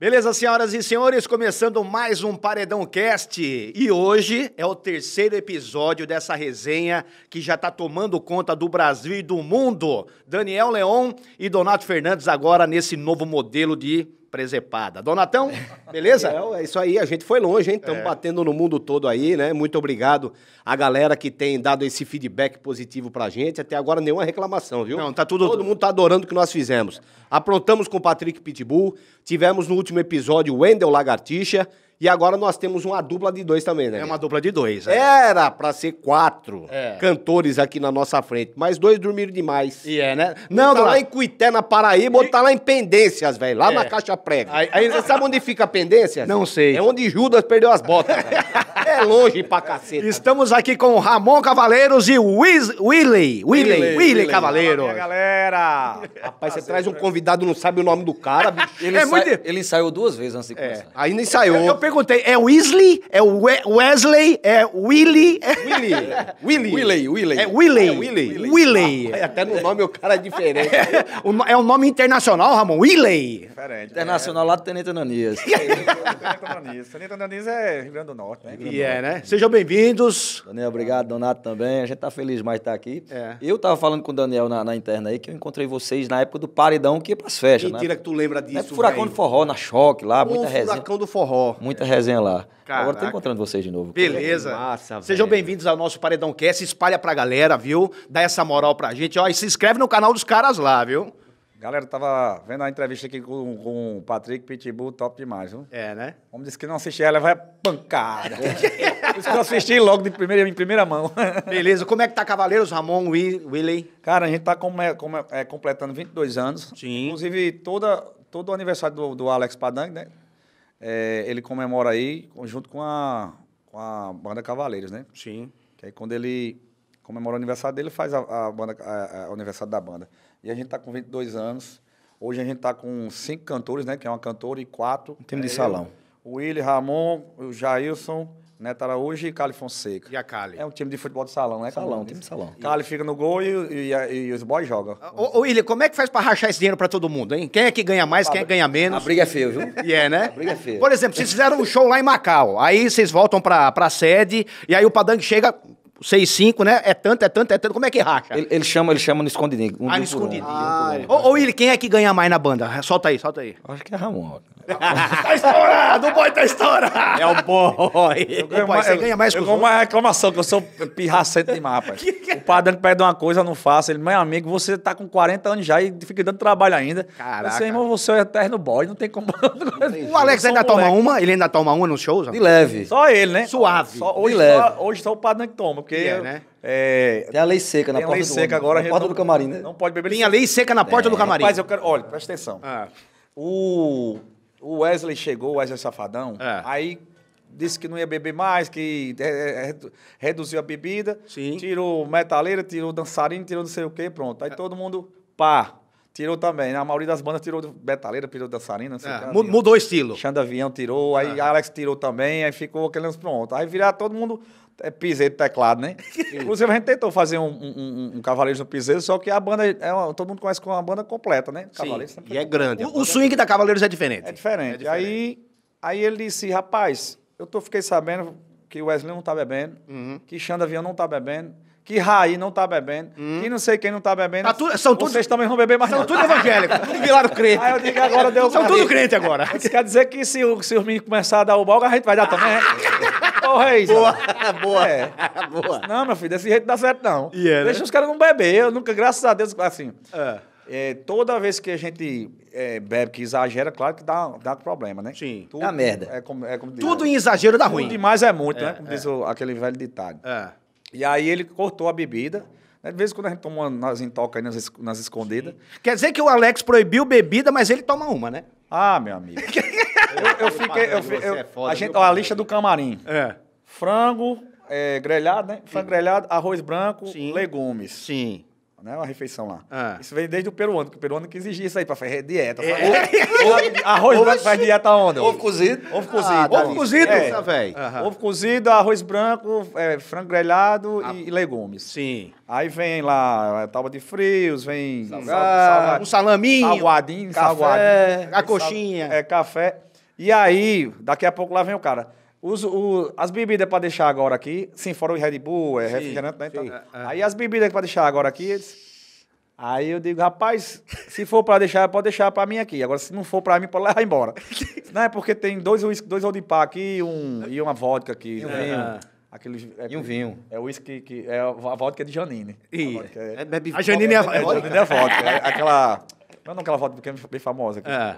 Beleza, senhoras e senhores, começando mais um Paredão Cast. E hoje é o terceiro episódio dessa resenha que já está tomando conta do Brasil e do mundo. Daniel Leon e Donato Fernandes agora nesse novo modelo de presepada. Donatão, beleza? É, é, isso aí, a gente foi longe, hein? Estamos é. batendo no mundo todo aí, né? Muito obrigado à galera que tem dado esse feedback positivo pra gente. Até agora nenhuma reclamação, viu? Não, tá tudo. Todo mundo tá adorando o que nós fizemos. Aprontamos com o Patrick Pitbull, tivemos no último episódio o Wendel Lagartixa. E agora nós temos uma dupla de dois também, né? É uma dupla de dois. É. Era para ser quatro é. cantores aqui na nossa frente, mas dois dormiram demais. E é, né? Não, tá lá... em Cuité, na Paraíba, e... ou tá lá em Pendências, velho, lá é. na Caixa Prega. Aí, aí... Você sabe onde fica Pendências? Não sei. É onde Judas perdeu as botas, É longe pra cacete. Estamos aqui com Ramon Cavaleiros e Wiz... Willy. Willy. Willy, Cavaleiro. galera. Rapaz, você traz um convidado, não sabe o nome do cara, bicho. Ele, é ensa... muito... ele ensaiou duas vezes antes de é, começar. É. Ainda ensaiou. eu perguntei, é Weasley? É Wesley? É Willy? Willy. Willy. Willy. É Willy. É Willy. Willy. Ah, é até no nome o cara é diferente. é um nome internacional, Ramon? Willy. Diferente. Internacional né? lá do Tenente Ananias. Tenente Ananias é Rio Grande do Norte. Né? E é, né? Sejam bem-vindos. Daniel, obrigado. Donato também. A gente tá feliz mais estar tá aqui. É. Eu tava falando com o Daniel na, na interna aí que eu encontrei vocês na época do paredão que ia pras festas, Mentira né? que tu lembra é disso, É Furacão do Forró, na Choque lá, muita resenha. Furacão do Forró. Muita muita resenha lá. Caraca. Agora tô encontrando vocês de novo. Beleza. Massa, Sejam bem-vindos ao nosso Paredão Cast. Espalha pra galera, viu? Dá essa moral pra gente. Ó, e se inscreve no canal dos caras lá, viu? Galera, tava vendo a entrevista aqui com, com o Patrick Pitbull, top demais, viu? É, né? Vamos dizer disse que não assistir ela, vai pancada. Por isso que eu assisti logo de primeira, em primeira mão. Beleza, como é que tá Cavaleiros, Ramon, Willy? Cara, a gente tá com, é, completando 22 anos. Sim. Inclusive, toda, todo o aniversário do, do Alex Padang, né? é, ele comemora aí junto com a, com a banda Cavaleiros, né? Sim. Que aí quando ele comemora o aniversário dele, faz a, a banda, a, a, o aniversário da banda. E a gente tá com 22 anos. Hoje a gente tá com cinco cantores, né? Que é uma cantora e quatro. Um time é de salão. Eu, o Willi, Ramon, o Jailson, né? Tara tá hoje e Cali Fonseca. E a Cali? É um time de futebol de salão, né? Salão, salão time de salão. E... Cali fica no gol e, e, e os boys jogam. Ô, ô William, como é que faz pra rachar esse dinheiro pra todo mundo, hein? Quem é que ganha mais, a quem é que ganha menos? A briga é feia, viu? E é, né? A briga é feia. Por exemplo, vocês fizeram um show lá em Macau, aí vocês voltam pra, pra sede e aí o Padang chega... seis cinco, né? É tanto, é tanto, é tanto. Como é que racha? Ele, ele chama, ele chama no escondidinho. Um ah, no escondidinho. Um. Ah, um. Ou, ou ele, quem é que ganha mais na banda? Solta aí, solta aí. Acho que é Ramon tá estourado, o boy tá estourado. É o boy. Eu ganho, boy, mais, você ganha mais eu, eu uma reclamação, que eu sou pirracento demais, rapaz. Que que... É? O padrão que pede uma coisa, não faço. Ele, meu amigo, você tá com 40 anos já e fica dando trabalho ainda. Caraca. Você, irmão, você é eterno boy, não tem como... o Alex ainda toma moleque. uma? Ele ainda toma uma nos shows? De leve. Só ele, né? Suave. Só, hoje, leve. Só, hoje só o padrão é que toma, porque... É, né? É, tem a lei seca na porta lei do seca agora, na porta não, do camarim, né? Não pode beber. Tem a lei seca na porta é. do camarim. Mas eu quero, olha, presta atenção. Ah. O o Wesley chegou, o Wesley Safadão, é. aí disse que não ia beber mais, que é, é, é, reduziu a bebida, Sim. tirou metaleira, tirou dançarino, tirou não sei o quê, pronto. Aí todo mundo, pá, tirou também. Né? A maioria das bandas tirou metaleira, tirou dançarino, não sei o que, Mudou o estilo. Xandavião Avião tirou, aí Alex tirou também, aí ficou aquele, pronto. Aí virar todo mundo é piseiro teclado, né? Inclusive, a gente tentou fazer um, um, um, um Cavaleiros no Piseiro, só que a banda, é uma, todo mundo conhece como uma banda completa, né? Cavaleiros Sim, e é, é grande. O, o swing é... da Cavaleiros é diferente. É diferente. É diferente. Aí, aí ele disse, rapaz, eu tô, fiquei sabendo que o Wesley não tá bebendo, uhum. que Xanda Avião não tá bebendo, que Raí não tá bebendo, hum. que não sei quem não tá bebendo. Tá tu, são Vocês tudo, também vão beber mais São não. tudo evangélico, tudo viraram crente. Aí eu digo, agora deu São tudo crente agora. Isso quer dizer que se, se os meninos começarem a dar o balga, a gente vai dar também. Né? Boa, boa, é. boa. Não, meu filho, desse jeito não dá certo, não. E é. Né? Deixa os caras não beber. Eu nunca, graças a Deus, assim. É. É, toda vez que a gente é, bebe, que exagera, claro que dá, dá problema, né? Sim. Tudo, é a merda. É como, é como diz, Tudo em exagero dá ruim. Tudo demais é muito, é, né? Como diz é. o, aquele velho ditado. É. E aí ele cortou a bebida. Né, de vez em quando a gente toma nas intocas, nas, nas escondidas. Sim. Quer dizer que o Alex proibiu bebida, mas ele toma uma, né? Ah, meu amigo. Eu, eu fiquei. Eu, eu, é a, gente, ó, a lista do camarim: é. frango é, grelhado, né? Frango Sim. grelhado, arroz branco, Sim. legumes. Sim né? Uma refeição lá. É. Isso vem desde o peruano, que o peruano que exigia isso aí para fazer dieta. É. Ou, ou, arroz branco faz dieta onda. Ovo cozido. Ovo cozido. Ah, tá ovo cozido, é. Nossa, uhum. Ovo cozido, arroz branco, é, frango grelhado ah. e, legumes. Sim. Aí vem lá é, tábua de frios, vem salgado, um salaminho, salgadinho, café, salgadinho, a coxinha, é, café. E aí, daqui a pouco lá vem o cara. Os, o, as bebidas para deixar agora aqui, sim, fora o Red Bull, é sim, refrigerante, né? Então, é, é. Aí as bebidas para deixar agora aqui, eles... aí eu digo, rapaz, se for para deixar, pode deixar para mim aqui. Agora, se não for para mim, pode levar embora. não é porque tem dois uísque, dois Odipá aqui um, e uma vodka aqui. E um né? vinho. É. Aquele, é, e um vinho. É o uísque que. É a vodka de Janine. E, a, é, é, bebe, a Janine é, é a vodka. A Janine é a vodka. É aquela. Não, aquela vodka que é bem famosa. Aqui. É.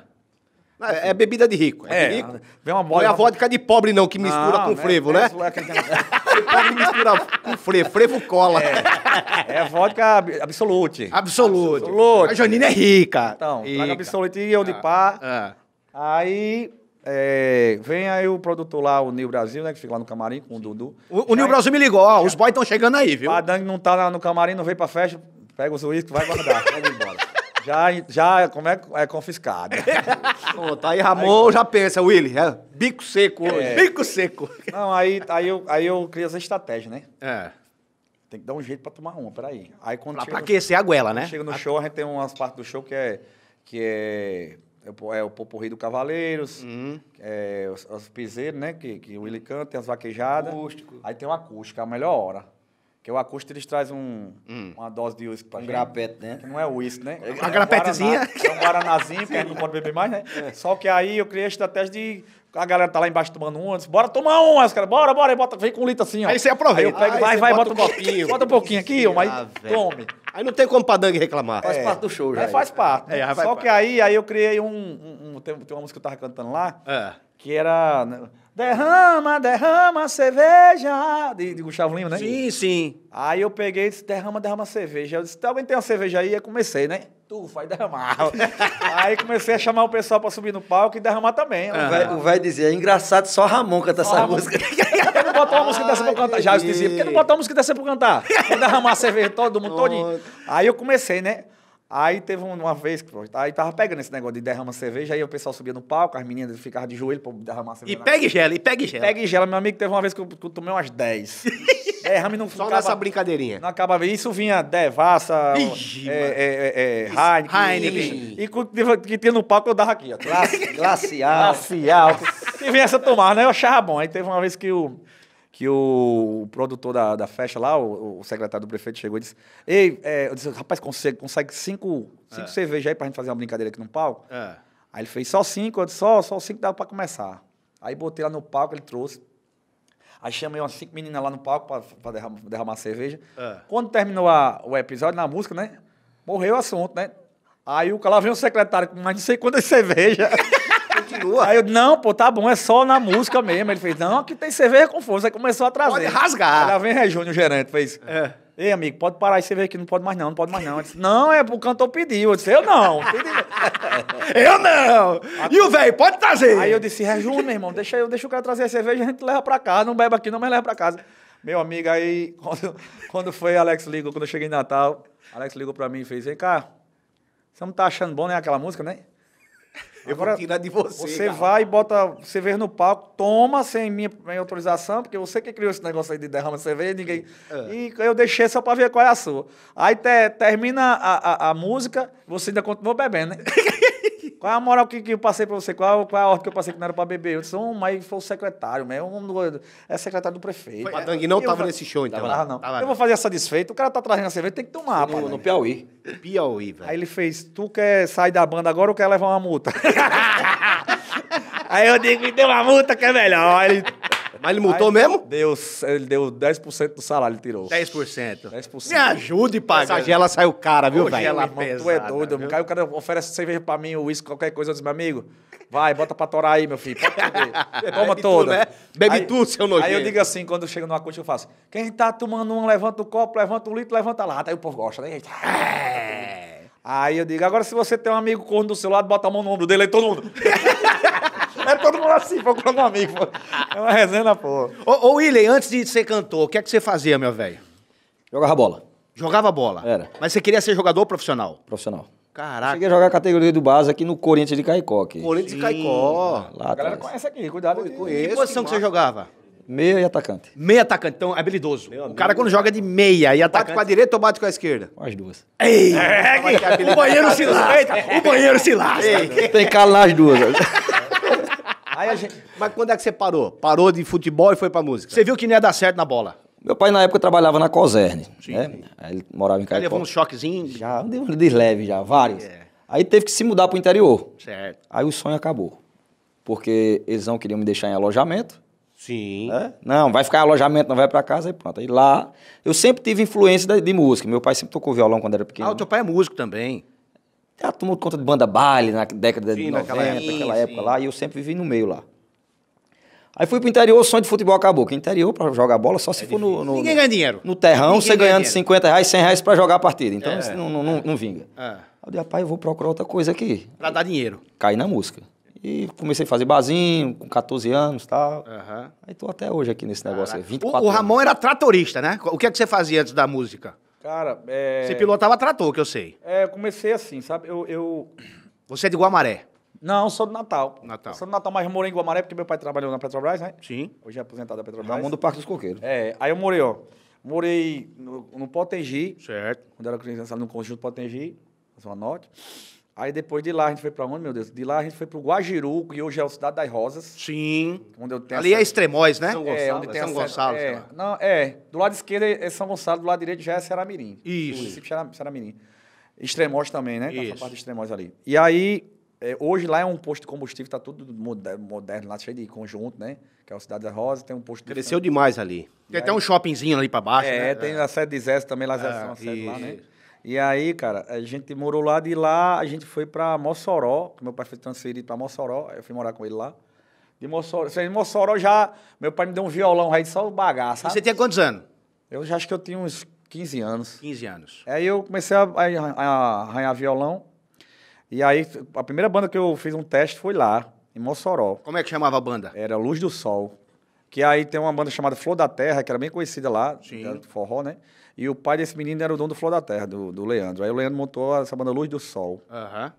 É, é bebida de rico. É, de é, rico. Vem uma bola. Não é a vodka de pobre, não, que mistura não, com né, frevo, né? né? pobre mistura com frevo, frevo cola. É, é vodka absolute. Absolute. absolute. A Janina é rica. Então, rica. absolute e eu de ah, pá. Ah. Aí é, vem aí o produtor lá, o Nil Brasil, né? Que fica lá no camarim com o Dudu. O, o Nil Brasil me ligou, ó, os boys estão chegando aí, viu? A Dang não tá no camarim, não veio pra festa, pega os uísques, vai guardar, vai embora. Já, já como é, é confiscado. tá aí Ramon aí, já pensa, Willy, é bico seco hoje. É. Bico seco. Não, aí, aí, eu, aí eu criei essa estratégia, né? É. Tem que dar um jeito pra tomar uma, peraí. Aí quando pra, chega pra aquecer a goela, né? Chega no a... show, a gente tem umas partes do show que é... Que é... É o é Poporri do Cavaleiros, uhum. é, os, os piseiros, né? Que, que o Willy canta, tem as vaquejadas. Acústico. Aí tem o acústico, é a melhor hora. Porque o acústico eles trazem um, hum. uma dose de uísque pra um gente. Um grapete, né? Que não é uísque, né? É é uma é grapetezinha. Um é um guaranazinho, porque a gente não pode beber mais, né? É. Só que aí eu criei a estratégia de. A galera tá lá embaixo tomando um, disse, bora tomar um, aí os caras, bora, bora, aí bota, vem com um litro assim, ó. Aí você aproveita. Aí eu pego, vai, vai, bota, um pouquinho. bota um pouquinho aqui, ó, mas ah, tome. Aí não tem como pra Dangue reclamar. Faz é. parte do show, já. Aí faz parte. Né? É, só que aí, aí eu criei um. um, um tem, uma música que eu tava cantando lá, que era. Né, Derrama, derrama cerveja. De, de, Gustavo Lima, né? Sim, sim. Aí eu peguei e disse, derrama, derrama cerveja. Eu disse, tem tá, alguém tem uma cerveja aí? Eu comecei, né? Tu vai derramar. aí comecei a chamar o pessoal pra subir no palco e derramar também. Uhum. O velho dizia, é engraçado, só Ramon cantar essa Ramon. música. Por que não botar uma música dessa pra cantar? Já dizia, por que não botar uma música dessa pra cantar? Vou derramar a cerveja todo mundo todinho. Aí eu comecei, né? Aí teve uma vez que aí tava pegando esse negócio de derrama cerveja, aí o pessoal subia no palco, as meninas ficavam de joelho pra derramar cerveja. E pega gela, e pega gela. Pega gela, meu amigo, teve uma vez que eu, tomei umas 10. derrame não Só acaba, nessa brincadeirinha. Não acaba. Isso vinha devassa, Ixi, é, é, é, é, Heineken. Heineken. E que, que tinha no palco eu dava aqui, ó. Glacial. Glacial. e vinha essa tomar, né? Eu achava bom. Aí teve uma vez que o que o, o produtor da, da festa lá, o, o, secretário do prefeito, chegou e disse: Ei, é, eu disse, rapaz, consegue, consegue cinco, cinco é. cervejas aí pra gente fazer uma brincadeira aqui no palco? É. Aí ele fez só cinco, eu disse, só, só cinco dava pra começar. Aí botei lá no palco, ele trouxe. Aí chamei umas cinco meninas lá no palco pra, pra derramar, derramar cerveja. É. Quando terminou a, o episódio, na música, né? Morreu o assunto, né? Aí o cara veio um secretário com mais não sei quantas cervejas continua. Aí eu, não, pô, tá bom, é só na música mesmo. Ele fez, não, aqui tem cerveja com força. Aí começou a trazer. Pode rasgar. Aí lá vem Rejúnior, o gerente, fez. É. Ei, amigo, pode parar de cerveja aqui, não pode mais não, não pode mais não. Disse, não, é o cantor pediu. Eu disse, eu não. eu não. E o velho, pode trazer. Aí eu disse, Rejúnior, meu irmão, deixa, eu, deixa o cara trazer a cerveja, a gente leva pra casa. Não bebe aqui não, mas leva pra casa. Meu amigo, aí, quando, quando foi, Alex ligou, quando eu cheguei em Natal, Alex ligou pra mim e fez, vem cá, você não tá achando bom, né, aquela música, né? Eu vou tirar de você. Você cara. vai e bota cerveja no palco, toma sem minha, minha, autorização, porque você que criou esse negócio aí de derrama de cerveja, ninguém. É. E eu deixei só pra ver qual é a sua. Aí te, termina a, a, a música, você ainda continua bebendo, né? Qual é a moral que, que eu passei para você? Qual, qual é a ordem que eu passei que não era para beber? Eu disse, oh, mas foi o secretário mesmo. Um é secretário do prefeito. O Patangue não estava nesse show, então. Tava, não. Tava, eu vou fazer essa desfeita. O cara tá trazendo a cerveja, tem que tomar, pô. no Piauí. Piauí, velho. Aí ele fez, tu quer sair da banda agora ou quer levar uma multa? Aí eu digo, me deu uma multa que é melhor. Aí ele mas ele multou Aí, mesmo? Deu, ele deu 10% do salário, ele tirou. 10%. 10%. Me ajude, paga. Essa gela saiu cara, viu, velho? Gela pesada. É tu é doido. Viu? Aí o cara oferece cerveja pra mim, uísque, qualquer coisa. Eu disse, meu amigo, vai, bota pra torar aí, meu filho. Pode Toma Bebe toda. Tu, né? Bebe aí, seu nojento. Aí eu digo assim, quando eu chego numa coisa, eu faço, quem tá tomando um, levanta o copo, levanta o litro, levanta a lata. Aí o povo gosta, né? É. Aí eu digo, agora se você tem um amigo corno do seu lado, bota a mão no ombro dele, aí todo mundo... É todo mundo assim, procurando um amigo. É uma resenha da porra. Ô, ô William, antes de ser cantor, o que é que você fazia, meu velho? Jogava bola. Jogava bola? Era. Mas você queria ser jogador profissional? Profissional. Caraca. Cheguei a jogar a categoria do base aqui no Corinthians de Caicó. Aqui. Corinthians de Caicó. Lá a galera conhece aqui, cuidado. com conheço, que posição que, que você jogava? Meia e atacante. Meia atacante, então é habilidoso. Meu o cara quando joga de meia e atacante... Bate com a direita ou bate com a esquerda? As duas. Ei! É, é, é, o banheiro se lasca! O banheiro se lasca! Tem calo nas duas. Aí gente... Mas quando é que você parou? Parou de futebol e foi pra música? Você viu que não ia dar certo na bola? Meu pai, na época, trabalhava na Coserne. Sim. Né? Ele morava em Caicó. Ele levou um choquezinho? Já, deu um desleve já, vários. É. Aí teve que se mudar pro interior. Certo. Aí o sonho acabou. Porque eles não queriam me deixar em alojamento. Sim. É? Não, vai ficar em alojamento, não vai para casa e pronto. Aí lá, eu sempre tive influência de, de música. Meu pai sempre tocou violão quando era pequeno. Ah, o teu pai é músico também. Ela é, tomou conta de banda baile na década sim, de 90, naquela época, sim, época lá, e eu sempre vivi no meio lá. Aí fui pro interior, o sonho de futebol acabou. Que interior, pra jogar bola, só se é for no, no, Ninguém ganha dinheiro. No terrão, Ninguém você ganhando dinheiro. 50 reais, 100 reais pra jogar a partida. Então é. não, não, não, não, vinga. É. Aí eu disse, rapaz, eu vou procurar outra coisa aqui. Pra dar dinheiro. cair na música. E comecei a fazer barzinho com 14 anos e tal. Uhum. Aí tô até hoje aqui nesse negócio. Aí, o, o Ramon anos. era tratorista, né? O que é que você fazia antes da música? Cara, é... Você pilotava trator, que eu sei. É, eu comecei assim, sabe? Eu, eu... Você é de Guamaré? Não, sou do Natal. Natal. Sou do Natal, mas morei em Guamaré porque meu pai trabalhou na Petrobras, né? Sim. Hoje é aposentado da Petrobras. Ramon do Parque dos Coqueiros. É, aí eu morei, ó. Morei no, no Potengi. Certo. Quando era criança, no conjunto Potengi, Zona Norte. Aí depois de lá a gente foi para onde, meu Deus? De lá a gente foi para o Guajiru, que hoje é o Cidade das Rosas. Sim. Onde eu tenho Ali essa... é Extremóis, né? É, São Gonçalo. É, onde tem São Gonçalo, é... Não, é. Do lado esquerdo é São Gonçalo, do lado direito já é Ceramirim. Isso. Município Ceramirim. Extremóis também, né? Isso. Essa parte de Extremóis ali. E aí, é, hoje lá é um posto de combustível, está tudo moderno, moderno, lá cheio de conjunto, né? Que é o Cidade das rosas. tem um posto de Cresceu demais ali. Tem aí, até um shoppingzinho ali para baixo, é, né? tem a sede de Zé também, lá, é, Zé, uma ah, sede lá, né? E aí, cara, a gente morou lá, de lá a gente foi para Mossoró, meu pai foi transferido para Mossoró, eu fui morar com ele lá. De Mossoró, é de Mossoró já, meu pai me deu um violão aí, só bagaço. Você tinha quantos anos? Eu já acho que eu tinha uns 15 anos. 15 anos. Aí eu comecei a, a, a arranhar violão, e aí a primeira banda que eu fiz um teste foi lá, em Mossoró. Como é que chamava a banda? Era Luz do Sol. Que aí tem uma banda chamada Flor da Terra, que era bem conhecida lá, Sim. forró, né? E o pai desse menino era o dono do Flor da Terra, do, do Leandro. Aí o Leandro montou essa banda Luz do Sol. Aham. Uhum.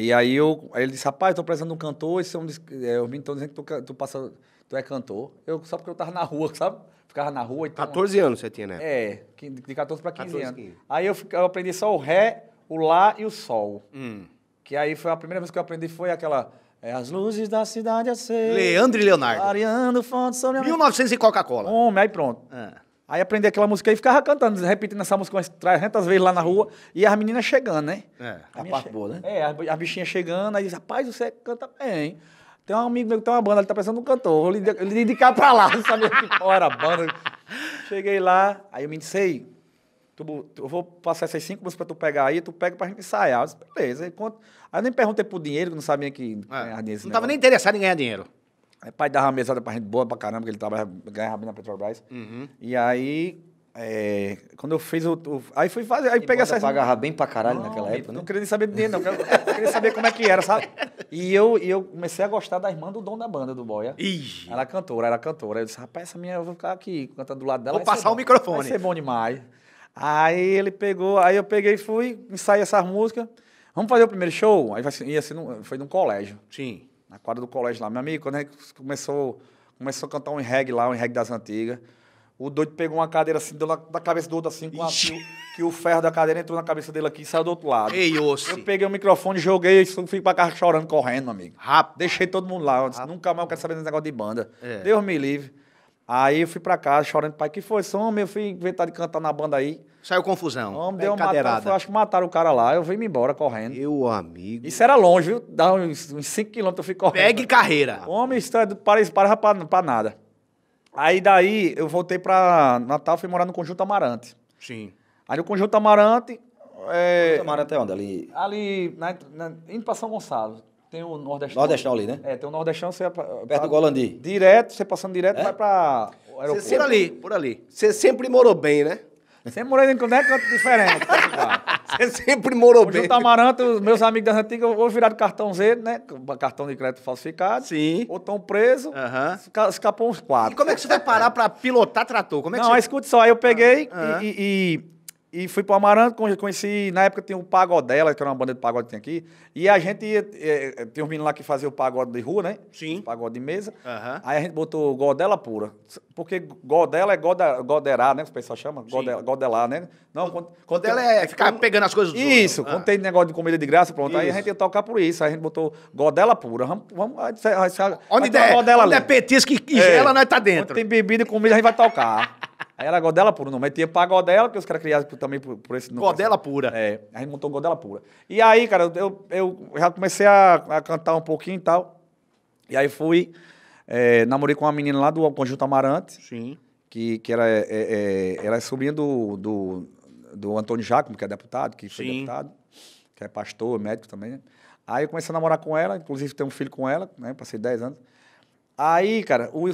E aí, eu, aí ele disse, rapaz, tô precisando de um cantor, e é, os meninos estão dizendo que tu, tu, passa, tu é cantor. Eu, só porque eu tava na rua, sabe? Ficava na rua. Então, 14 anos você tinha, né? É, de 14 para 15 14, anos. 15. Aí eu, eu, aprendi só o ré, o lá e o sol. Hum. Que aí foi a primeira vez que eu aprendi, foi aquela... É, as luzes da cidade ser... Leandro e Leonardo. Ariano, fonte sobre... 1900 e Coca-Cola. Homem, aí pronto. É. Aí aprendi aquela música e ficava cantando, repetindo essa música umas 300 vezes lá na rua. E as meninas chegando, né? É, a, a parte boa, né? É, as, bichinhas chegando, aí diz, rapaz, você canta bem. Tem um amigo meu que tem uma banda, ele tá pensando no cantor, vou lhe, lhe indicar pra lá, não sabia que a banda. Cheguei lá, aí eu me disse, tu, eu vou passar essas cinco músicas pra tu pegar aí, tu pega pra gente ensaiar. Eu disse, beleza. Aí, aí eu nem perguntei por dinheiro, que não sabia que é, Não tava nem interessado em ganhar dinheiro. Aí o pai dava uma mesada pra gente boa pra caramba, que ele trabalhava, ganhava bem na Petrobras. Uhum. E aí, é, quando eu fiz o, o, Aí fui fazer, aí peguei essa. pagava bem pra caralho não, naquela época, não né? queria nem saber de dinheiro, não. Queria, queria saber como é que era, sabe? E eu, e eu comecei a gostar da irmã do dom da banda, do Boia. Ixi. Ela era cantora, ela era cantora. Eu disse, rapaz, essa minha, eu vou ficar aqui cantando do lado dela. Vou passar o bom. microfone. Vai ser bom demais. Aí ele pegou, aí eu peguei e fui, ensaiei essas músicas. Vamos fazer o primeiro show? Aí ia assim, foi num colégio. Sim na quadra do colégio lá. Meu amigo, quando a gente começou, começou a cantar um reggae lá, um reggae das antigas, o doido pegou uma cadeira assim, deu na, na cabeça do outro assim, com a, que, que, o ferro da cadeira entrou na cabeça dele aqui e saiu do outro lado. Ei, osso. Eu peguei o microfone, joguei, e fui pra casa chorando, correndo, meu amigo. Rápido. Deixei todo mundo lá. disse, nunca mais eu quero saber desse negócio de banda. É. Deus me livre. Aí eu fui pra casa chorando, pai, que foi? Some, eu fui inventar de cantar na banda aí. Saiu confusão. Homem, é deu uma matada. acho que mataram o cara lá. Eu vim embora correndo. Meu amigo. Isso era longe, viu? Dá uns 5 quilômetros, eu fui correndo. Pegue carreira. Homem, isso para, para pra, para nada. Aí daí eu voltei pra Natal, fui morar no Conjunto Amarante. Sim. Aí no Conjunto Amarante. É, Conjunto Amarante é onde? Ali. Ali, na, na, indo pra São Gonçalo. Tem o Nordestão. Nordestão ali, né? É, tem o Nordestão, você. É Perto do Golandi. Direto, você passando direto, é? vai pra. Aeroporto. Você por ali, por ali. Você sempre morou bem, né? Sempre morei em qualquer canto diferente. Você sempre morou bem. O Tamaranto, meus amigos das antigas, ou virado cartãozinho, né? Cartão de crédito falsificado. Sim. Ou tão preso. Uhum. Escapou uns quatro. E como é que você vai parar pra pilotar trator? Como é que Não, você... escute só. Aí eu peguei ah. e, e, e e fui pro Amaranto, conheci, na época tinha o Pagodela, que era uma banda de pagode que tem aqui. E a gente ia, é, eh, eh, tem uns meninos lá que faziam o pagode de rua, né? Sim. O pagode de mesa. Uhum. Aí a gente botou Godela pura. Porque Godela é goda, Goderá, né? Que o pessoal chama? Godela, godelar, né? Não, quando, Godela quando ela é ficar pegando as coisas do Isso, outro. quando ah. tem negócio de comida de graça, pronto. Isso. Aí a gente ia tocar por isso. Aí a gente botou Godela pura. Vamos, vamos onde, der, onde é petisco e gela, é. nós tá dentro. Quando tem bebida e comida, a gente vai tocar. Aí ela Godela Pura, não, mas tinha pra Godela, porque os caras criaram também por, por esse nome. Godela Pura. É, aí montou Godela Pura. E aí, cara, eu, eu já comecei a, a cantar um pouquinho e tal. E aí fui, é, namorei com uma menina lá do Conjunto Amarante. Sim. Que, que era, é, é, é era sobrinha do, do, do Antônio Jacomo, que é deputado, que foi deputado, que é pastor, médico também, né? Aí eu comecei a namorar com ela, inclusive tenho um filho com ela, né? Passei 10 anos. Aí, cara, o,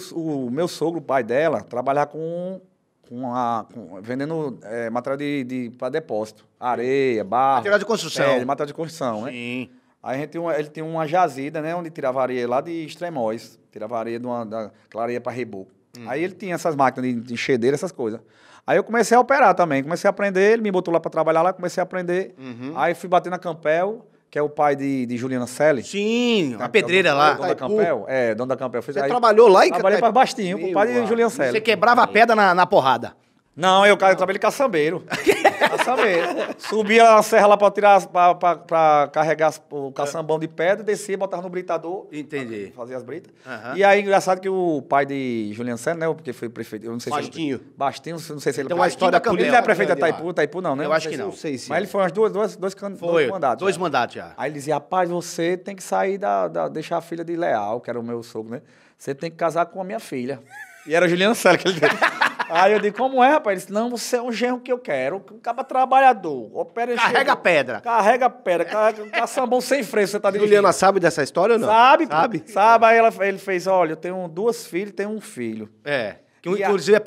o meu sogro, o pai dela, trabalhava com com a, com, vendendo é, material de, de para depósito. Areia, barro. Material de construção. É, material de construção, né? Sim. Aí a gente ele tinha uma jazida, né? Onde tirava areia lá de Extremóis. Tirava areia de uma, da clareia para reboco. Hum. Aí ele tinha essas máquinas de, de enxedeira, essas coisas. Aí eu comecei a operar também. Comecei a aprender, ele me botou lá para trabalhar lá, comecei a aprender. Uhum. Aí fui bater na Campel que é o pai de, de Juliana Selle. Sim, a pedreira lá. Dona Campel, é, Dona Campel. Você aí, trabalhou lá em Trabalhei é. para Bastinho, pro pai de Juliana Selle. Você quebrava a pedra na, na porrada. Não, eu, eu trabalhei caçambeiro. Pra saber. Subia a serra lá pra, tirar, pra, pra, pra carregar o caçambão de pedra, descia, botava no britador. Entendi. Fazia as britas. Uhum. E aí, engraçado que o pai de Julian Santos, né? Porque foi prefeito. Eu não sei Bastinho. Se ele, Bastinho, não sei se ele... É então, a história política... Ele não é prefeito né, da Taipu, Taipu não, né? Eu acho que não. Não sei se... Mas é. ele foi umas duas, duas, dois, can... foi, dois mandatos. Dois já. É. mandatos, já. Aí ele dizia, rapaz, você tem que sair da, da... Deixar a filha de Leal, que era o meu sogro, né? Você tem que casar com a minha filha. E era o Juliano Santos que ele... Aí eu digo, como é, rapaz? Ele disse, não, você é um genro que eu quero. Um caba trabalhador. Opera carrega pedra. Carrega pedra. Carrega caçambão sem freio, você tá dirigindo. Juliana sabe dessa história ou não? Sabe. Sabe? Sabe. Aí ela, ele fez, olha, eu tenho duas filhas tenho um filho. É. Que inclusive a... é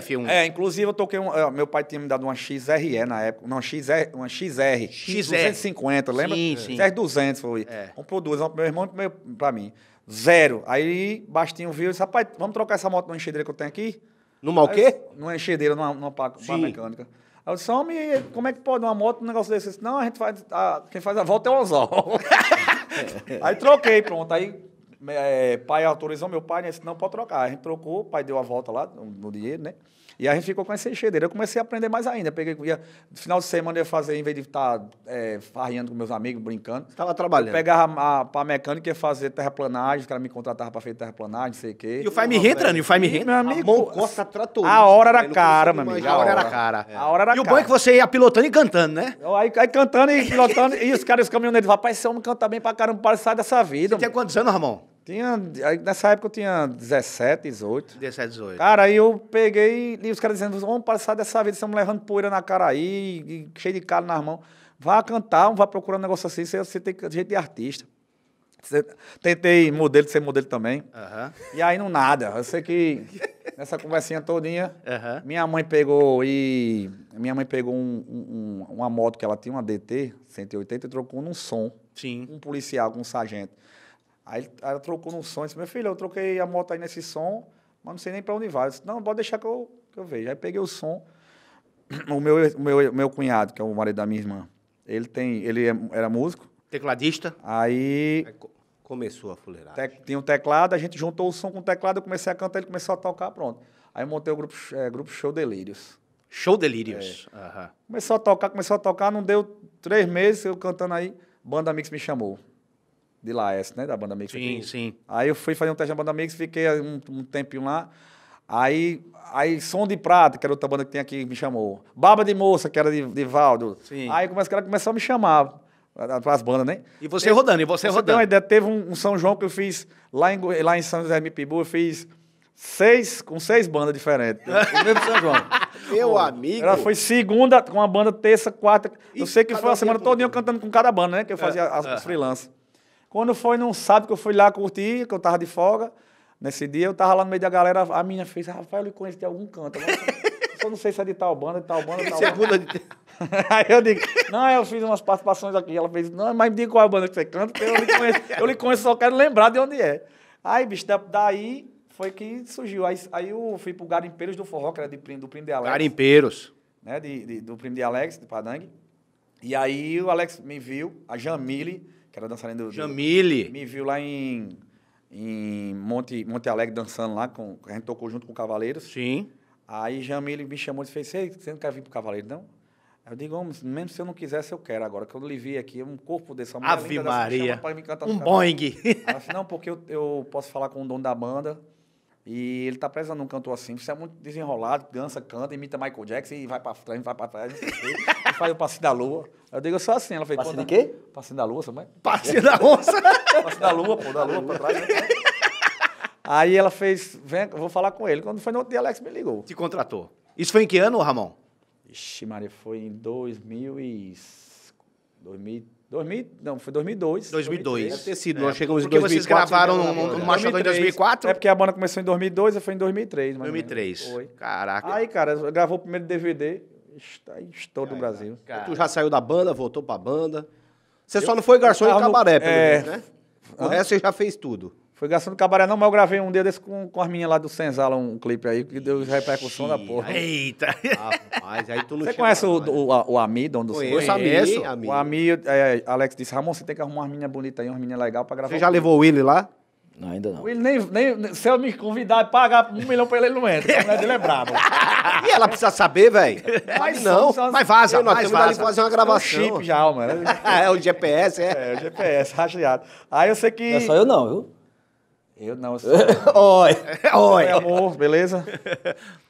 PRF. Um. É, inclusive eu toquei um. Meu pai tinha me dado uma XRE na época. Não, XR, uma XR. XR. 250, lembra? Sim, sim. XR200 foi. É. Comprou duas, uma pro meu irmão e pra mim. Zero. Aí Bastinho viu e disse: rapaz, vamos trocar essa moto no enxedreiro que eu tenho aqui? Numa o quê? Numa enxedeira, numa, numa pá, pá mecânica. Aí eu disse, homem, como é que pode uma moto, um negócio desse? Disse, não, a gente faz, a, quem faz a volta é o Oswaldo. aí troquei, pronto. Aí é, pai autorizou, meu pai né? disse, não, pode trocar. A gente trocou, o pai deu a volta lá, no dinheiro, né? E a gente ficou com essa enxedeira. Eu comecei a aprender mais ainda. Peguei, ia, final de semana eu ia fazer, em vez de estar é, farriando com meus amigos, brincando. Estava trabalhando. Pegava para a mecânica, ia fazer terraplanagem, os caras me contratavam para fazer terraplanagem, não sei o quê. E o Fime Rê entrando, e o Fime Rê. Meu amigo. Costa tratou. A hora era cara, meu amigo. É. A hora era cara. A hora era cara. E o bom é que você ia pilotando e cantando, né? Aí, aí cantando e pilotando. e os caras, os caminhoneiros, rapaz, esse homem canta bem pra caramba, para sair dessa vida. Você que aconteceu quantos anos, Ramon? Tinha, nessa época eu tinha 17, 18. 17, 18. Cara, aí eu peguei e os caras dizendo, vamos passar dessa vida, estamos levando poeira na cara aí, cheio de calo nas mãos. Vá cantar, vá procurar um negócio assim, você, você tem jeito de artista. Tentei modelo ser modelo também. Uhum. E aí não nada. Eu sei que nessa conversinha todinha, uhum. minha mãe pegou e. Minha mãe pegou um, um, uma moto que ela tinha, uma DT 180, e trocou num som. Sim. Um policial com um sargento. Aí, ela trocou num som, disse, meu filho, eu troquei a moto aí nesse som, mas não sei nem para onde vai. Eu disse, não, pode deixar que eu, que eu vejo. Aí peguei o som, o meu, o meu, meu cunhado, que é o marido da minha irmã, ele tem, ele é, era músico. Tecladista. Aí... aí começou a fuleiragem. Tec, tinha um teclado, a gente juntou o som com o teclado, eu comecei a cantar, ele começou a tocar, pronto. Aí montei o grupo, é, grupo Show Delírios. Show Delírios. É. Uhum. Começou a tocar, começou a tocar, não deu três meses eu cantando aí, Banda Mix me chamou de Laércio, né? Da banda Mix. Sim, aqui. sim. Aí eu fui fazer um teste na banda Mix, fiquei um, um tempinho lá. Aí, aí Som de Prata, que era outra banda que tem aqui, me chamou. Baba de Moça, que era de, de Valdo. Sim. Aí começa, ela começou a me chamar para as bandas, né? E você rodando, e você, você rodando. Tem uma ideia, teve um, um, São João que eu fiz lá em, lá em São José Mipibu, eu fiz seis, com seis bandas diferentes. o São João. Meu Pô, amigo. Ela foi segunda com a banda, terça, quarta. E eu sei que foi a semana toda eu cantando com cada banda, né? Que eu fazia é, as, é. Quando foi num sábado que eu fui lá curtir, que eu tava de folga, nesse dia eu tava lá no meio da galera, a minha fez, Rafael, eu conheço de algum canto. eu só não sei se é de tal banda, de tal banda, de tal é banda. De... Aí eu digo, não, eu fiz umas participações aqui. Ela fez, não, mas me diga qual é a banda que você canta, porque eu lhe conheço, eu lhe conheço só quero lembrar de onde é. Aí, bicho, daí foi que surgiu. Aí, aí eu fui pro Garimpeiros do Forró, que era de, do Primo de Alex. Garimpeiros. Né, de, de do Primo de Alex, de Padangue. E aí o Alex me viu, a Jamile que era dançarina do. Jamile! Do, me viu lá em, em Monte, Monte Alegre dançando lá, com, a gente tocou junto com o Cavaleiros. Sim. Aí Jamile me chamou e fez: você não quer vir pro Cavaleiro, não? Eu digo, mesmo se eu não quisesse, eu quero. Agora, Quando eu lhe vi aqui, é um corpo desse, uma Ave Maria. Dessa, um boing! Ela disse, não, porque eu, eu posso falar com o dono da banda e ele tá precisando de um cantor assim, você é muito desenrolado, dança, canta, imita Michael Jackson e vai pra trás, vai pra trás, e faz o passinho da lua. Eu digo, eu sou assim. Ela fez, passinho de quê? Passinho da lua, sabe? Passinho da onça? passinho da lua, pô, da lua pra trás. Né? Aí ela fez, vem, vou falar com ele. Quando foi no outro dia, Alex me ligou. Te contratou. Isso foi em que ano, Ramon? Ixi, Maria, foi em 2000 e... 2000 2000, não, foi 2002. 2002. Deve ter sido, é, nós chegamos em 2004. vocês gravaram no, Machadão em 2004? É porque a banda começou em 2002, e foi em 2003. 2003. Foi. Caraca. Aí, cara, gravou o primeiro DVD, todo o Brasil. Cara. Tu já saiu da banda, voltou pra banda. Você eu, só não foi garçom em cabaré, pelo é, menos, né? O resto você já fez tudo. Foi gastando cabaré, não, mas eu gravei um dia desse com, com as minhas lá do Senzala, um clipe aí, que deu repercussão Xiii, da porra. Eita! Rapaz, aí tu não Você conhece o, o, o, o Ami, dono do Conheço, o Ami. O Ami, é, Alex disse, Ramon, você tem que arrumar umas meninas bonitas aí, umas meninas legais pra gravar. Você já levou o Willy lá? Não, ainda não. Ele nem, nem, se eu me convidar e pagar um milhão pra ele, ele não entra. A mulher dele é e ela precisa saber, velho. Mas não. mas vaza, nós mas vaza. fazer uma é gravação. É chip já, mano. é o GPS, é. É, o GPS, rasgado. Aí eu sei que... Não é só eu não, viu? Eu não. Oi! Oi! Meu amor, beleza?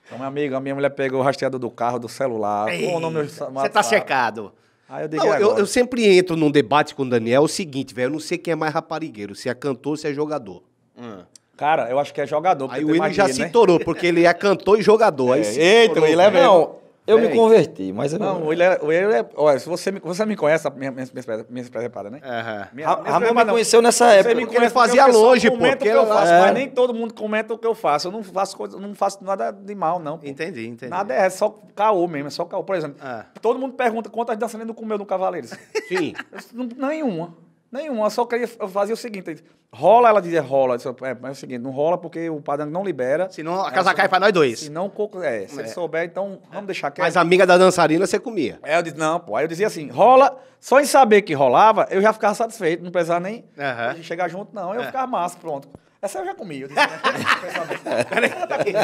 Então, meu amigo, a minha mulher pegou o rastreador do carro, do celular. Ei, o nome Você tá checado. Aí eu digo não, eu, eu, sempre entro num debate com o Daniel é o seguinte, velho, eu não sei quem é mais raparigueiro, se é cantor ou se é jogador. Hum. Cara, eu acho que é jogador. Aí o Willian já né? se torou, porque ele é cantor e jogador. É, aí eita, ele é velho. Não, eu me converti, mas eu não. Não, o William, era, é. Olha, se você me, você me conhece, minha, minha, minha, minha preparada, né? Uhum. a Ramon me conheceu nessa época. Você me conhece, fazia longe, pô. Comenta o que eu faço, é... mas nem todo mundo comenta o que eu faço. Eu não faço coisa, não faço nada de mal, não. Pô. Entendi, entendi. Nada é, é só caô mesmo, é só caô. Por exemplo, ah. todo mundo pergunta quantas dançarinas comeu no Cavaleiros. Sim. Nenhuma. Nenhuma. Eu só queria fazer o seguinte: Rola, ela dizer rola. Disse, é, mas é o seguinte, não rola porque o padrão não libera. Senão a casa é, cai pra nós dois. Se não, é, se é. ele souber, então vamos deixar quieto. Mas amiga da dançarina você comia. É, eu disse, não, pô. Aí eu dizia assim, rola. Só em saber que rolava, eu já ficava satisfeito, não precisava nem uhum. chegar junto, não. Eu é. ficava massa, pronto. Essa eu já comi. Eu disse, né?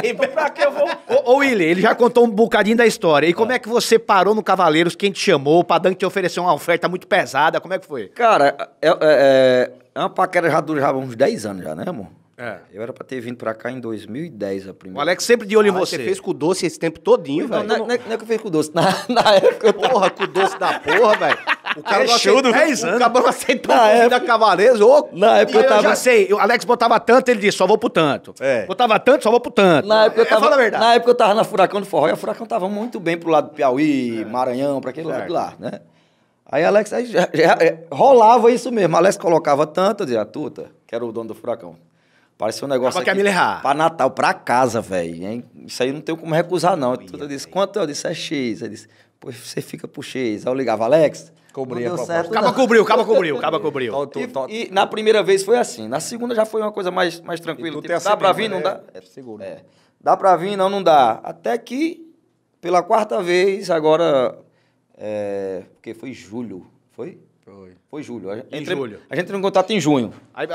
então, pra que eu vou. Ô, ô Willi, ele já contou um bocadinho da história. E como é. é que você parou no Cavaleiros? Quem te chamou? O Padang te ofereceu uma oferta muito pesada? Como é que foi? Cara, é, é, é é uma paquera já durava uns 10 anos já, né, amor? É. Eu era pra ter vindo pra cá em 2010 a primeira. O Alex sempre de olho em você. Você fez com o doce esse tempo todinho, velho. Não, não, não, é, não é que eu fiz com o doce. Na, na época. Porra, com o doce da porra, velho. O cara é não aceitou. 10 anos. O cara não aceitou na época, da Ô, na época eu, eu tava. já sei. O Alex botava tanto, ele disse, só vou pro tanto. É. Botava tanto, só vou pro tanto. Na época eu é, tava, é, fala a verdade. Na época eu tava na Furacão do Forró e a Furacão tava muito bem pro lado do Piauí, é. Maranhão, pra aquele lado lá, né? Aí Alex, aí já, já, é, rolava isso mesmo. Alex colocava tanto, dizia, Tuta, que era o dono do furacão. Parecia um negócio. Aqui, pra Natal, pra casa, velho. Isso aí não tem como recusar, não. Minha, Tuta disse, quanto? Eu disse, é X. Aí disse, pois você fica pro X. Aí eu ligava, Alex. Cobria a Acaba cobriu, acaba cobriu, acaba cobriu. Então, e, então, e, na primeira vez foi assim. Na segunda já foi uma coisa mais, mais tranquila. Tipo, dá pra vir, não né? dá? É, seguro. É. Dá pra vir, não, não dá. Até que, pela quarta vez, agora é, porque foi julho, foi? Foi. Foi julho. A gente, em julho. A gente entrou em contato em junho. Aí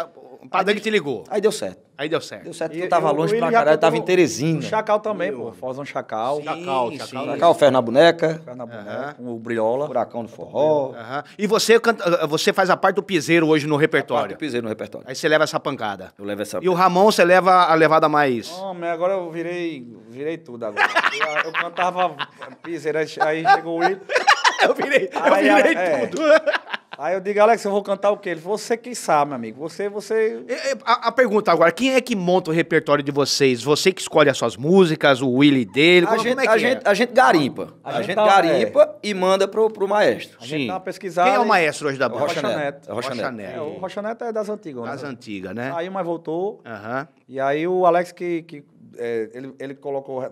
a que te ligou. Aí deu certo. Aí deu certo. Deu certo porque eu tava eu, longe pra caralho, eu tava em Teresina. Chacal também, pô. Fozão Chacal. Sim, Chacal, Chacal. Sim. Chacal, Ferro na Boneca. Ferro na Boneca. O Briola. Furacão do Forró. E você, canta, ah, você faz a parte do piseiro hoje no repertório? A parte do piseiro no repertório. Aí você leva essa pancada. Eu levo essa E o Ramon, você leva a levada mais... Homem, oh, agora eu virei, virei tudo agora. eu, eu cantava piseiro, aí chegou o Will... Eu virei, aí, eu virei aí, é. tudo. É. Aí eu digo, Alex, eu vou cantar o quê? Ele falou, você que sabe, meu amigo. Você, você. É, é, a, a, pergunta agora: quem é que monta o repertório de vocês? Você que escolhe as suas músicas, o Willy dele? A, como, é gente, como é a, gente, a gente garimpa. A, gente, gente tá, garimpa é. e manda pro, pro maestro. A gente Sim. tá pesquisando. Quem é o maestro hoje da banda? Rocha Neto. Rocha Neto. É, o Rocha Neto é das antigas. Das né? antigas, né? Aí, mas voltou. Uhum. E aí o Alex que. que é, ele, ele colocou.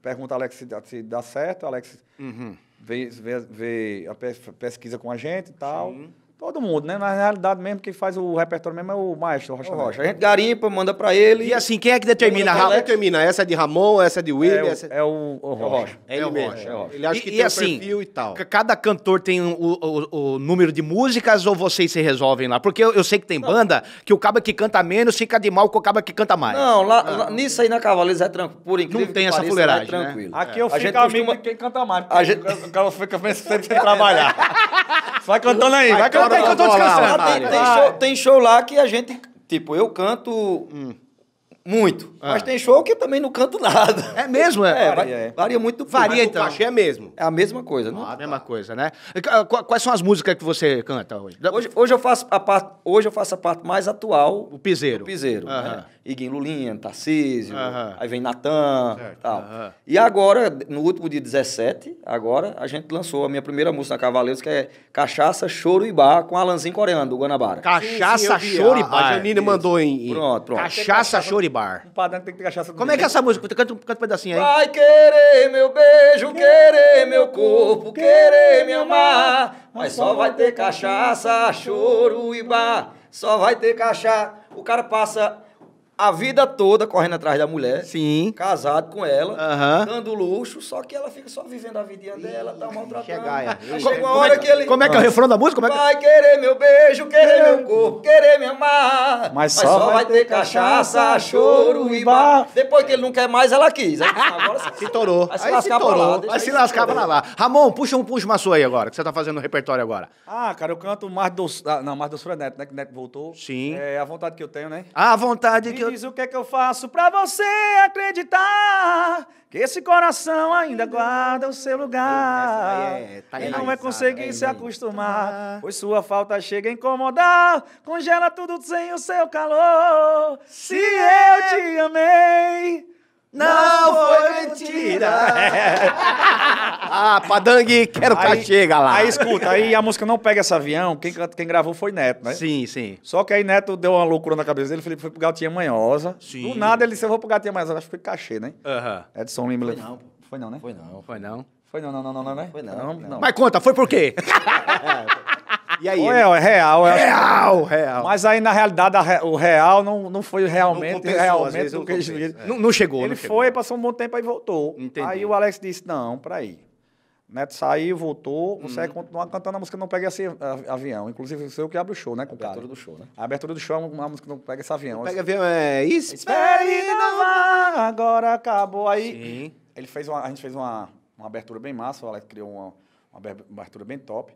Pergunta Alex se, se dá certo, Alex. Uhum vê, vê, vê a pesquisa com a gente e tal. Sim. Todo mundo, né? Na realidade mesmo, quem faz o repertório mesmo é o maestro, o Rocha. O Rocha. A gente garimpa, manda pra ele. E assim, quem é que determina? Quem determina? Essa é de Ramon, essa é de William, é, essa é... é o, é o Rocha. Rocha. É ele mesmo. É o Rocha. Ele acha e, que e tem assim, um perfil e tal. Cada cantor tem o, o, o, número de músicas ou vocês se resolvem lá? Porque eu, eu sei que tem não. banda que o caba que canta menos fica de mal com o caba que canta mais. Não, lá, ah. lá nisso aí na Cavaleza é tranquilo. Por incrível Não tem essa pareça, é fuleiragem, é tranquilo. Né? Aqui eu fico amigo costuma... de quem canta mais. A gente... O cara fica pensando sem trabalhar. Vai cantando aí, vai cantando aí que eu tô descansando. tem, show, lá que a gente, tipo, eu canto muito. É. Mas tem show que também não canto nada. É mesmo? É, é, varia, é. é. varia, muito do público. Varia, então. O cachê é mesmo. É a mesma coisa, né? a ah, tá. mesma coisa, né? Quais são as músicas que você canta hoje? Hoje, hoje, eu, faço a parte, hoje eu faço a parte mais atual. O piseiro. O piseiro. Uh -huh. né? Iguinho Lulinha, Tarcísio, uh -huh. aí vem Natan, tal. Uh -huh. E agora, no último dia 17, agora, a gente lançou a minha primeira música na Cavaleiros, que é Cachaça, Choro e Bar, com Alanzinho Coreano, do Guanabara. Cachaça, sim, sim, Choro e ah, Bar. A Janine mandou em... Pronto, pronto. Cachaça, Choro e bar. Um padrão tem que ter cachaça. Como é que é essa música? Canta, canta um pedacinho aí. Vai querer meu beijo, querer meu corpo, querer me amar. Mas só vai ter cachaça, choro e bar. Só vai ter cachaça. O cara passa a vida toda correndo atrás da mulher. Sim. Casado com ela, uhum. dando luxo, só que ela fica só vivendo a vidinha dela, tá é maltratando. é. Chega uma é hora que ele. Como é que é o refrão da música? Como é que... É? Vai querer meu beijo, querer meu corpo, querer me amar. Mas só, Mas só vai, vai ter cachaça, cachaça, choro e bar. Depois que ele não quer mais, ela quis. agora se, torou. Aí se lascar pra se lá. Aí se lá, lá. Ramon, puxa um puxa uma sua aí agora, que você tá fazendo no repertório agora. Ah, cara, eu canto mais doce. Ah, não, mais doce pra Neto, né? Que Neto voltou. Sim. É a vontade que eu tenho, né? A vontade que eu Pois o que é que eu faço para você acreditar que esse coração ainda guarda o seu lugar? É tá e não vai conseguir é se acostumar, pois sua falta chega a incomodar, congela tudo sem o seu calor. Se eu é te amei, não, foi mentira! ah, Padangue, quero cachê, galera! Aí escuta, aí a música Não Pega Esse Avião, quem, quem gravou foi Neto, né? Sim, sim. Só que aí Neto deu uma loucura na cabeça dele, Felipe foi pro Gatinha Manhosa. Sim. Do nada ele disse, eu vou pro Gatinha Manhosa, acho que foi cachê, né? Aham. Uhum. Edson Lima. Foi não. Foi não, né? Foi não. Foi não. Foi não, não, não, não, né? Foi não, não. não. Mas conta, foi por quê? E aí? é, real, é real, real. Mas aí, na realidade, re... o real não, não foi realmente, não compensou, realmente o que é. não, não chegou, Ele não chegou. foi, passou um bom tempo aí voltou. Entendi. Aí o Alex disse: não, peraí. Neto saiu, voltou, você hum. cantando a música Não Pega Esse Avião. Inclusive, você é o que abre o show, né, com o cara? A abertura do show, né? A abertura do show é uma música Não Pega Esse Avião. Não Pega Avião é... Espere, não vá, agora acabou. Aí, Sim. ele fez uma, a gente fez uma, uma abertura bem massa, o Alex criou uma, uma abertura bem top.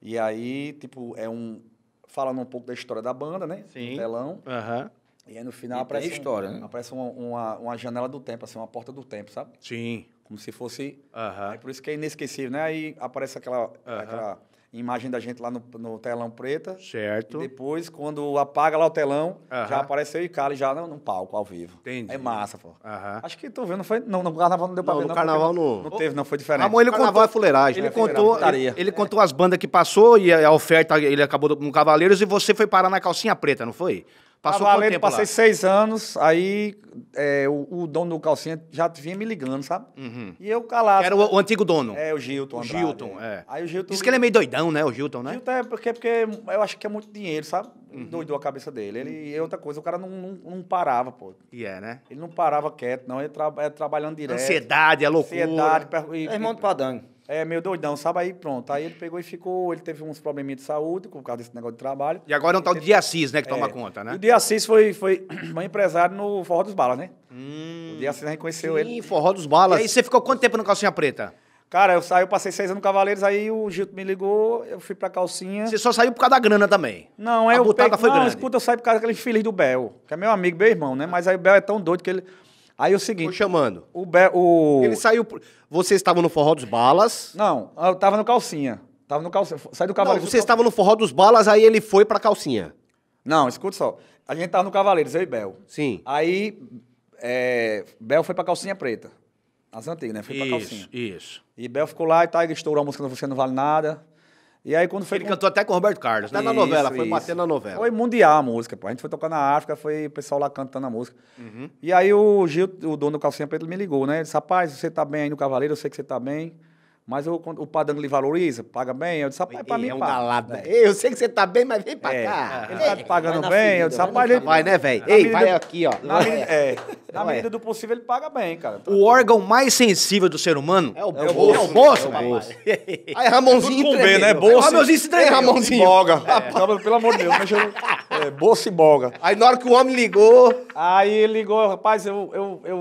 E aí, tipo, é um. Falando um pouco da história da banda, né? Sim. No telão. Uhum. E aí no final e aparece. história, um, né? Aparece uma, uma, uma, janela do tempo, assim, uma porta do tempo, sabe? Sim. Como se fosse. Uhum. É por isso que é inesquecível, né? Aí aparece aquela. Uhum. aquela imagem da gente lá no, no telão preta. Certo. E depois, quando apaga lá o telão, uh -huh. já apareceu e Icali já no, no palco, ao vivo. Entendi. É massa, pô. Uh -huh. Acho que estou vendo, não foi. Não, no carnaval não deu pra não, ver. No não, carnaval não. Não teve, não, foi diferente. Amor, ele contou, é fuleiragem. Ele, né? contou, ele, ele é. contou as bandas que passou e a oferta, ele acabou no Cavaleiros e você foi parar na calcinha preta, não foi? Passou tá valendo, passei lá? seis anos, aí é, o, o, dono do calcinha já vinha me ligando, sabe? Uhum. E eu calado. Era o, o, antigo dono? É, o Gilton. Andrade, Gilton, é. Aí o Gilton... Diz que ele é meio doidão, né, o Gilton, né? Gilton é porque, porque eu acho que é muito dinheiro, sabe? Uhum. Doidou a cabeça dele. Ele, e outra coisa, o cara não, não, não parava, pô. E yeah, é, né? Ele não parava quieto, não. Ele tra, é, trabalhando direto. Ansiedade, é loucura. Ansiedade. Per... é irmão do Padang. É, meio doidão, sabe? Aí pronto. Aí ele pegou e ficou. Ele teve uns probleminhas de saúde por causa desse negócio de trabalho. E agora é um tal de Assis, né? Que é, toma conta, né? E o Diassis foi, foi um empresário no Forró dos Balas, né? Hum, o Diassis a né, gente conheceu sim, ele. Sim, Forró dos Balas. E aí você ficou quanto tempo no Calcinha Preta? Cara, eu saí, eu passei seis anos no Cavaleiros, aí o Gilto me ligou, eu fui pra calcinha. Você só saiu por causa da grana também? Não, é o. A eu peguei. foi não, grande. escuta, eu saí por causa daquele infeliz do Bel, que é meu amigo, meu irmão, né? Mas aí o Bel é tão doido que ele. Aí o seguinte. Tô chamando. O, Be o... Ele saiu. Vocês estavam no forró dos balas. Não, eu tava no calcinha. Tava no calcinha. Sai do cavaleiro. Vocês estavam no forró dos balas, aí ele foi pra calcinha. Não, escuta só. A gente tava no Cavaleiros, eu e Bel. Sim. Aí é, Bel foi pra calcinha preta. As antigas, né? Foi pra isso, calcinha. Isso. E Bel ficou lá e tal, tá, estourou a música Você Não Vale Nada. E aí quando foi. Ele com... cantou até com o Roberto Carlos, até isso, né? na novela, foi isso. bater na novela. Foi mundial a música, pô. A gente foi tocar na África, foi o pessoal lá cantando a música. Uhum. E aí o Gil, o dono do calcinha preto me ligou, né? Ele disse, rapaz, você tá bem aí no Cavaleiro, eu sei que você tá bem. Mas o, o Padang lhe valoriza, paga bem. Eu disse, rapaz, é para mim é um paga. galado, né? Eu sei que você tá bem, mas vem pra é, cá. Ele tá pagando bem. Ferida, eu disse, rapaz... Ele... Vai, né, velho? Ei, medida, vai aqui, ó. Na, medida, é. é, na medida do possível, ele paga bem, cara. O órgão mais sensível do ser humano... É o é bolso. Né, é o bolso, é o bolso, é o bolso. Aí Ramonzinho tudo com B, né? Bolso... Ramonzinho se tremeu. Ramonzinho. Boga. É. Pelo amor de Deus, mas eu... É, bolso e boga. Aí na hora que o homem ligou... Aí ele ligou, rapaz, eu, eu, eu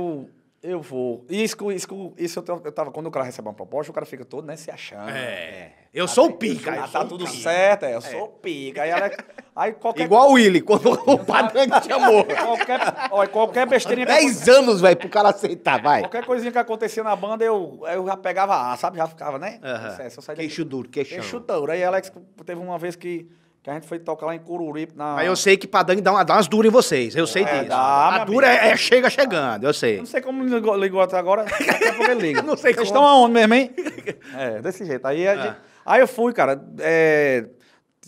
eu vou. Isso, isso, isso eu tava. Quando o cara recebe uma proposta, o cara fica todo, né, se achando. É. é. Eu tá sou o pica. tá, tá tudo pica. certo, é, eu é. sou o pica. Aí, ela, aí qualquer. Igual o Willy, quando o padrão te amou Qualquer, olha, qualquer besteirinha. Dez que... anos, velho, pro cara aceitar, vai. Qualquer coisinha que acontecia na banda, eu, eu já pegava, sabe? Já ficava, né? Uhum. Queixo duro, queixão. Queixo duro. Aí Alex teve uma vez que que a gente foi tocar lá em Cururipe. Na... Mas eu sei que Padang dá, uma, dá umas duras em vocês. Eu sei é, disso. Dá, a dura é, é, chega chegando, eu sei. Eu não sei como ligou, ligou até agora. Daqui a pouco ele liga. não sei Vocês como... estão aonde mesmo, hein? é, desse jeito. Aí, ah. gente... aí eu fui, cara. É...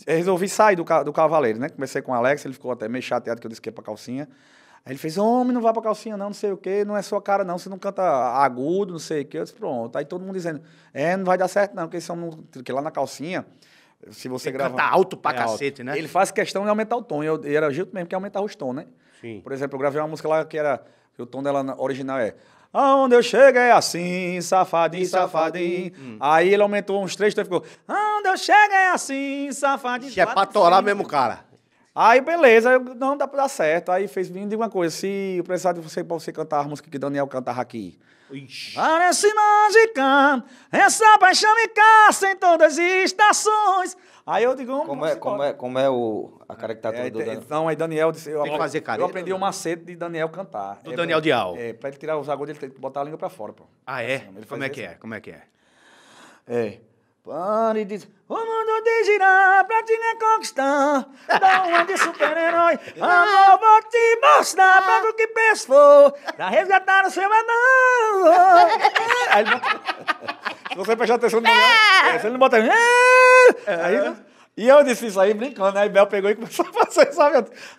Eu resolvi sair do, do Cavaleiro, né? Comecei com o Alex, ele ficou até meio chateado que eu disse que ia pra calcinha. Aí ele fez, homem, não vai pra calcinha não, não sei o quê, não é sua cara não, você não canta agudo, não sei o quê. Eu disse, pronto. Aí todo mundo dizendo, é, não vai dar certo não, porque, esse homem não... porque lá na calcinha se você ele grava. Canta alto pra é cacete, alto. né? Ele faz questão de aumentar o tom. e eu era justo mesmo que aumentar os tom, né? Sim. Por exemplo, eu gravei uma música lá que era. O tom dela original é. Aonde eu chego é assim, safadinho, safadinho. Hum. Aí ele aumentou uns três, então ficou. Aonde eu chego é assim, safadinho. Que é pra torar mesmo, cara. Aí, beleza, não dá pra dar certo. Aí fez vindo diga uma coisa. Se eu precisar de você pra você cantar a música que Daniel cantava aqui. Ixi. Para se essa paixão me caça em todas as estações. Aí eu digo, como é, como é, como é o, a caricatura é, do Daniel? Então, aí Daniel disse, eu, fazer careta, eu aprendi o né? um macete de Daniel cantar. Do é, Daniel Dial. É, pra ele tirar os agudos, ele tem que botar a língua pra fora, pô. Ah, é? Assim, como é que isso. é? Como é que é? É. Pare diz, O mundo de girar pra te reconquistar. Dá uma de super-herói. Ah. Amor, vou te mostrar. pra o que pensou. Pra resgatar o seu anão. Aí Se você prestar atenção no lugar, você não bota. É. Aí. É. E eu disse isso aí brincando, né? aí Bel pegou e começou a fazer isso.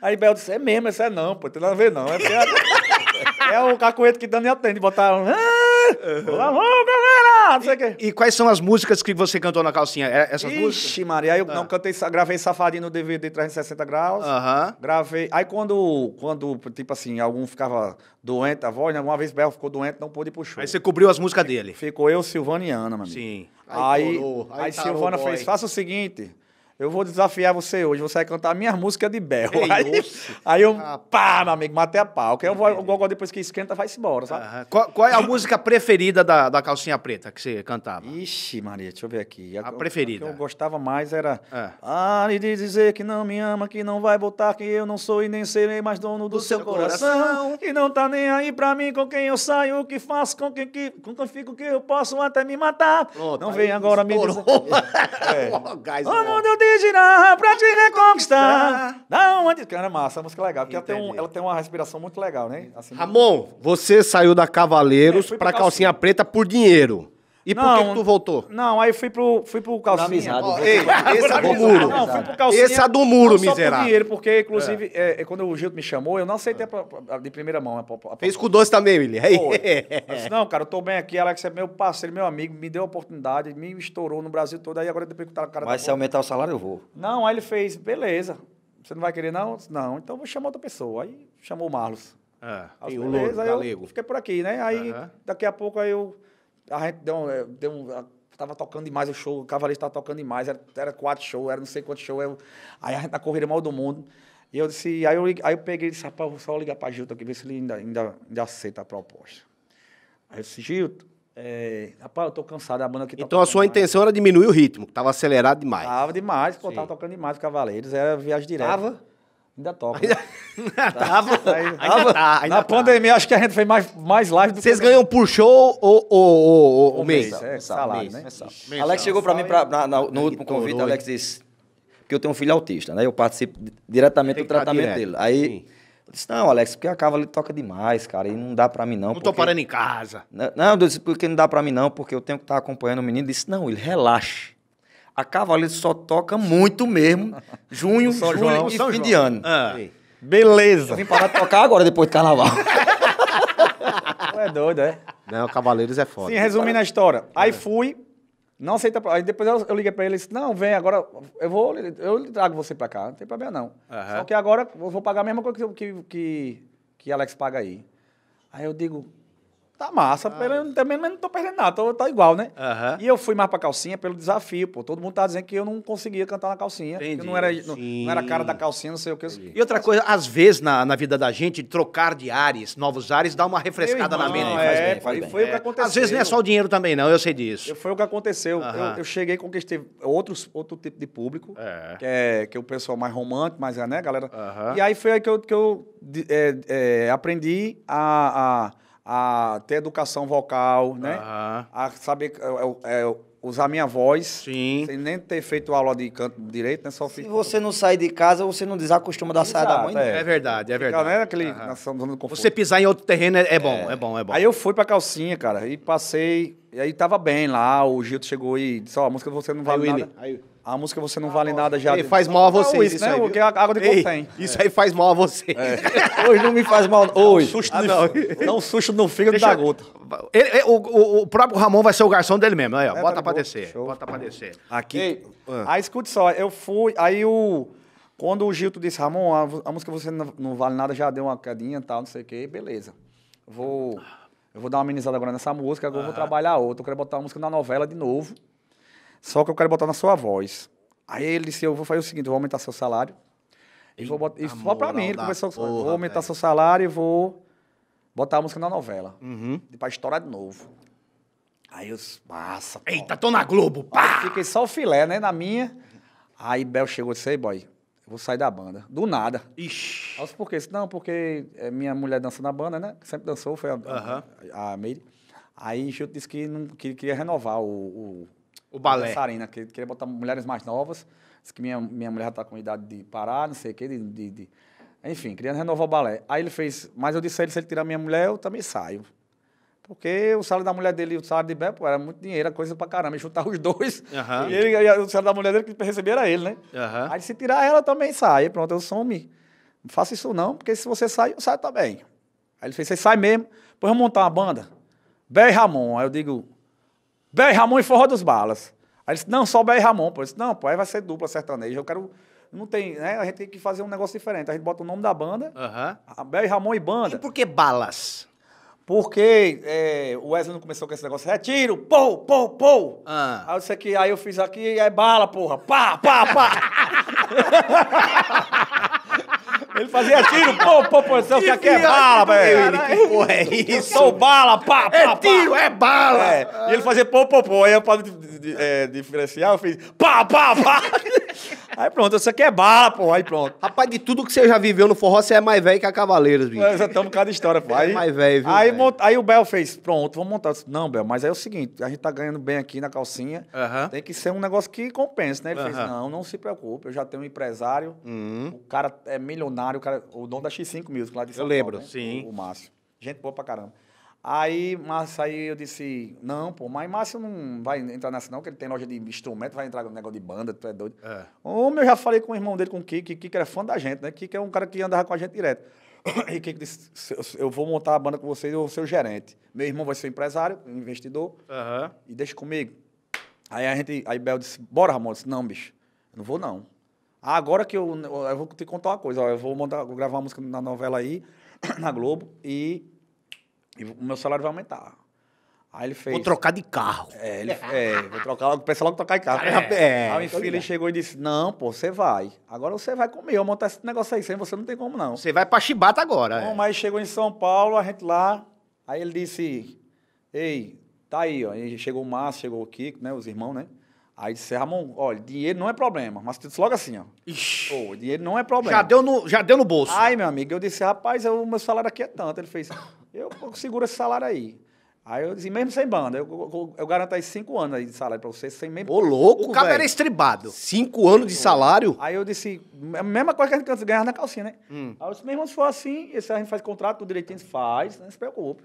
Aí Bel disse, é mesmo, isso é não, pô, tem nada a ver não. É, é, é o cacoeto que Daniel tem de botar um... vamos ah, tá galera! Não sei e, quê. e quais são as músicas que você cantou na calcinha? É, essas Ixi, músicas? Ixi, Maria, aí eu ah. não, cantei, gravei Safadinho no DVD 360 graus. Aham. Gravei. Aí quando, quando, tipo assim, algum ficava doente, a voz, né? alguma vez Bel ficou doente, não pôde puxar. Aí você cobriu as músicas dele. Ficou eu, Silvana e Ana, mano. Sim. Aí, aí, aí, aí tá Silvana fez, faça o seguinte. Eu vou desafiar você hoje, você vai cantar minhas músicas de berro. Ei, aí, aí, eu, ah, pá, meu amigo, matei a pau. Que eu vou, o gogó depois que esquenta, vai-se embora, sabe? qual, qual, é a música preferida da, da calcinha preta que você cantava? Ixi, Maria, deixa eu ver aqui. A, a preferida. A que eu gostava mais era. É. Ah, de dizer que não me ama, que não vai botar, que eu não sou e nem serei mais dono do, do seu, coração, coração, Que não tá nem aí pra mim, com quem eu saio, o que faço, com quem, que, com quem fico, que eu posso até me matar. não vem agora me dizer. é. oh, oh, meu Deus dirá pra te reconquistar. Não, antes. Cara, é massa, a música é legal, porque ela tem, um, ela tem, uma respiração muito legal, né? Assim, Ramon, você saiu da Cavaleiros é, pra, pra calcinha, calcinha preta por dinheiro. E por que, que tu voltou? Não, aí fui pro, fui pro calcinha. Amizade, oh, ei, esse é, é do muro. Não, fui pro calcinha. Esse é do muro, não miserável. Só dinheiro, porque, inclusive, é. é. É, quando o Gilto me chamou, eu não aceitei a, de primeira mão. Né, a, a, Fez com o doce também, Willi. Disse, não, cara, eu tô bem aqui. Alex é meu parceiro, meu amigo, me deu a oportunidade, me estourou no Brasil todo. Aí agora depois que tá na cara Mas tá se boca. aumentar o salário, eu vou. Não, aí ele fez, beleza. Você não vai querer, não? Disse, não, então vou chamar outra pessoa. Aí chamou o Marlos. É. Aí, beleza, aí eu fiquei por aqui, né? Aí daqui a pouco aí eu a gente deu, um, eh, deu tava tocando demais o show, o Cavaleiro estava tocando demais, era, era quatro shows, era não sei quantos shows. aí a gente na corrida mal do mundo. E eu disse, aí eu, aí eu peguei e disse, rapaz, vou só ligar para Gilto aqui, ver se ele ainda, ainda, ainda aceita a proposta. Aí eu disse, Gilto, é, rapaz, eu tô cansado da banda aqui. Tá então a sua demais. intenção era diminuir o ritmo, tava acelerado demais. Tava demais, pô, tava tocando demais os Cavaleiros, era viagem direta. Tava? Ainda topa. Ainda, ah, tá, tá, ainda, ainda tá. tá. Ainda na tá. pandemia, acho que a gente fez mais, mais live do Vocês que... ganham por show ou, ou, ou, ou mês? mês? É, né? Né? salário, mês, né? Mensal. Mensal. Alex chegou para mim pra, na, na, no último convite, torou, Alex disse... Porque eu tenho um filho autista, né? Eu participo diretamente do tratamento dele. Aí... Sim. Eu disse, não, Alex, porque a cava ali toca demais, cara, e não dá pra mim não. Não porque... tô parando em casa. Não, eu disse, porque não dá pra mim não, porque eu tenho que estar tá acompanhando o menino. disse, não, ele relaxe. A Cavaleiro só toca muito mesmo, junho, São julho João, e São fim João. de ano. Ah. Beleza. Eu vim parar de tocar agora, depois do carnaval. é doido, é? Não, Cavaleiros é foda. Sim, resumindo a história. Aí é. fui, não aceita. Aí depois eu, eu liguei pra ele e disse: Não, vem, agora eu vou, eu lhe trago você pra cá, não tem problema não. Só que agora eu vou pagar a mesma coisa que, que, que, que Alex paga aí. Aí eu digo: tá massa. Ah. Pelo, também não tô perdendo nada, tô, tá igual, né? Uhum. E eu fui mais pra calcinha pelo desafio, pô. Todo mundo tá dizendo que eu não conseguia cantar na calcinha. Entendi. não era, não, não, era cara da calcinha, não sei o que. Entendi. E outra coisa, às vezes na, na vida da gente, trocar de ares, novos ares, dá uma refrescada irmão, na mente. Não, é, faz bem, foi, foi o que é. aconteceu. Às vezes não é só o dinheiro também, não, eu sei disso. Foi o que aconteceu. Uhum. Eu, eu, cheguei, conquistei outros, outro tipo de público, é. que, é, que é o pessoal mais romântico, mais, né, galera? Uhum. E aí foi aí que eu, que eu é, é, aprendi a, a a ter educação vocal, né? Uhum. A saber é, é, é, usar minha voz. Sim. Sem nem ter feito aula de canto direito, né? Só Se você não sai de casa, você não desacostuma da saia da mãe. É. é verdade, é verdade. né, aquele, uhum. nação, Você pisar em outro terreno é, é bom, é. é. bom, é bom. Aí eu fui pra calcinha, cara, e passei. E aí tava bem lá, o Gilto chegou e disse, ó, oh, a música você não vale aí, nada. Aí, a música Você Não ah, Vale Nada já. faz mal a vocês, não, isso, isso né? aí. Porque a água de tem. Isso é. aí faz mal a vocês. É. Hoje não me faz mal. Hoje. Dá um susto, ah, no, dá susto no fígado Deixa, da gota. Ele, ele, o, o, próprio Ramon vai ser o garçom dele mesmo. Aí, ó, é, bota tá pra descer. Show. Bota pra descer. Aqui. Ei, ah. Aí escute só, eu fui. Aí o. Quando o Gilto disse, Ramon, a, a música Você não, não Vale Nada já deu uma quedinha e tal, não sei o quê, beleza. Vou. Eu vou dar uma amenizada agora nessa música, agora eu vou ah. trabalhar outra. Eu quero botar a música na novela de novo. Só que eu quero botar na sua voz. Aí ele disse: Eu vou fazer o seguinte, eu vou aumentar seu salário. E vou botar, isso só pra mim, ele começou falar: Vou aumentar véio. seu salário e vou botar a música na novela. Uhum. E pra estourar de novo. Aí eu disse: Massa. Pô. Eita, tô na Globo, pá! Aí fiquei só o filé, né? Na minha. Aí Bel chegou e disse: Ei, boy, vou sair da banda. Do nada. Ixi. eu disse, por quê? não, porque eh, minha mulher dança na banda, né? Sempre dançou, foi a, uhum. a, a Meire. Aí Gilto disse que, não, que queria renovar o, o o balé. Dançarina, que queria botar mulheres mais novas. Disse que minha, minha mulher já tá com idade de parar, não sei o quê, de, de, de... Enfim, queria renovar o balé. Aí ele fez, mas eu disse a ele, se ele tirar minha mulher, eu também saio. Porque o salário da mulher dele e o salário de Bepo era muito dinheiro, era coisa pra caramba. E juntar os dois. Uhum. E, ele, e o salário da mulher dele que recebera era ele, né? Uhum. Aí se tirar ela também sai. Pronto, eu some. Não faça isso não, porque se você sai, eu saio também. Aí ele fez, você sai mesmo. Depois vamos montar uma banda. Bé e Ramon. Aí eu digo, Bel Ramon e Forró dos Balas. Aí ele disse, não, só Bel Ramon. Pô. Eu disse, não, pô, aí vai ser dupla sertaneja. Eu quero. Não tem, né? A gente tem que fazer um negócio diferente. A gente bota o nome da banda, uhum. Bel Ramon e banda. E por que balas? Porque é, o Wesley não começou com esse negócio, retiro, é pô, pô, pô. Ah. Aí, eu disse aqui, aí eu fiz aqui, é bala, porra. Pá, pá, pá. Ele fazia tiro, pô, pô, pô, que aqui é bala, velho. Que porra é isso? Sou bala, pá, pá, É tiro, é bala. É. E ele fazia pô, pô, pô. Aí eu, pra é, diferenciar, eu fiz pá, pá, pá. Aí pronto, você quer é bala, pô. Aí pronto. Rapaz, de tudo que você já viveu no forró, você é mais velho que a Cavaleiros, bicho. Nós é, já estamos cada história, pô. É aí, é mais velho, viu? Aí, monta aí o Bel fez, pronto, vamos montar. não, Bel, mas aí é o seguinte, a gente tá ganhando bem aqui na calcinha, uh -huh. tem que ser um negócio que compensa, né? Ele uh -huh. fez, não, não se preocupe, eu já tenho um empresário, uh -huh. o cara é milionário, o, cara, o dono da X5 Music lá de São Eu lembro. né? Sim. O, o Márcio. Gente boa pra caramba. Aí, Márcio, aí eu disse, não, pô, mas Márcio não vai entrar nessa não, que ele tem loja de instrumento, vai entrar no negócio de banda, tu é doido. É. Homem, eu já falei com o irmão dele, com o Kiki, Kiki era fã da gente, né? Kiki é um cara que andava com a gente direto. E Kiki disse, eu vou montar a banda com vocês, eu vou ser o gerente. Meu irmão vai ser empresário, investidor, uhum. e deixa comigo. Aí a gente, aí Bel disse, bora, Ramon. Eu disse, não, bicho, não vou não. agora que eu, eu vou te contar uma coisa, ó, eu vou, montar, vou gravar uma música na novela aí, na Globo, e e o meu salário vai aumentar. Aí ele fez. Vou trocar de carro. É, ele, é vou trocar logo, pensa logo trocar de carro. É, é, aí o é. filha é. chegou e disse: Não, pô, você vai. Agora você vai comer eu montar esse negócio aí, sem você não tem como não. Você vai pra Chibata agora. Bom, é. mas chegou em São Paulo, a gente lá. Aí ele disse: Ei, tá aí, ó. Aí chegou o Márcio, chegou o Kiko, né, os irmãos, né? Aí disse, Ramon, olha, dinheiro não é problema. Mas disse logo assim, ó. Ixi. Pô, dinheiro não é problema. Já deu no, já deu no bolso. Aí, meu amigo, eu disse, rapaz, o meu salário aqui é tanto. Ele fez, eu seguro esse salário aí. Aí eu disse, mesmo sem banda, eu, eu, eu garanto aí cinco anos aí de salário pra você, sem mesmo. Ô, louco, O cara véio. era estribado. Cinco anos de salário? Aí eu disse, é a mesma coisa que a gente ganhava na calcinha, né? Hum. Aí eu disse, meu irmão, se for assim, esse a gente faz contrato, tudo direitinho, faz, né, não se preocupe.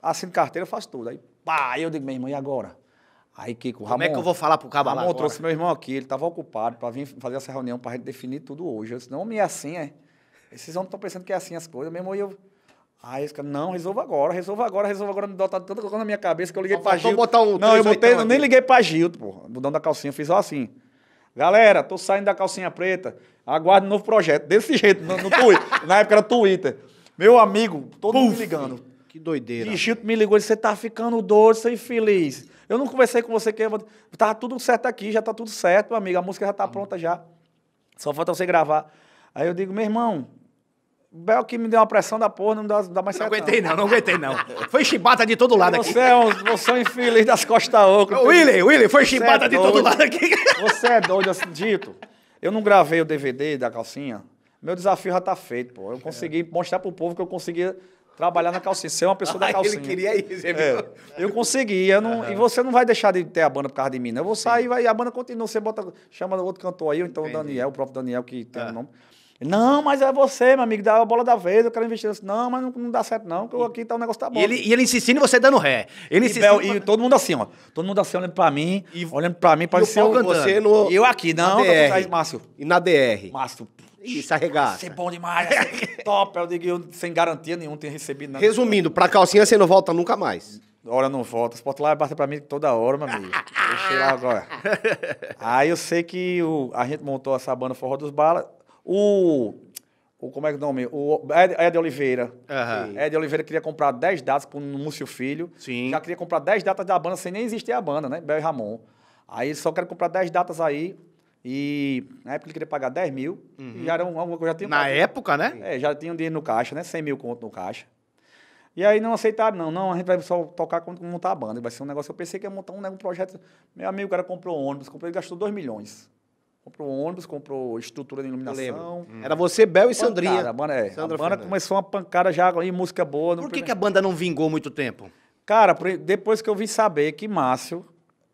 Assino carteira, eu faço tudo. Aí, pá, aí eu digo, meu irmão, e agora? Aí, Kiko, Ramon... Como é que eu vou falar pro Cabo Ramon agora? trouxe meu irmão aqui, ele tava ocupado pra vir fazer essa reunião pra gente definir tudo hoje. Eu disse, não, me é assim, é. Esses homens estão pensando que é assim as coisas, meu irmão, e eu... Aí os não, resolva agora, resolva agora, resolva agora. Me dotado tanta coisa na minha cabeça que eu liguei Só pra Gil. botar Não, eu botei, nem liguei pra Gil, pô. Mudando da calcinha, eu fiz assim. Galera, tô saindo da calcinha preta, aguardo um novo projeto. Desse jeito, no, no Twitter. na época era Twitter. Meu amigo, todo Puf, mundo ligando. Que doideira. E Gil me ligou, disse: você tá ficando doido, você feliz. É infeliz. Eu não conversei com você, que eu... tá tudo certo aqui, já tá tudo certo, meu amigo. A música já tá pronta já. Só falta você gravar. Aí eu digo, meu irmão, Bel que me deu uma pressão da porra, não dá, dá mais certo. Não aguentei não, não aguentei não. Foi chibata de todo lado você aqui. É um, você é um infeliz das costas ocas. Willy, Willy, foi é chibata é de todo lado aqui. Você é doido, assim, dito. Eu não gravei o DVD da calcinha. Meu desafio já tá feito, pô. Eu consegui mostrar pro povo que eu conseguia trabalhar na calcinha, ser uma pessoa ah, da calcinha. Ele queria isso, ele é. Eu consegui, eu não, e você não vai deixar de ter a banda por causa de mim, não. Né? Eu vou sair, vai, a banda continua, você bota, chama outro cantor aí, ou então Entendi. o Daniel, o próprio Daniel que tem o ah. um nome. Não, mas é você, meu amigo, dá a bola da vez, eu quero investir. disse, não, mas não, não dá certo, não, porque aqui tá o um negócio tá bom. E ele, e ele insistindo e você dando ré. Ele e, Bel, e todo mundo assim, ó. Todo mundo assim, olhando pra mim, e, olhando pra mim, parecia eu você no... E eu aqui, não, Márcio. E na DR. Márcio. Isso, arregaça. Isso é bom demais, assim, top. Eu digo, eu, sem garantia nenhuma, tenho recebido nada. Resumindo, pra calcinha você não volta nunca mais. Olha, não volta. Os lá bate pra mim toda hora, meu amigo. Deixa lá agora. Aí eu sei que o, a gente montou essa banda Forró dos Balas o. o como é que é o nome? O Ed, Ed Oliveira. Uhum. Ed Oliveira queria comprar 10 datas para o Múcio Filho. Sim. Já queria comprar 10 datas da banda sem nem existir a banda, né? Bel e Ramon. Aí só quero comprar 10 datas aí. E na época ele queria pagar 10 mil. Uhum. já era uma coisa já tinha. Na pago. época, né? É, já tinha um dinheiro no caixa, né? 100 mil conto no caixa. E aí não aceitaram, não. Não, a gente vai só tocar quando montar a banda. Vai ser um negócio. Eu pensei que ia montar um, né, um projeto. Meu amigo, o cara comprou ônibus, comprou, ele gastou 2 milhões comprou ônibus, comprou estrutura de iluminação. Hum. Era você, Bel e Sandrinha. Pancada, a banda, é. a banda Fernandes. começou uma pancada já aí, música boa. Por que, que a banda não vingou muito tempo? Cara, depois que eu vim saber que Márcio,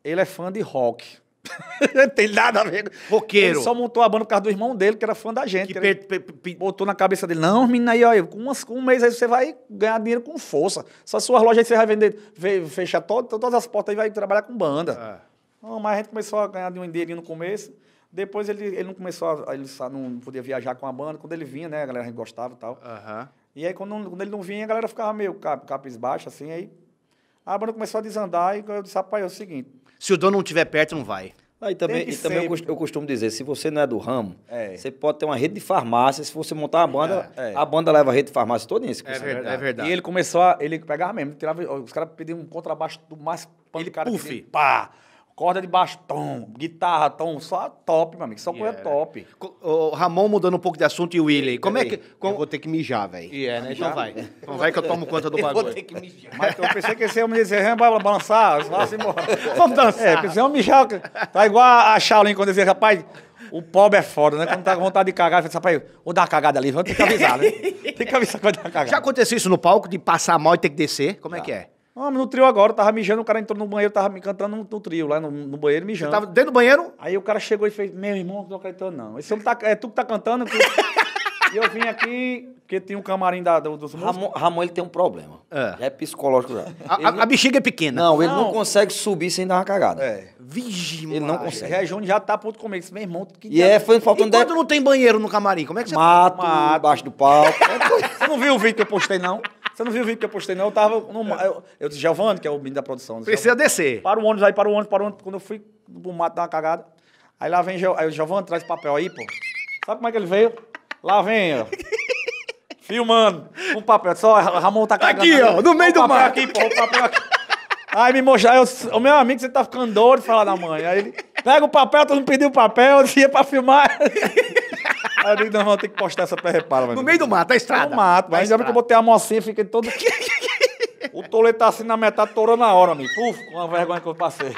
ele é fã de rock. não tem nada a ver. Roqueiro. Ele só montou a banda por causa do irmão dele, que era fã da gente. Que ele botou na cabeça dele: não, menina, aí, ó, com, umas, com um mês aí você vai ganhar dinheiro com força. Só sua loja aí você vai vender, fechar todas as portas e vai trabalhar com banda. É. Não, mas a gente começou a ganhar um dinheirinho no começo. Depois ele, ele não começou, a, ele não podia viajar com a banda. Quando ele vinha, né, a galera gostava e tal. Uhum. E aí, quando, quando ele não vinha, a galera ficava meio cap, assim, aí... A banda começou a desandar e eu disse, rapaz, é o seguinte... Se o dono não estiver perto, não vai. Ah, e também, e também eu, eu, costumo dizer, se você não é do ramo, é. você pode ter uma rede de farmácia, se você montar uma banda, é. a banda leva a rede de farmácia toda é isso. É, verdade. é verdade. E ele começou a... Ele pegava mesmo, tirava, os caras pediam um contrabaixo do mais... Ele, puff. Pá! corda de baixo, tom, guitarra, tom, só top, meu amigo. Só yeah. coisa é. top. O Ramon mudando um pouco de assunto e o William. Como é que. Como... Eu vou ter que mijar, velho. E yeah, é, né? Então vai. Então vai que eu tomo conta do bagulho. Eu vou ter que mijar. Mas eu pensei que esse homem ia dizer, vamos balançar, vamos Vamos dançar. É, precisamos mijar. Tá igual a Shaolin quando dizia, rapaz. O pobre é foda, né? Quando tá com vontade de cagar, você rapaz, vou dar uma cagada ali, vamos ter que avisar, né? Tem que avisar que vai dar uma cagada. Já aconteceu isso no palco, de passar mal e ter que descer? Como é que é? Ah, no trio agora, tava mijando, o cara entrou no banheiro, tava me cantando no, trio, lá no, no, banheiro, mijando. Você tava dentro do banheiro? Aí o cara chegou e fez, meu irmão, não acreditou não. Esse homem tá, é tu que tá cantando? e eu vim aqui, porque tem um camarim da, dos Ramon, Ramon, ele tem um problema. É. é psicológico já. A, não... a, bexiga é pequena. Não, ele não, não consegue subir sem dar uma cagada. É. Vigi, Ele não consegue. O região já tá ponto comer. Meu irmão, que E é, foi faltando... Enquanto de... não tem banheiro no camarim, como é que você... Mato, Mato. embaixo do palco. É você não viu o vídeo que eu postei, não? Você não viu o vídeo que eu postei, não? Eu tava. No, é. eu, eu disse, Giovanni, que é o menino da produção. Precisa descer. Para o ônibus aí, para o ônibus, para o ônibus. Quando eu fui pro mato dar uma cagada. Aí lá vem aí o Giovanni, traz papel aí, pô. Sabe como é que ele veio? Lá vem, ó. Filmando. Um papel. Só Ramon tá cagando. Aqui, ó, no meio do mato aqui, pô. O papel aqui. Aí me mostrar, o meu amigo, você tá ficando doido de falar da mãe. Aí ele, pega o papel, todo mundo pediu o papel, eu ia pra filmar. Aí eu digo, não, vamos ter que postar essa pré-repara. No meio do mato, da estrada. No mato, mas ainda bem que eu botei a mocinha e fiquei todo... o toleiro tá assim na metade, torou na hora, amigo. Puf, uma vergonha que eu passei.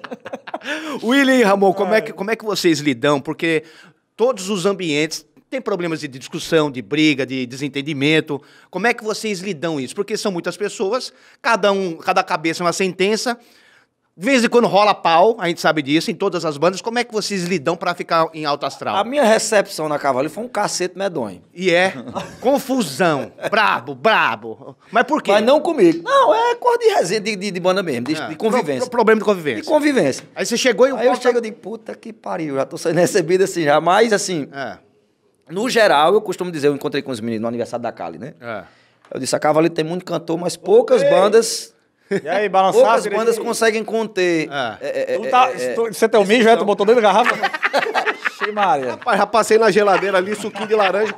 William e Ramon, como é, é. que, como é que vocês lidam? Porque todos os ambientes tem problemas de discussão, de briga, de desentendimento. Como é que vocês lidam isso? Porque são muitas pessoas, cada um, cada cabeça é uma sentença. De vez em quando rola pau, a gente sabe disso, em todas as bandas. Como é que vocês lidam para ficar em alta astral? A minha recepção na Cavalho foi um cacete medonho. E é? Confusão. brabo, brabo. Mas por quê? Mas não comigo. Não, é cor de resenha, de, de, de banda mesmo, de, ah, de convivência. pro- pro- problema de convivência. De convivência. Aí você chegou e Aí eu chego e digo, puta que pariu, já tô sendo recebido assim já. Mas, assim, É, no geral, eu costumo dizer, eu encontrei com os meninos no aniversário da Cali, né? é. Eu disse, a Cavalito tem muito cantor, mas poucas bandas e aí, balançar? Poucas bandas conseguem conter. É. É, é, é tá, é, é. você tem o mijo, é? Tu botou dentro da garrafa? Cheio Maria. Rapaz, já passei na geladeira ali, suquinho de laranja.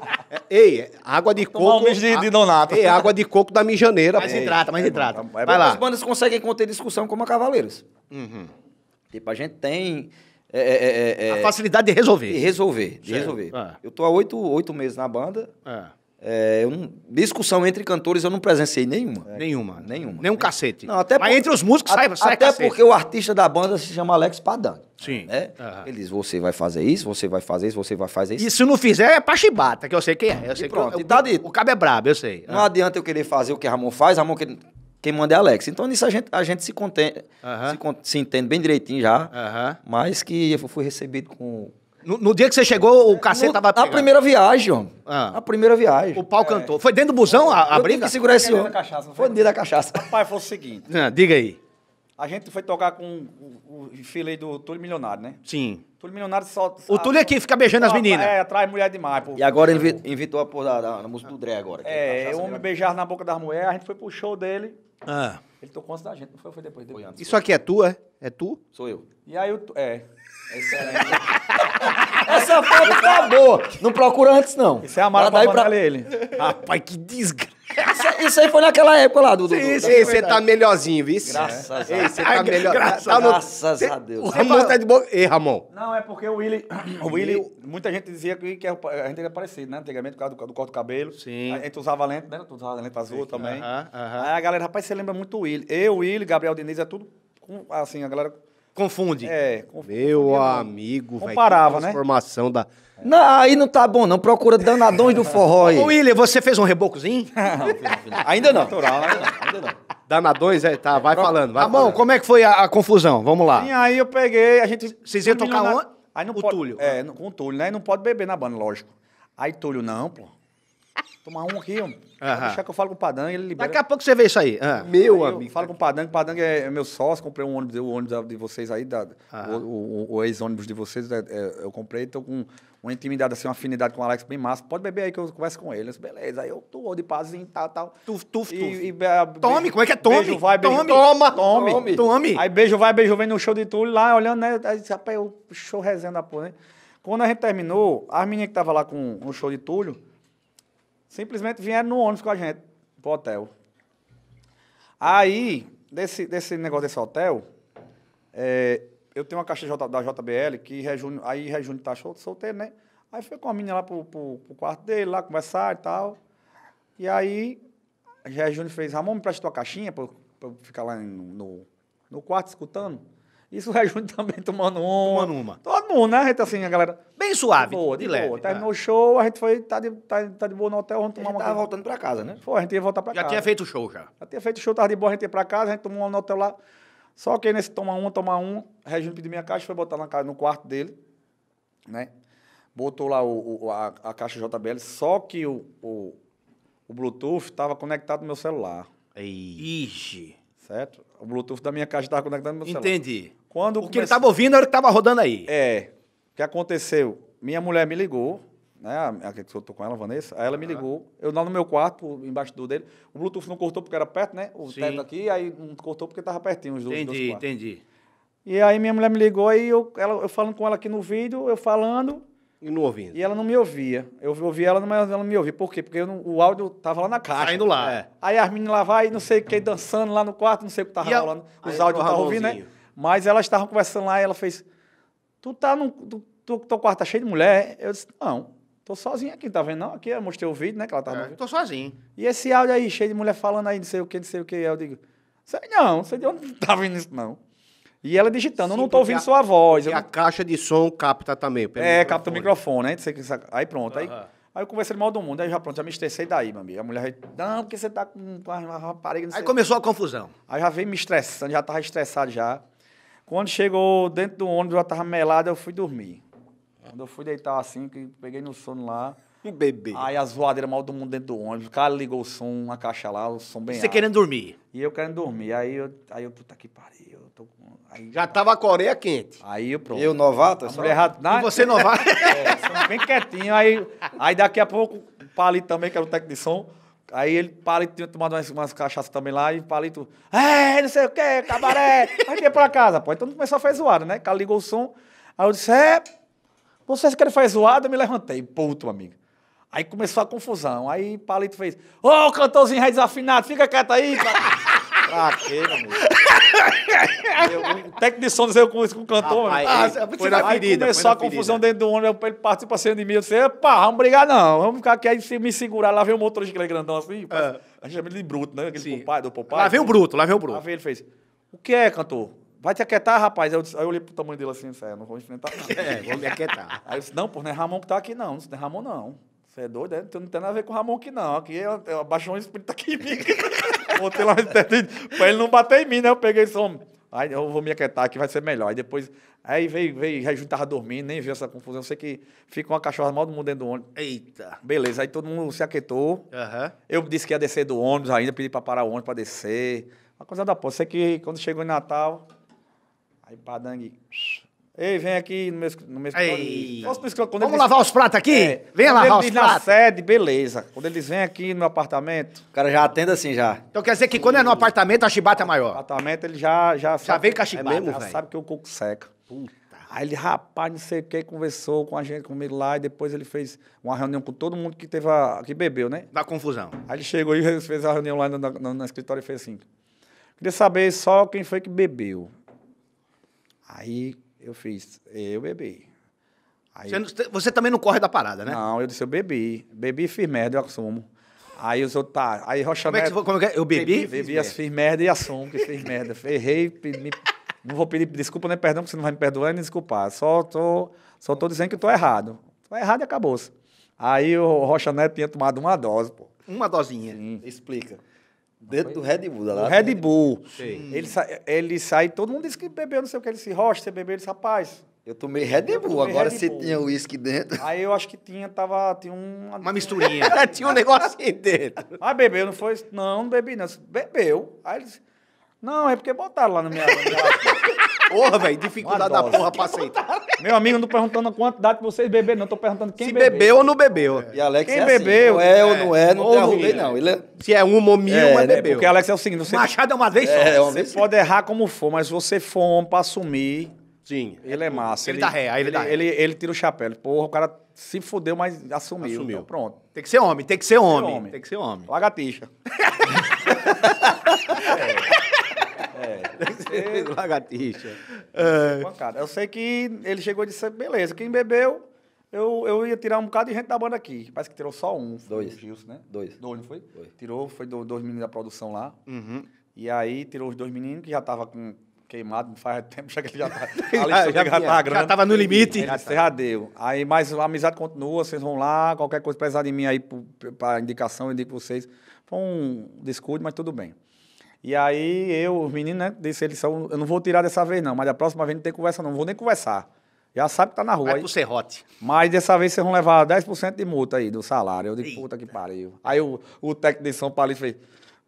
Ei, água de coco. Um mijo de, de donato. Ei, água de coco da mijaneira. Mas hidrata, mas hidrata. Vai lá. As bandas conseguem conter discussão como a Cavaleiros. Uhum. Tipo, a gente tem... a facilidade de resolver. De resolver, de resolver. Eu tô há oito, oito meses na banda. É. É, não, discussão entre cantores eu não presenciei nenhuma. É, nenhuma. Nenhuma. Nenhum cacete. Não, até Mas por, entre os músicos a, sai, sai Até cacete. porque o artista da banda se chama Alex Padano. Sim. Né? Uhum. Ele diz, você vai fazer isso, você vai fazer isso, você vai fazer isso. E se não fizer, é pra chibata, que eu sei quem é. Eu sei pronto, que eu, tá O cabo é brabo, eu sei. Não uhum. adianta eu querer fazer o que Ramon faz, Ramon quer quem manda é Alex. Então nisso a gente, a gente se, contém, uhum. se, se, entende bem direitinho já, mas que eu fui recebido com, no, no, dia que você chegou, o cacete no, tava pegando. A primeira viagem, ó. Ah. A primeira viagem. O pau é. cantou. Foi dentro do busão a, a eu briga? que segurar esse homem. Cachaça, foi dentro da cachaça. Rapaz, foi o seguinte. Ah, diga aí. A gente foi tocar com o, o do Túlio Milionário, né? Sim. Túlio Milionário só... só o Túlio aqui é fica beijando só, as meninas. É, atrai mulher demais. Pô. E agora ele invi invitou a porra da, da, música do Dré agora. É, é o homem beijar na boca das mulheres, a gente foi pro show dele. Ah. Ele tocou antes da gente, não foi? Foi depois. depois. Foi antes, Isso foi. aqui é tua, é? É tu? Sou eu. E aí, o é... É Essa foto tá boa. Não procura antes, não. Isso é amaro pra, pra... ele. Rapaz, que desgraça. Isso, isso, aí foi naquela época lá, Dudu. Sim, sim, você tá melhorzinho, viu? Graças a Deus. Você tá melhor. Graças, tá no... graças a Deus. O Ramon tá de boa. Ei, Ramon. Não, é porque o Willy... o Willy... Muita gente dizia que, que é a gente era parecido, né? Antigamente, por causa do, do corte do cabelo. Sim. A gente usava lente, né? Tu usava lente azul sim. também. Uh -huh, uh -huh. Aí a galera, rapaz, você lembra muito o Willy. Eu, o Gabriel Diniz, é tudo... assim, a galera Confunde. É, confunde. Meu amigo, velho. Comparava, né? formação da... Não, aí não tá bom, não. Procura danadões do forró aí. Ô, William, você fez um rebocozinho? Não, filho, filho. Ainda não. Natural, ainda não. Ainda não. Danadões, é, tá, vai falando. Vai tá bom, como é que foi a, a, confusão? Vamos lá. E aí eu peguei, a gente... Vocês iam tocar onde? Aí não o pode, Túlio. É, com o Túlio, né? E não pode beber na banda, lógico. Aí Túlio, não, pô. Tomar um aqui, Uhum. que eu falo com o Padang, ele libera. Daqui a pouco você vê isso aí. Uhum. Meu aí amigo. Falo com o Padang, o Padang é meu sócio, comprei um ônibus, o ônibus de vocês aí, da, uhum. o, o, o ex-ônibus de vocês, é, é, eu comprei, estou com uma intimidade, assim, uma afinidade com o Alex bem massa. Pode beber aí que eu converso com ele. disse, beleza, aí eu tô de pazinho, tal, tal. Tuf, tuf, tuf. E, e, be, ah, tome, beijo, como é que é tome? Beijo vai, beijo... Tome, toma, tome, tome. Aí beijo vai, beijo vem no show de Túlio lá, olhando, né? Aí, rapaz, o show rezendo a porra, né? Quando a gente terminou, as meninas que estavam lá com o show de Túlio, Simplesmente vieram no ônibus com a gente, pro hotel. Aí, desse, desse negócio desse hotel, é, eu tenho uma caixa J, da JBL que Rejune, aí Rejune tá solteiro, né? Aí foi com a menina lá pro, pro, pro quarto dele, lá conversar e tal. E aí, Rejune fez, Ramon, me presta tua caixinha pra, pra eu ficar lá no, no, no quarto escutando. Isso o também tomando uma. Tomando uma. Todo mundo, né? A gente assim, a galera. Bem suave. Boa, de, de leve. Boa. Terminou o show, a gente foi, tá de, tá, tá de boa no hotel, vamos tomar uma. A gente tava voltando pra casa, né? Foi, a gente ia voltar pra já casa. Já tinha feito o show já. Já tinha feito o show, tava de boa, a gente ia pra casa, a gente tomou um no hotel lá. Só que nesse tomar um, tomar um, Rejunte pediu minha caixa, foi botar na, casa no quarto dele, né? Botou lá o, o a, a, caixa JBL, só que o, o, o Bluetooth estava conectado no meu celular. Ixi. Certo? O Bluetooth da minha caixa estava conectado no meu celular. Entendi. Quando o comece... que ele estava ouvindo era o que estava rodando aí. É. O que aconteceu? Minha mulher me ligou, né? A que eu tô com ela, a Vanessa. Aí ela me ligou. Eu lá no meu quarto, embaixo do dele. O Bluetooth não cortou porque era perto, né? O Sim. teto aqui, aí não cortou porque estava pertinho os dois. Entendi, dois entendi. E aí minha mulher me ligou e eu, eu falando com ela aqui no vídeo, eu falando. E não ouvindo. E ela não me ouvia. Eu ouvia ela, mas ela não me ouvia. Por quê? Porque não, o áudio tava lá na caixa. Saindo lá. É. Aí as meninas lá vai, não sei o que, dançando lá no quarto, não sei o que tava rolando. Os áudios estavam tá ouvindo, né? Mas elas estavam conversando lá e ela fez: Tu tá no. Tu, tu, teu quarto tá cheio de mulher? Eu disse: Não, tô sozinho aqui, tá vendo? Não, aqui eu mostrei o vídeo, né? Que ela tava. É, tô sozinho. E esse áudio aí, cheio de mulher falando aí, não sei o que, não sei o que. Aí eu digo: Sei não, não sei de onde tá vindo isso, não. E ela digitando, Sim, eu não estou ouvindo a, sua voz. E a caixa de som capta também. é, capta o microfone, né? Aí pronto. Aí, uhum. Aí eu conversei mal do mundo, aí já pronto, já me estressei daí, meu amigo. A mulher, não, porque você tá com, com uma rapariga... Aí sei. começou a confusão. Aí já veio me estressando, já tava estressado já. Quando chegou dentro do ônibus, já tava melado, eu fui dormir. Quando eu fui deitar assim, que peguei no sono lá... O bebê. Aí a zoadeira mal do mundo dentro do ônibus. O cara ligou o som, uma caixa lá, o som bem Você alto. querendo dormir. E eu querendo dormir. Aí eu, aí eu puta que pariu, eu tô com Aí, já tava a Coreia quente. Aí pronto. Eu novato? A só... mulher na... E você novato? é, bem quietinho. Aí, aí daqui a pouco o Palito também, que era o técnico de som, aí ele, Palito tinha tomado umas, umas cachaças também lá e Palito, é, não sei o quê, cabaré, aí vem pra casa. Pô, então começou a fazer zoada, né? O cara ligou o som, aí eu disse, é, vocês querem fazer zoada? Eu me levantei, puto, amigo. Aí começou a confusão. Aí Palito fez, ô, oh, cantorzinho desafinado, fica quieto aí. pra quê, meu amigo? o técnico de som não com o cantor. ah, foi na ferida. começou a confusão dentro do ônibus, ele partiu pra cima de mim. Eu disse, pá, vamos brigar não, vamos ficar aqui. Aí se me segurar, lá vem o motorista aquele é grandão assim. É. A gente chama ele de bruto, né? Aquele Sim. do Popai. Lá vem o bruto, lá vem o bruto. Lá vem ele fez, o que é, cantor? Vai te aquietar, rapaz. Aí eu, disse, aí eu olhei pro tamanho dele assim, é, não vou enfrentar nada. É, vou me aquietar. Aí eu disse, não, pô, não é Ramon que tá aqui não, não é Ramon não. Você é doido, é? Então não tem nada a ver com o Ramon aqui, não. Aqui eu, eu abaixou um espírito aqui em mim. Botei lá no pra ele não bater em mim, né? Eu peguei esse homem. Aí eu vou me aquietar aqui, vai ser melhor. Aí depois, aí veio, veio, já tava dormindo, nem viu essa confusão. Eu sei que ficou uma cachorra mal do mundo dentro do ônibus. Eita! Beleza, aí todo mundo se aquietou. Uhum. Eu disse que ia descer do ônibus ainda, pedi pra parar o ônibus pra descer. Uma coisa da porra. Sei que quando chegou em Natal, aí padangue Ei, vem aqui no meu, no meu escritório. escritório. Vamos lavar os pratos aqui? É, vem lavar os pratos. na sede, beleza. Quando eles vêm aqui no meu apartamento... O cara já atende assim, já. Então quer dizer que quando é no apartamento, a chibata é maior? No apartamento, ele já... Já, já sabe, vem com a chibata. É mesmo, é já sabe que o coco seca. Puta. Aí ele, rapaz, não sei o que, conversou com a gente, comigo lá, e depois ele fez uma reunião com todo mundo que teve a, que bebeu, né? Da confusão. Aí ele chegou e fez a reunião lá no, no, no escritório e fez assim... Queria saber só quem foi que bebeu. Aí eu fiz, eu bebi. Aí, você, você, também não corre da parada, né? Não, eu disse, eu bebi. Bebi e fiz merda, eu assumo. Aí os outros, tá. Aí Rocha como é que, foi, como é que é? Eu bebi? Bebi, bebi fiz merda e assumo que fiz merda. Ferrei, me, não vou pedir desculpa nem perdão, porque você não vai me perdoar nem desculpar. Só tô, só tô dizendo que tô errado. Tô errado e acabou-se. Aí o Rocha Neto tinha tomado uma dose, pô. Uma dosinha. Sim. Explica. Dentro do Red Bull, lá. O Red né? Bull. Sim. Ele, sai, ele sai, todo mundo disse que bebeu, não sei o que. Ele disse, Rocha, você bebeu? Ele disse, rapaz, eu tomei Red Bull, tomei agora Red você Bull. tinha uísque dentro. Aí eu acho que tinha, tava, tinha uma... Uma misturinha. tinha um negocinho dentro. Mas ah, bebeu, não foi? Não, não bebi não. Bebeu. Aí ele disse, não, é porque botaram lá na minha... Porra, velho, dificuldade da porra pra aceitar. Meu amigo, não tô perguntando a quantidade que vocês beberam, não. Tô perguntando quem se bebeu. bebeu ou não bebeu. É. E Alex quem é assim, bebeu. Assim, é ou não é, não ou não. Ele é... Se é uma ou mil, é, mas né, bebeu. Porque Alex é o seguinte... Você... Machado é uma vez é, só. É, uma você pode errar como for, mas você for homem pra assumir... Sim. Ele é massa. Ele, ele dá ré, aí ele, ele dá ré. Ele, ele, ele tira o chapéu. Porra, o cara se fudeu, mas assumiu. Então assumiu. Então, pronto. Tem que ser homem, tem que ser homem. Tem que ser homem. Lagartixa. é. Cedo, é, lagartixa. É. é eu sei que ele chegou e disse, beleza, quem bebeu, eu, eu ia tirar um bocado de gente da banda aqui. Parece que tirou só um. Dois. O Gilson, né? Dois. Dois, não foi? Dois. Tirou, foi do, dois meninos da produção lá. Uhum. E aí tirou os dois meninos que já tava com queimado, não faz tempo, já que ele já tá. já, já, já, já tava no limite. Aí, já deu. Aí, mas a amizade continua, vocês vão lá, qualquer coisa precisar de mim aí para indicação, eu indico vocês. Foi um descuido, mas tudo bem. E aí eu, os meninos, né, disse eles são, eu não vou tirar dessa vez não, mas da próxima vez não tem conversa não, não vou nem conversar. Já sabe que tá na rua. Vai pro serrote. Mas dessa vez vocês vão levar 10% de multa aí do salário. Eu digo, Eita. puta que pariu. Aí o, o técnico de São Paulo fez,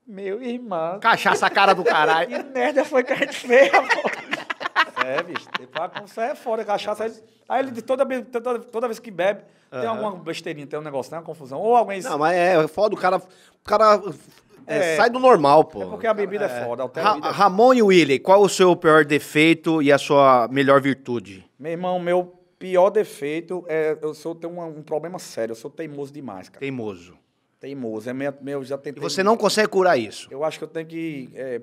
meu irmão. Cachaça cara do caralho. que merda foi que a gente fez, pô. É, bicho, você é fora, cachaça. Aí, aí ele, toda, toda, toda vez que bebe, uhum. tem alguma besteirinha, tem um negócio, tem uma confusão. Ou alguém. Não, mas é, é foda o cara. O cara é, é, sai do normal, pô. É porque a bebida é, é. foda. Ra bebida... É Ramon e Willy, qual o seu pior defeito e a sua melhor virtude? Meu irmão, meu pior defeito é eu sou tenho um, um problema sério, eu sou teimoso demais, cara. Teimoso. Teimoso. É meu, meu já tentei. E você não consegue curar isso? Eu acho que eu tenho que é,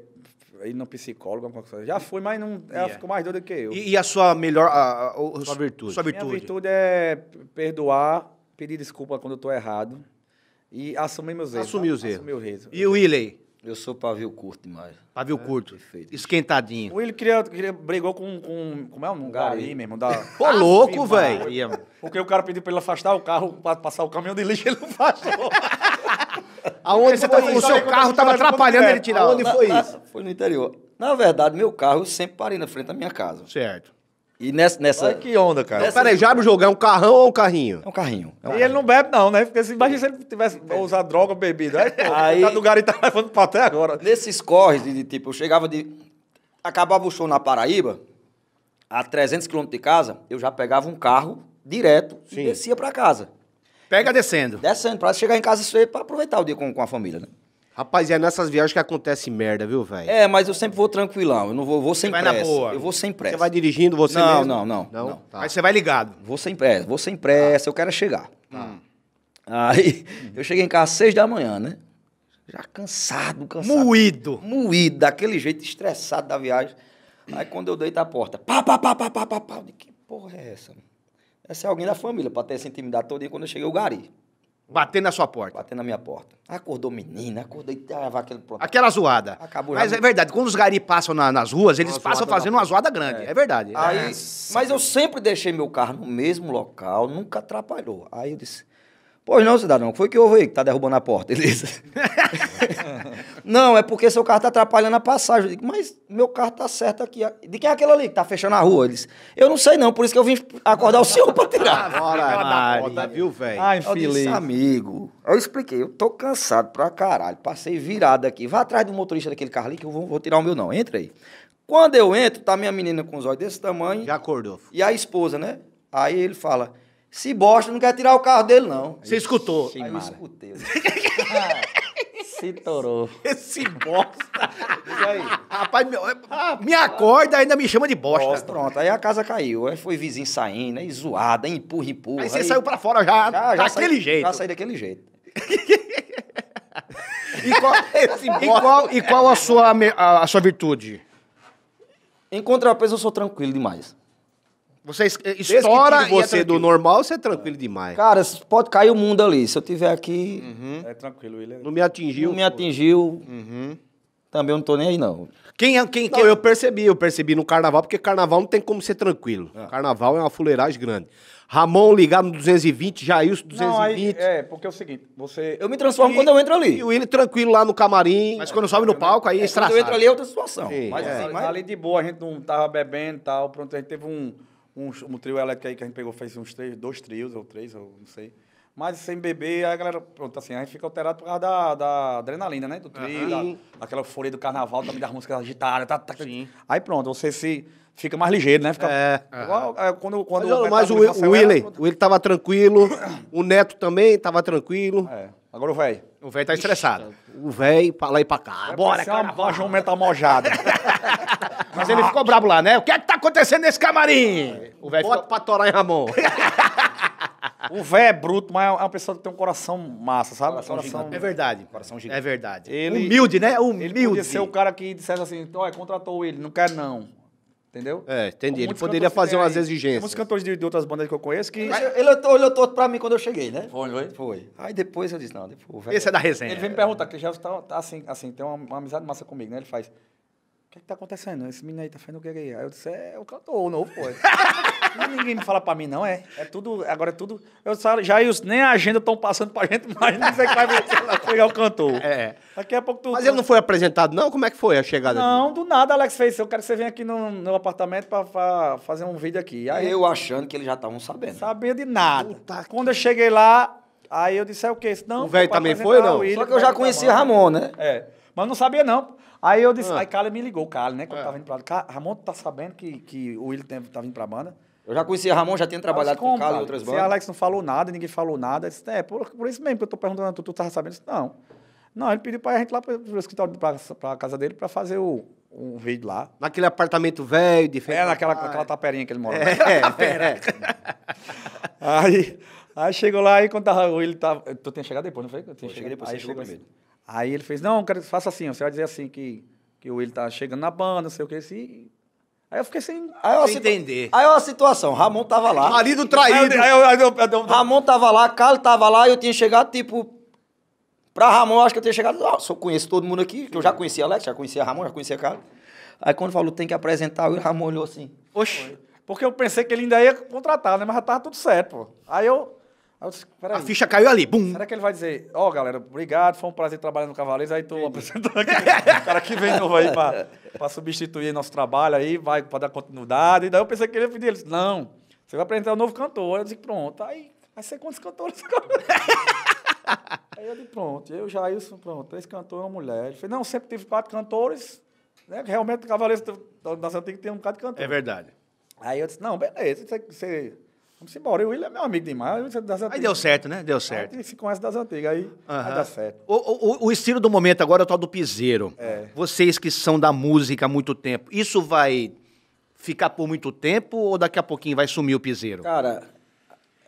ir no psicólogo, alguma coisa. Já fui, mas não, ela yeah. ficou mais doida que eu. E, e a sua melhor a, a, a, sua virtude? Sua virtude. Minha virtude é perdoar, pedir desculpa quando eu tô errado. E assumi meus tá? erros. Assumi os erros. Assumi E o Willey? Eu sou pavio curto demais. Pavio é, curto. Perfeito. Esquentadinho. O Willey queria, queria, brigou com, com. Como é um gari aí, meu irmão? Da... Ô, louco, velho. Porque o cara pediu pra ele afastar o carro, pra passar o caminhão de lixo, ele não afastou. Aonde você tá, o seu carro estava atrapalhando ele tirar. onde foi isso? Foi no interior. Na verdade, meu carro eu sempre parei na frente da minha casa. Certo. E nessa. nessa Olha que onda, cara. Nessa... Peraí, já abre o jogo, é um carrão ou um carrinho? É um carrinho. É um e carrinho. ele não bebe, não, né? Porque se, assim, imagina se ele tivesse usado droga ou bebida. Né? Aí, pô, aí... Tá do garoto tá levando pra até agora. Nesses corres, de, de, tipo, eu chegava de. Acabava o show na Paraíba, a 300 quilômetros de casa, eu já pegava um carro direto Sim. e descia pra casa. Pega descendo. Descendo, pra chegar em casa cedo pra aproveitar o dia com, com a família, né? Rapaz, é nessas viagens que acontece merda, viu, velho? É, mas eu sempre vou tranquilão. Eu não vou, vou sem você pressa. Vai na boa. Eu vou sem pressa. Você vai dirigindo você não, mesmo? Não, não, não. não? Tá. Mas você vai ligado. Vou sem pressa, vou sem pressa. Tá. Eu quero chegar. Tá. Aí, eu cheguei em casa às seis da manhã, né? Já cansado, cansado. Moído. Moído, daquele jeito, estressado da viagem. Aí quando eu deito a porta, pá, pá, pá, pá, pá, pá, pá. De que porra é essa? Essa é alguém da família, pra ter essa intimidade toda. E quando eu cheguei, o gari. Bater na sua porta. Bater na minha porta. Acordou menina, acordei, tava aquele pronto. Aquela zoada. Acabou Mas já... é verdade, quando os gari passam na, nas ruas, eles passam fazendo uma zoada grande. É, é verdade. Aí, é. mas eu sempre deixei meu carro no mesmo local, nunca atrapalhou. Aí eu disse, Pois não, cidadão, foi que houve aí que tá derrubando a porta, beleza? não, é porque seu carro tá atrapalhando a passagem. Eu digo, mas meu carro tá certo aqui. De quem é aquele ali que tá fechando a rua? Ele disse, eu não sei não, por isso que eu vim acordar o senhor pra tirar. Agora, roda, viu, velho? Ah, Ai, amigo, eu expliquei, eu tô cansado pra caralho, passei virado aqui. Vá atrás do motorista daquele carro ali que eu vou, vou tirar o meu não, entra aí. Quando eu entro, tá minha menina com os olhos desse tamanho. Já acordou. E a esposa, né? Aí ele fala... Se bosta, não quer tirar o carro dele, não. Você escutou? Sim, eu escutei. Ah, se torou. Esse bosta. aí. Rapaz, me, é, me acorda, ainda me chama de bosta. bosta. Pronto, aí a casa caiu. Aí foi vizinho saindo, aí zoada, aí empurra, empurra. Aí você aí... saiu pra fora já, já, já daquele saí, jeito. Já saí daquele jeito. e, qual, e, qual, e qual, a, sua, a, a sua virtude? Em contrapeso, eu sou tranquilo demais. Você eh, estoura que é você é do normal, você é tranquilo demais. Cara, pode cair o mundo ali. Se eu tiver aqui. Uhum. É tranquilo, ele Não me atingiu. Não me atingiu. Uhum. Também eu não tô nem aí, não. Quem, é, quem, quem... eu percebi, eu percebi no carnaval, porque carnaval não tem como ser tranquilo. É. Carnaval é uma fuleiragem grande. Ramon ligar no 220, Jailson 220. Não, aí, é, porque é o seguinte, você... Eu me transformo e, quando eu entro ali. E o Willi tranquilo lá no camarim. Mas quando sobe no palco, aí é, Quando eu entro ali é outra situação. Sim, mas, é. assim, mas ali de boa, a gente não tava bebendo e tal, pronto, a gente teve um um, um trio elétrico aí que a gente pegou fez uns três, dois trios ou três, ou não sei. Mas sem beber, a galera, pronto, assim, a gente fica alterado por causa da, da adrenalina, né? Do trio, uhum. da, aquela euforia do carnaval, também das músicas agitadas, tá, tá, tá. Aí pronto, você se fica mais ligeiro, né? Fica, é. Igual, é quando, quando mas, o, mas o, o Willen, o Willen tava tranquilo, o Neto também tava tranquilo. É. Agora o velho. O velho tá estressado. O velho pra lá e pra cá. É Bora, cara. Vaja um metamojado. Mas ele ficou brabo lá, né? O que é que tá acontecendo nesse camarim? O velho Bota ficou... pra torar em Ramon. o velho é bruto, mas é uma pessoa que tem um coração massa, sabe? Coração, coração É verdade. Coração gigante. É verdade. Ele... Humilde, né? Humilde. Ele podia ser o cara que dissesse assim, olha, contratou ele, não quer não. Entendeu? É, entendi. Ele poderia fazer umas exigências. Uns cantores de, de, outras bandas que eu conheço que. Mas ele olhou todo pra mim quando eu cheguei, né? Foi, foi? Foi. Aí depois eu disse, não, depois. Esse é da resenha. Ele vem me perguntar, que já está tá assim, assim, tem uma, uma amizade massa comigo, né? Ele faz que, que tá acontecendo? Esse menino aí tá fazendo o que aí? Aí eu disse, é o cantor novo, pô. Ninguém me fala pra mim, não, é. É tudo, agora é tudo. Eu só, já os, nem a agenda estão passando pra gente, mas não sei que vai pegar é o cantor. É. Daqui a pouco tu. Mas ele não foi apresentado, não? Como é que foi a chegada Não, do nada, Alex fez. Eu quero que você venha aqui no, no apartamento pra, pra, fazer um vídeo aqui. Aí, eu achando que eles já estavam sabendo. Sabia de nada. Puta Quando eu cheguei lá, aí eu disse, é o quê? Não, o velho também tá foi, não? Só que eu já conhecia Ramon, né? É. Mas não sabia, não. Aí eu disse, ah. aí Kali me ligou, Kali, né? Quando é. eu tava indo pra lá. Ramon, tu tá sabendo que, que o Willi tá vindo pra banda? Eu já conhecia Ramon, já tinha trabalhado assim, com o Kali em outras bandas. E Alex não falou nada, ninguém falou nada. Eu disse, é, por, por isso mesmo que eu tô perguntando, tu, tu tava sabendo? disse, não. Não, ele pediu pra gente lá pro, pro escritório, pra, pra casa dele, pra fazer o, um vídeo lá. Naquele apartamento velho, diferente, É, naquela, aquela taperinha que ele mora. É, né? é. é. aí, aí chegou lá, aí quando tava, ele tava... Tu tinha chegado depois, não foi? Eu, eu cheguei depois, aí chegou primeiro. Assim, Aí ele fez, não, eu quero que faça assim, ó, você vai dizer assim, que, que o Will tá chegando na banda, não sei o que, assim. Aí eu fiquei sem. Aí eu entender. Aí é uma situação, Ramon tava lá. Marido traído. Aí eu, aí eu, aí eu, Ramon tava lá, Carlos tava lá, e eu tinha chegado, tipo. Pra Ramon, eu acho que eu tinha chegado. Ah, eu conheço todo mundo aqui, que eu já conhecia Alex, já conhecia Ramon, já conhecia Carlos. Aí quando falou, tem que apresentar, o Ramon olhou assim. Oxe. Porque eu pensei que ele ainda ia contratar, né? Mas já tava tudo certo, pô. Aí eu eu disse, peraí. A ficha caiu ali, bum. Será que ele vai dizer, ó, oh, galera, obrigado, foi um prazer trabalhar no Cavaleiros, aí tô apresentando aqui o cara que vem novo aí pra, pra substituir nosso trabalho aí, vai pra dar continuidade. E daí eu pensei que ele ia pedir, ele disse, não, você vai apresentar um novo cantor. Eu disse, pronto, aí vai ser quantos cantores? aí eu disse, pronto, eu, já isso pronto, três cantores e é uma mulher. Ele falou, não, sempre tive quatro cantores, né? Realmente o Cavaleiros da Santa tem um bocado de cantor. É verdade. Aí eu disse, não, beleza, você Vamos embora. ele é meu amigo demais. Aí deu certo, né? Deu certo. Aí, ele se conhece das antigas, aí, uhum. aí dá certo. O, o, o, estilo do momento agora é o tal do piseiro. É. Vocês que são da música há muito tempo, isso vai ficar por muito tempo ou daqui a pouquinho vai sumir o piseiro? Cara...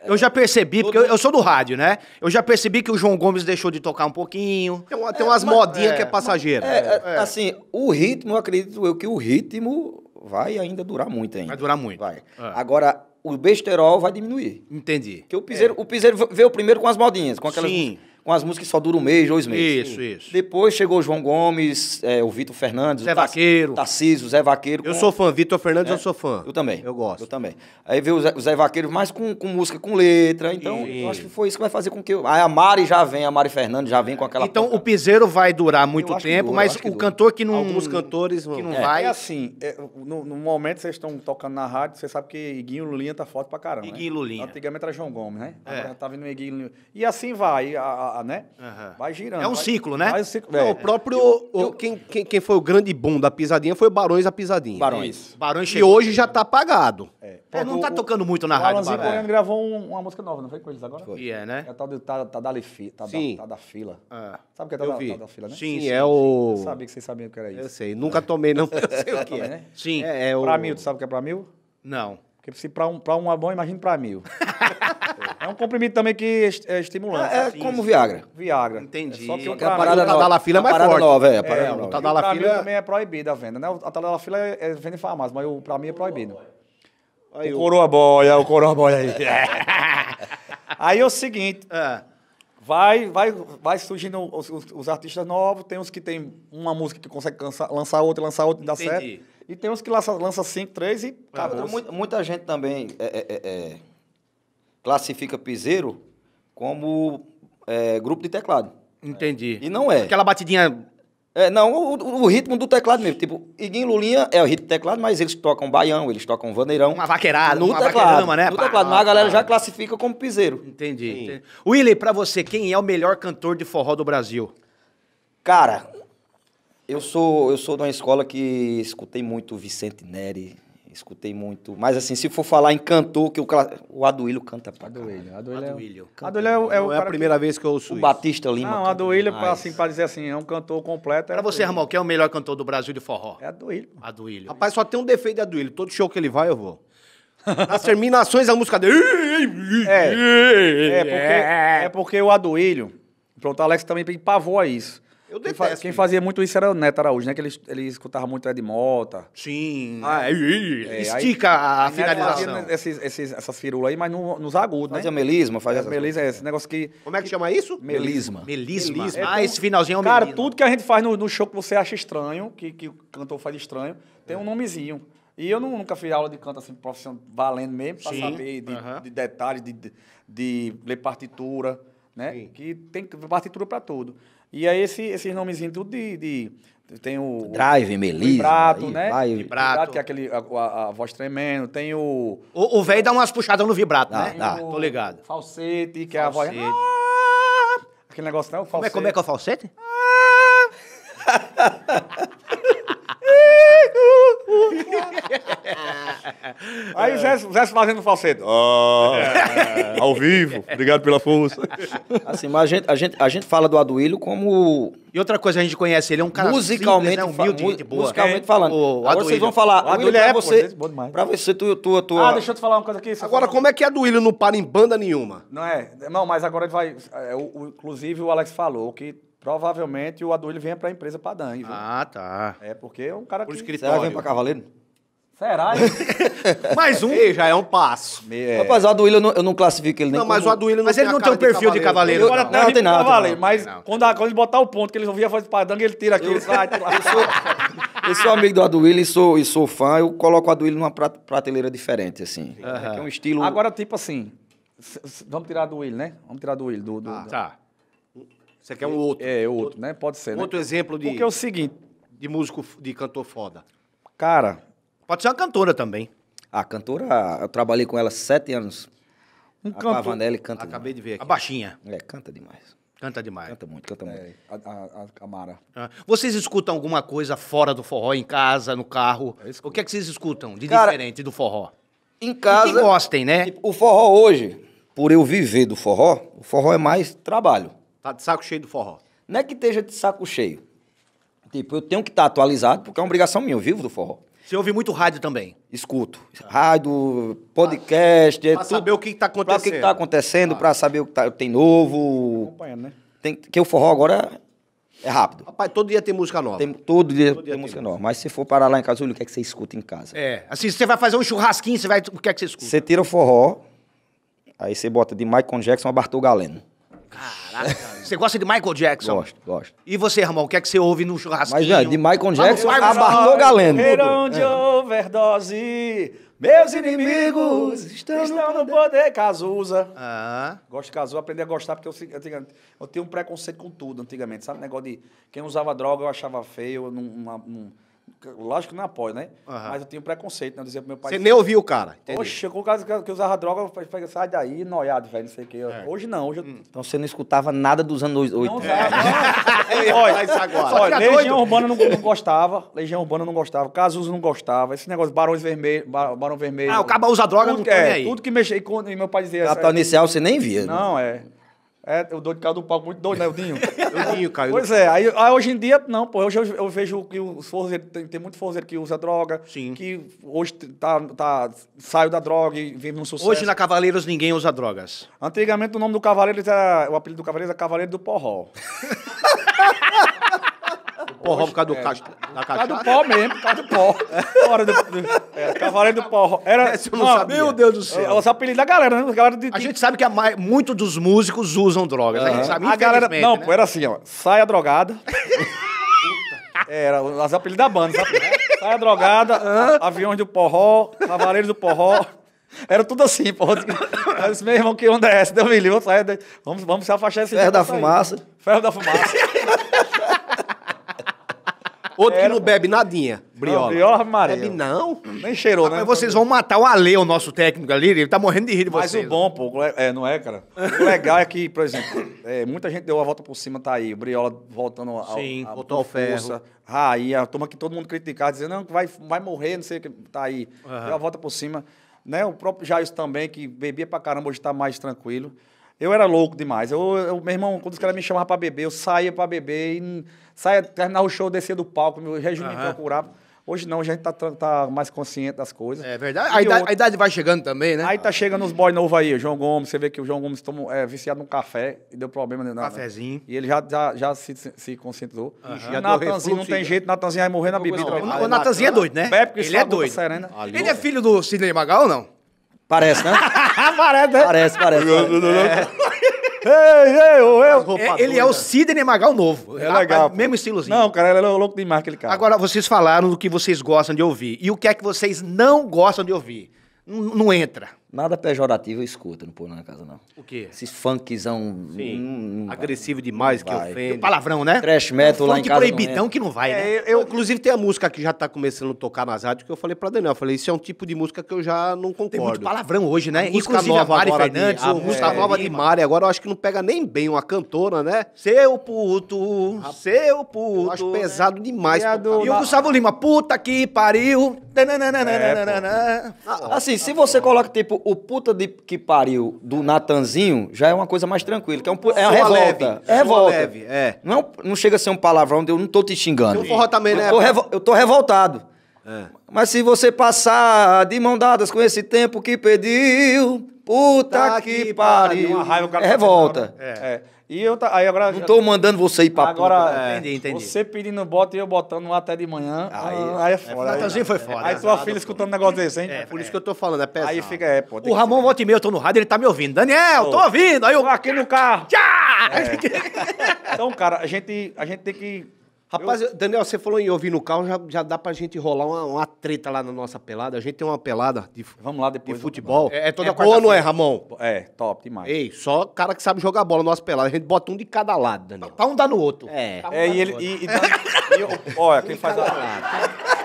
Eu já percebi, é, porque eu, eu sou do rádio, né? Eu já percebi que o João Gomes deixou de tocar um pouquinho. Tem, é, tem é, umas modinhas é, que é, é passageira. É, Assim, o ritmo, eu acredito eu que o ritmo vai ainda durar muito ainda. Vai durar muito. Vai. Agora, o besterol vai diminuir. Entendi. Porque o piseiro, é. o piseiro veio primeiro com as modinhas, com aquelas. Sim umas músicas que só duram um mês, dois meses. Isso, isso. Depois chegou o João Gomes, é, o Vitor Fernandes. Zé o Vaqueiro. Tarcísio, Zé Vaqueiro. Eu sou fã, Vitor Fernandes eu é, sou fã. Eu também. Eu gosto. Eu também. Aí veio o Zé, o Zé Vaqueiro, mais com, com música, com letra. Então, eu acho que foi isso que vai fazer com que... Eu... Aí a Mari já vem, a Mari Fernandes já vem com aquela... Então, o piseiro vai durar muito tempo, dura, mas o cantor que não... Alguns cantores que não é. vai... É assim, é, no, no, momento vocês estão tocando na rádio, você sabe que Iguinho Lulinha tá forte pra caramba, né? Iguinho né? Lulinha. Antigamente era João Gomes, né? É. Tá vindo Iguinho Lulinha. E assim vai, a, a né? Uhum. Vai girando. É um vai, ciclo, né? Vai, é, o próprio. Eu, eu, quem, quem, quem, foi o grande boom da pisadinha foi o Barões a Pisadinha. Barões. Barões E hoje já tá apagado. É. é Pô, não tá o, tá tocando muito na o rádio. Alanzinho Correndo gravou um, uma música nova, não foi com eles agora? Foi. E é, né? É tá tá, tá, da, tá, Sim. Da, tá da fila. Ah. Sabe o que é tá da, tá da, fila, né? Sim, Sim é o. Eu sabia que vocês sabiam o que era isso. Eu sei. Nunca tomei, não. Eu sei o que é, né? Sim. É, é o... Pra mil, tu sabe o que é pra mil? Não. Porque se para um, pra um é bom, imagina para mil. é um comprimido também que é estimulante. É, é como Viagra. Viagra. Entendi. É só que, que é a parada da é Tadalafila é mais forte. Nova, é, é a parada é, nova. O Tadalafila também é proibida a venda, né? A Tadalafila é venda em farmácia, mas para mim é proibido. Aí, o coroa boia, o coroa boia aí. aí é o seguinte, vai, vai, vai surgindo os, os, os, artistas novos, tem uns que tem uma música que consegue lançar outra, lançar outra e dá certo. E tem uns que lança, lança cinco, três e é, acabou. muita, muita, gente também é, é, é, é classifica piseiro como grupo de teclado. Entendi. E não é. Aquela batidinha... É, não, o, o ritmo do teclado mesmo. Tipo, Iguinho Lulinha é o ritmo do teclado, mas eles tocam baião, eles tocam vaneirão. Uma vaqueirada, no uma teclado, né? No teclado, mas a galera ah. já classifica como piseiro. Entendi. Entendi. Willy, pra você, quem é o melhor cantor de forró do Brasil? Cara, eu sou, eu sou de uma escola que escutei muito Vicente Neri, escutei muito. Mas assim, se for falar em cantor, que o, o Aduílio canta pra Aduílio, Aduílio, Aduílio. É, é, o, é, o é a primeira que... vez que eu ouço O Batista Lima. Não, Aduílio, pra, assim, pra dizer assim, é um cantor completo. É pra você, Ramon, quem é o melhor cantor do Brasil de forró? É Aduílio. Aduílio. Rapaz, só tem um defeito de Aduílio. Todo show que ele vai, eu vou. As terminações da música dele... É, é, porque, é porque o Aduílio... Pronto, o Alex também tem pavor a isso. Eu quem quem, fazia muito isso era o Neto Araújo, né? Que ele, ele escutava muito Ed Mota. Sim. Ah, é, é, é, é. estica aí, a finalização. Esses, esses, essas firulas aí, mas no, nos agudos, fazia né? Melisma, fazia melisma, faz é esse negócio que... Como é que chama isso? Melisma. Melisma. melisma. Ah, esse finalzinho é o Cara, menino. tudo que a gente faz no, no, show que você acha estranho, que, que o cantor faz estranho, tem um nomezinho. E eu não, nunca fiz aula de canto assim, profissional, valendo mesmo, pra Sim. saber de, de detalhes, de, de, de ler partitura né? Sim. Que tem partitura para tudo. E aí esse, esses nomezinhos tudo de, de tem o. Drive, Melissa. Vibrato, aí, né? Vai, vibrato. vibrato. que é aquele, a, a, a voz tremendo. Tem o. O velho dá umas puxadas no vibrato, dá, né? Dá. O, Tô ligado. Falsete, que falsete. é a voz. Ah, aquele negócio é o falsete. Como é, como é que é o falsete? Ah. Aí o Zé, Zé fazendo falseto. Oh, é. Ao vivo, obrigado pela força. Assim, mas a gente, a gente, a gente fala do Aduílio como. E outra coisa, a gente conhece, ele é um cara musicalmente, simples, né? humilde, mu boa. musicalmente é. falando. O, Agora Aduílio. vocês vão falar. O Aduílio é você. Pô, pra você, tu, tu, tu. Ah, deixa eu te falar uma coisa aqui. Agora, como é que é Aduílio não para em banda nenhuma? Não é? Não, mas agora ele vai. É, o, inclusive, o Alex falou que provavelmente o Aduílio venha para a empresa Padan. Viu? Ah, tá. É porque é um cara Por que... Por escritório. Será vem para Cavaleiro? Será? mais um. Ei, já é um passo. É. Rapaz, o Aduílio eu não, eu não classifico ele nem. Não, como... mas o Aduílio não mas tem ele não tem o perfil de cavaleiro. De cavaleiro. Eu, não, não tem nada. Cavaleiro, não. mas não. Quando, quando ele botar o ponto que ele a voz fazer padanga, ele tira aquilo. Eu, eu, sou, eu sou amigo do Aduílio e sou, e sou fã. Eu coloco o Aduílio numa prateleira diferente, assim. Uhum. É um estilo. Agora, tipo assim. Vamos tirar do Will, né? Vamos tirar do Will. Do, do, ah, do... Tá. Você quer um outro? É, outro, outro né? Pode ser. Né? Outro né? exemplo de. Porque é o seguinte. De músico, de cantor foda. Cara, Pode ser uma cantora também. A ah, cantora, eu trabalhei com ela sete anos. Um a cantor. Pavanelli canta ah, Acabei demais. de ver aqui. A baixinha. É, canta demais. Canta demais. Canta muito, canta muito. É, a, a, a Mara. Ah, vocês escutam alguma coisa fora do forró, em casa, no carro? O que é que vocês escutam de Cara, diferente do forró? Em casa... E que gostem, né? Tipo, o forró hoje, por eu viver do forró, o forró é mais trabalho. Tá de saco cheio do forró. Não é que esteja de saco cheio. Tipo, eu tenho que estar tá atualizado, porque é uma obrigação minha, eu vivo do forró. Você ouve muito rádio também? Escuto. Rádio, podcast. Pra, é pra tudo, saber o que está acontecendo. Pra o que está acontecendo, ah. para saber o que tá, tem novo. Acompanhando, né? Tem, que o forró agora é rápido. Rapaz, todo dia tem música nova. Tem, todo dia, todo dia tem, música nova. nova. Mas se for parar lá em casa, o que é que você escuta em casa? É. Assim, você vai fazer um churrasquinho, você vai, o que é que você escuta? Você tira o forró, aí você bota de Michael Jackson a Bartol Galeno. Caraca. Você gosta de Michael Jackson? Gosto, gosto. E você, irmão, o que é que você ouve no churrasquinho? Mas, é, de Michael Jackson a Bartô Galeno. de é. overdose, meus inimigos estão, estão no poder. Cazuza. Ah. Gosto de Cazuza, aprendi a gostar, porque eu, eu, eu, tinha um preconceito com tudo antigamente, sabe? O Negócio de quem usava droga eu achava feio, eu não, não Lógico que não apoio, né? Uhum. Mas eu tinha um preconceito, né? Eu dizia pro meu pai. Você nem ouviu o cara. Entendeu? Oxe, chegou o cara que usava droga, sai daí, noiado, velho, não sei o quê. É. Hoje não. Hoje eu... Hum. Então você não escutava nada dos anos 8. Não usava. É. agora. Tá Legião doido. Urbana não, não, gostava. Legião Urbana não gostava. Casuso não gostava. Esse negócio, Barões Vermelho. Barão Vermelho. Ah, o cara usa droga, tudo, não é, tem tá Tudo que mexia. E meu pai dizia. Capital assim, Inicial você nem via. Né? Não, né? é. É, o dou de cair do palco muito doido, né, o Dinho? o Dinho caiu. Pois é, aí, aí, hoje em dia, não, pô. Hoje eu, eu vejo que os forzeiros, tem, tem muito forzeiro que usa droga. Sim. Que hoje tá, tá, saiu da droga e vive um sucesso. Hoje na Cavaleiros ninguém usa drogas. Antigamente o nome do Cavaleiros era, o apelido do Cavaleiros era é Cavaleiro do Porró. Porró por causa do é, cacho, da cachaça? Por causa do pó mesmo, por causa do pó. Hora do, é, Cavaleiro do Pó. Era, eu não sabia. Meu Deus do céu. Os apelidos da galera, né? A, galera de, de... a gente sabe que a, muitos dos músicos usam drogas. Uhum. A gente sabe, A galera, não, né? pô, era assim, ó. Saia drogada. Era, os apelidos da banda, sabe? Saia drogada, aviões do porró, cavaleiros do porró. Era tudo assim, pô. Eu disse, meu irmão, que onda é essa? Deu me livre, Vamos, vamos se afastar esse. Ferro da fumaça. Ferro da fumaça. Outro que não bebe nadinha. Briola. briola Maria. Bebe não. Nem cheirou, ah, né? Mas vocês vão matar o Ale, o nosso técnico ali. Ele tá morrendo de rir de vocês. Mas o bom, pô, é, é, não é, cara? O legal é que, por exemplo, é, muita gente deu a volta por cima, tá aí. O Briola voltando ao, Sim, a, botou ao força. Raí, a turma que todo mundo criticava, dizendo, não, vai, vai morrer, não sei o que, tá aí. Uhum. Deu a volta por cima. Né? O próprio Jair também, que bebia pra caramba, hoje tá mais tranquilo. Eu era louco demais. Eu, eu meu irmão, quando os caras me chamavam pra beber, eu saía pra beber e saia, terminar o show, descer do palco, meu regime uhum. me procurava. Hoje não, a gente tá, tá, tá, mais consciente das coisas. É verdade. A idade, outro... a idade, vai chegando também, né? Aí tá chegando os boys novos aí, o João Gomes. Você vê que o João Gomes tomou, é viciado no café e deu problema. Né, Cafézinho. Né? E ele já, já, já se, se conscientizou. Uhum. E o Natanzinho não tem jeito, o Natanzinho vai morrer na bebida. Não, o Natanzinho é doido, né? Bebe, ele é doido. Serena. Né? ele é filho do Sidney Magal ou não? Parece, né? parece, né? Parece, parece. parece. É. Ei, ei, ô, eu. É, ele é o Sidney Magal novo. É legal. mesmo estilozinho. Não, cara, ele é louco demais aquele cara. Agora, vocês falaram do que vocês gostam de ouvir. E o que é que vocês não gostam de ouvir? N não entra. Nada pejorativo eu escuto no Pula na Casa, não. O quê? Esses funkzão... Sim. Hum, hum Agressivo demais, que vai. ofende. Palavrão, né? Trash metal lá em casa. proibidão que não vai, é, né? É, eu, inclusive, tem a música que já tá começando a tocar nas rádios que eu falei pra Daniel. Eu falei, isso é um tipo de música que eu já não concordo. Tem muito palavrão hoje, né? A inclusive nova a Mari Fernandes, é, de, a música é, nova de Mari. Agora eu acho que não pega nem bem uma cantora, né? Seu puto, a... seu puto. Eu acho né? pesado né? demais. Do... E o Gustavo Lima, puta que pariu. É, assim, se você coloca, tipo, o, puta de, que pariu do Natanzinho já é uma coisa mais tranquila, que é, um, é uma revolta. Leve, é revolta. Leve, é. Não, é um, não chega a ser um palavrão, eu não tô te xingando. Forró também, né? Eu tô, revol, eu tô revoltado. É. Mas se você passar de mão dadas com esse tempo que pediu, puta tá que, que pariu. pariu. Uma raiva, o cara é tá revolta. É. é. E eu tá, aí agora. Não tô mandando você ir pra agora, puta. Agora, é, entendi, entendi. Você pedindo bota e eu botando até de manhã. Aí, ah, ah, é. aí é foda. É, aí, foi foda. Aí tua é, filha escutando um negócio desse, hein? É, por isso que eu tô falando, é pesado. Aí fica, é, pô. O Ramon volta e meia, eu tô no rádio, ele tá me ouvindo. Daniel, oh. tô ouvindo. Aí eu. aqui no carro. Tchau! É. então, cara, a gente, a gente tem que Rapaz, eu... Daniel, você falou em ouvir no carro, já, já dá pra gente rolar uma, uma, treta lá na nossa pelada. A gente tem uma pelada de, Vamos lá depois de futebol. É, é toda é boa, não é, Ramon? É, top demais. Ei, só cara que sabe jogar bola, nossa pelada. A gente bota um de cada lado, Daniel. Pra tá, tá um dar no outro. É. Um é e ele... olha, quem faz... A...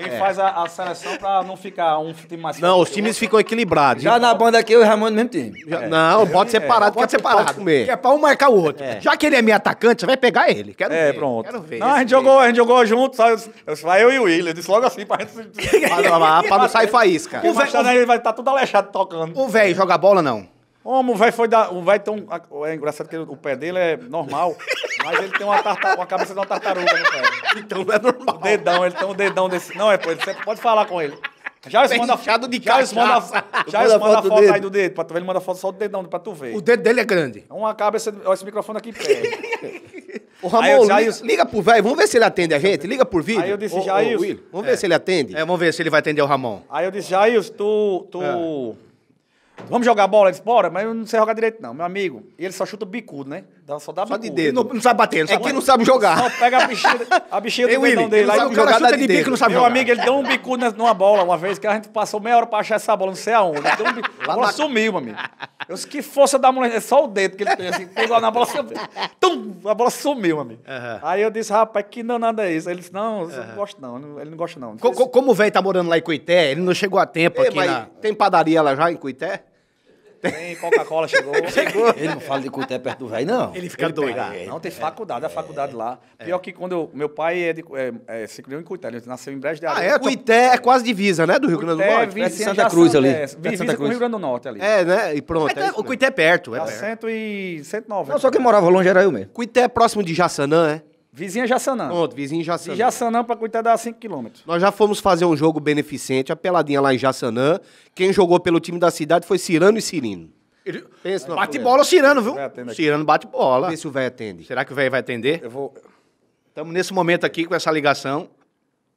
Quem faz a, a seleção pra não ficar um time mais Não, os times ficam equilibrados. Já na banda aqui, eu e o Ramon no mesmo time. Já- Não, é. pode separado, bota separado Que comer. é pra um marcar o outro. É. Já que ele é meu atacante, você vai pegar ele. Quero É, ver. pronto. Quero ver. Não, a gente jogou, a gente jogou junto, só eu, só eu e o Willian disse logo assim pra gente se. Pra, pra não sair faísca. O velho vai estar né, tá tudo aleijado tocando. O velho joga bola, não? Homem, vai foi dar. O vai tão. É engraçado que o pé dele é normal, mas ele tem uma, uma cabeça de uma tartaruga no pé. Então não é normal. O dedão, ele tem um dedão desse. Não, é, pô, você pode falar com ele. Já eles manda, de já eles manda, já manda a foto, foto aí do dedo, pra tu ver, ele manda foto só do dedão pra tu ver. O dedo dele é grande. É uma cabeça, olha esse microfone aqui pé. Ô, Ramon, disse, liga, liga pro velho, vamos ver se ele atende a gente, liga por vídeo. Aí eu disse, Jair, vamos é. ver se ele atende. É, vamos ver se ele vai atender o Ramon. Aí eu disse, Jair, tu, tu... É. Vamos jogar bola? Ele disse, bora, mas eu não sei jogar direito, não. Meu amigo, ele só chuta bicudo, né? só dá só bicudo. De dedo. Não, não, sabe bater, não sabe é que não sabe jogar. Só pega a bichinha, a bichinha do dedão dele. Lá, o cara chuta de, de bico dedo. não sabe Meu jogar. amigo, ele deu um bicudo numa bola uma vez, que a gente passou meia hora pra achar essa bola, não sei aonde. Ele deu um a bola na... sumiu, meu amigo. Eu disse, que força da mulher, é só o dedo que ele tem, assim, na bola, sumiu. Tum, a bola sumiu, meu amigo. Uhum. Aí eu disse, rapaz, que não nada é isso. Ele disse, não, eu não gosto não, ele não gosta não. Co como o velho tá morando lá em Cuité, ele não chegou a tempo aqui na... Tem padaria lá já em Cuité? Tem Coca-Cola, chegou. chegou. Ele não fala de Cuité perto do velho, não. Ele fica ele doido. É, não, tem faculdade, a faculdade lá. É, Pior é. que quando eu, meu pai é, de, é, é se criou em Cuité, ele nasceu em Brejo de ah, Areia. Ah, é? Cuité é quase divisa, né, do Rio Grande do Norte? É Santa Cruz ali. É, Cruz com o Rio Grande do Norte ali. É, né? E pronto. É, o Cuité é perto, é tá perto. 190. Não, só quem morava longe era eu mesmo. Cuité é próximo de Jaçanã, é? Vizinha Jaçanã. Pronto, vizinho Jaçanã. De Jaçanã pra cuidar dá 5km. Nós já fomos fazer um jogo beneficente, a peladinha lá em Jaçanã. Quem jogou pelo time da cidade foi Cirano e Cirino. Ele... Pensa bate bola o Cirano, viu? O Cirano bate bola. Vê se o velho atende. Será que o velho vai atender? Eu vou... Estamos nesse momento aqui com essa ligação.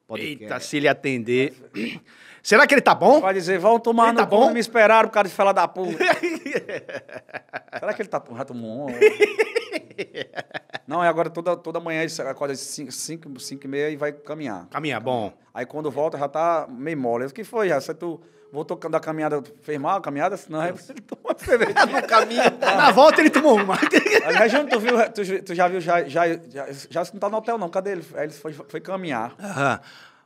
Pode Eita, se ele atender... Será que ele tá bom? Vai dizer, vão tomar ele no tá bom? me esperaram por causa de falar da puta. Será que ele tá... Já tomou um... Não, é agora toda, toda manhã ele acorda às 5 e meia e vai caminhar. Caminhar, bom. Aí quando volta já tá meio mole. O que foi? Já? Você tu voltou da caminhada, fez mal a caminhada? senão aí ele tomou cerveja. Tá no caminho. Na volta ele tomou uma. Aí, Regiane, tu, viu, tu, tu, já viu, já, já, já, já não tá no hotel não, cadê ele? Aí ele foi, foi caminhar. Aham.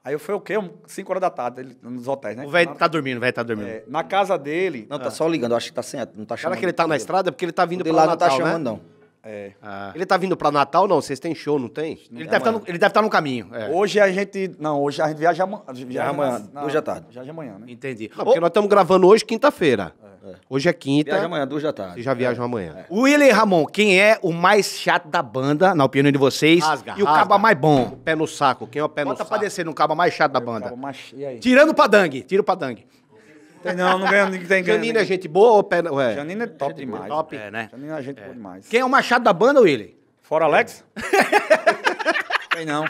Aí eu fui o quê? 5 horas da tarde, ele, nos hotéis, né? O velho tá dormindo, o velho tá dormindo. É, na casa dele. Não, tá ah. só ligando, eu acho que tá sem. Não tá chamando. Será que ele tá na estrada? É porque ele tá vindo pra lá. Não tá né? chamando, né? não. É. Ah. Ele tá vindo pra Natal, não? Vocês têm show, não tem? Ele, deve, tá no, ele deve estar tá no caminho. é. Hoje a gente. Não, hoje a gente viaja, viaja é amanhã. na- Hoje à tarde. Viaja é amanhã, né? Entendi. Não, porque nós estamos gravando hoje, quinta-feira. É. Hoje é quinta, Viaja amanhã, duas da tarde. E já viajam amanhã. O William Ramon, quem é o mais chato da banda, na opinião de vocês? Rasga, e o rasga. caba mais bom? Pé no saco, quem é o pé no Bota pra descer no caba mais chato da banda. e aí? Tirando o padangue, tira o padangue. Tem não, não ganha ninguém. Janina é gente boa ou pé. Ué. Janina é top demais. Top. É, né? Janina é gente boa é. demais. Quem é o machado da banda, Willy? Fora Alex? Sei não.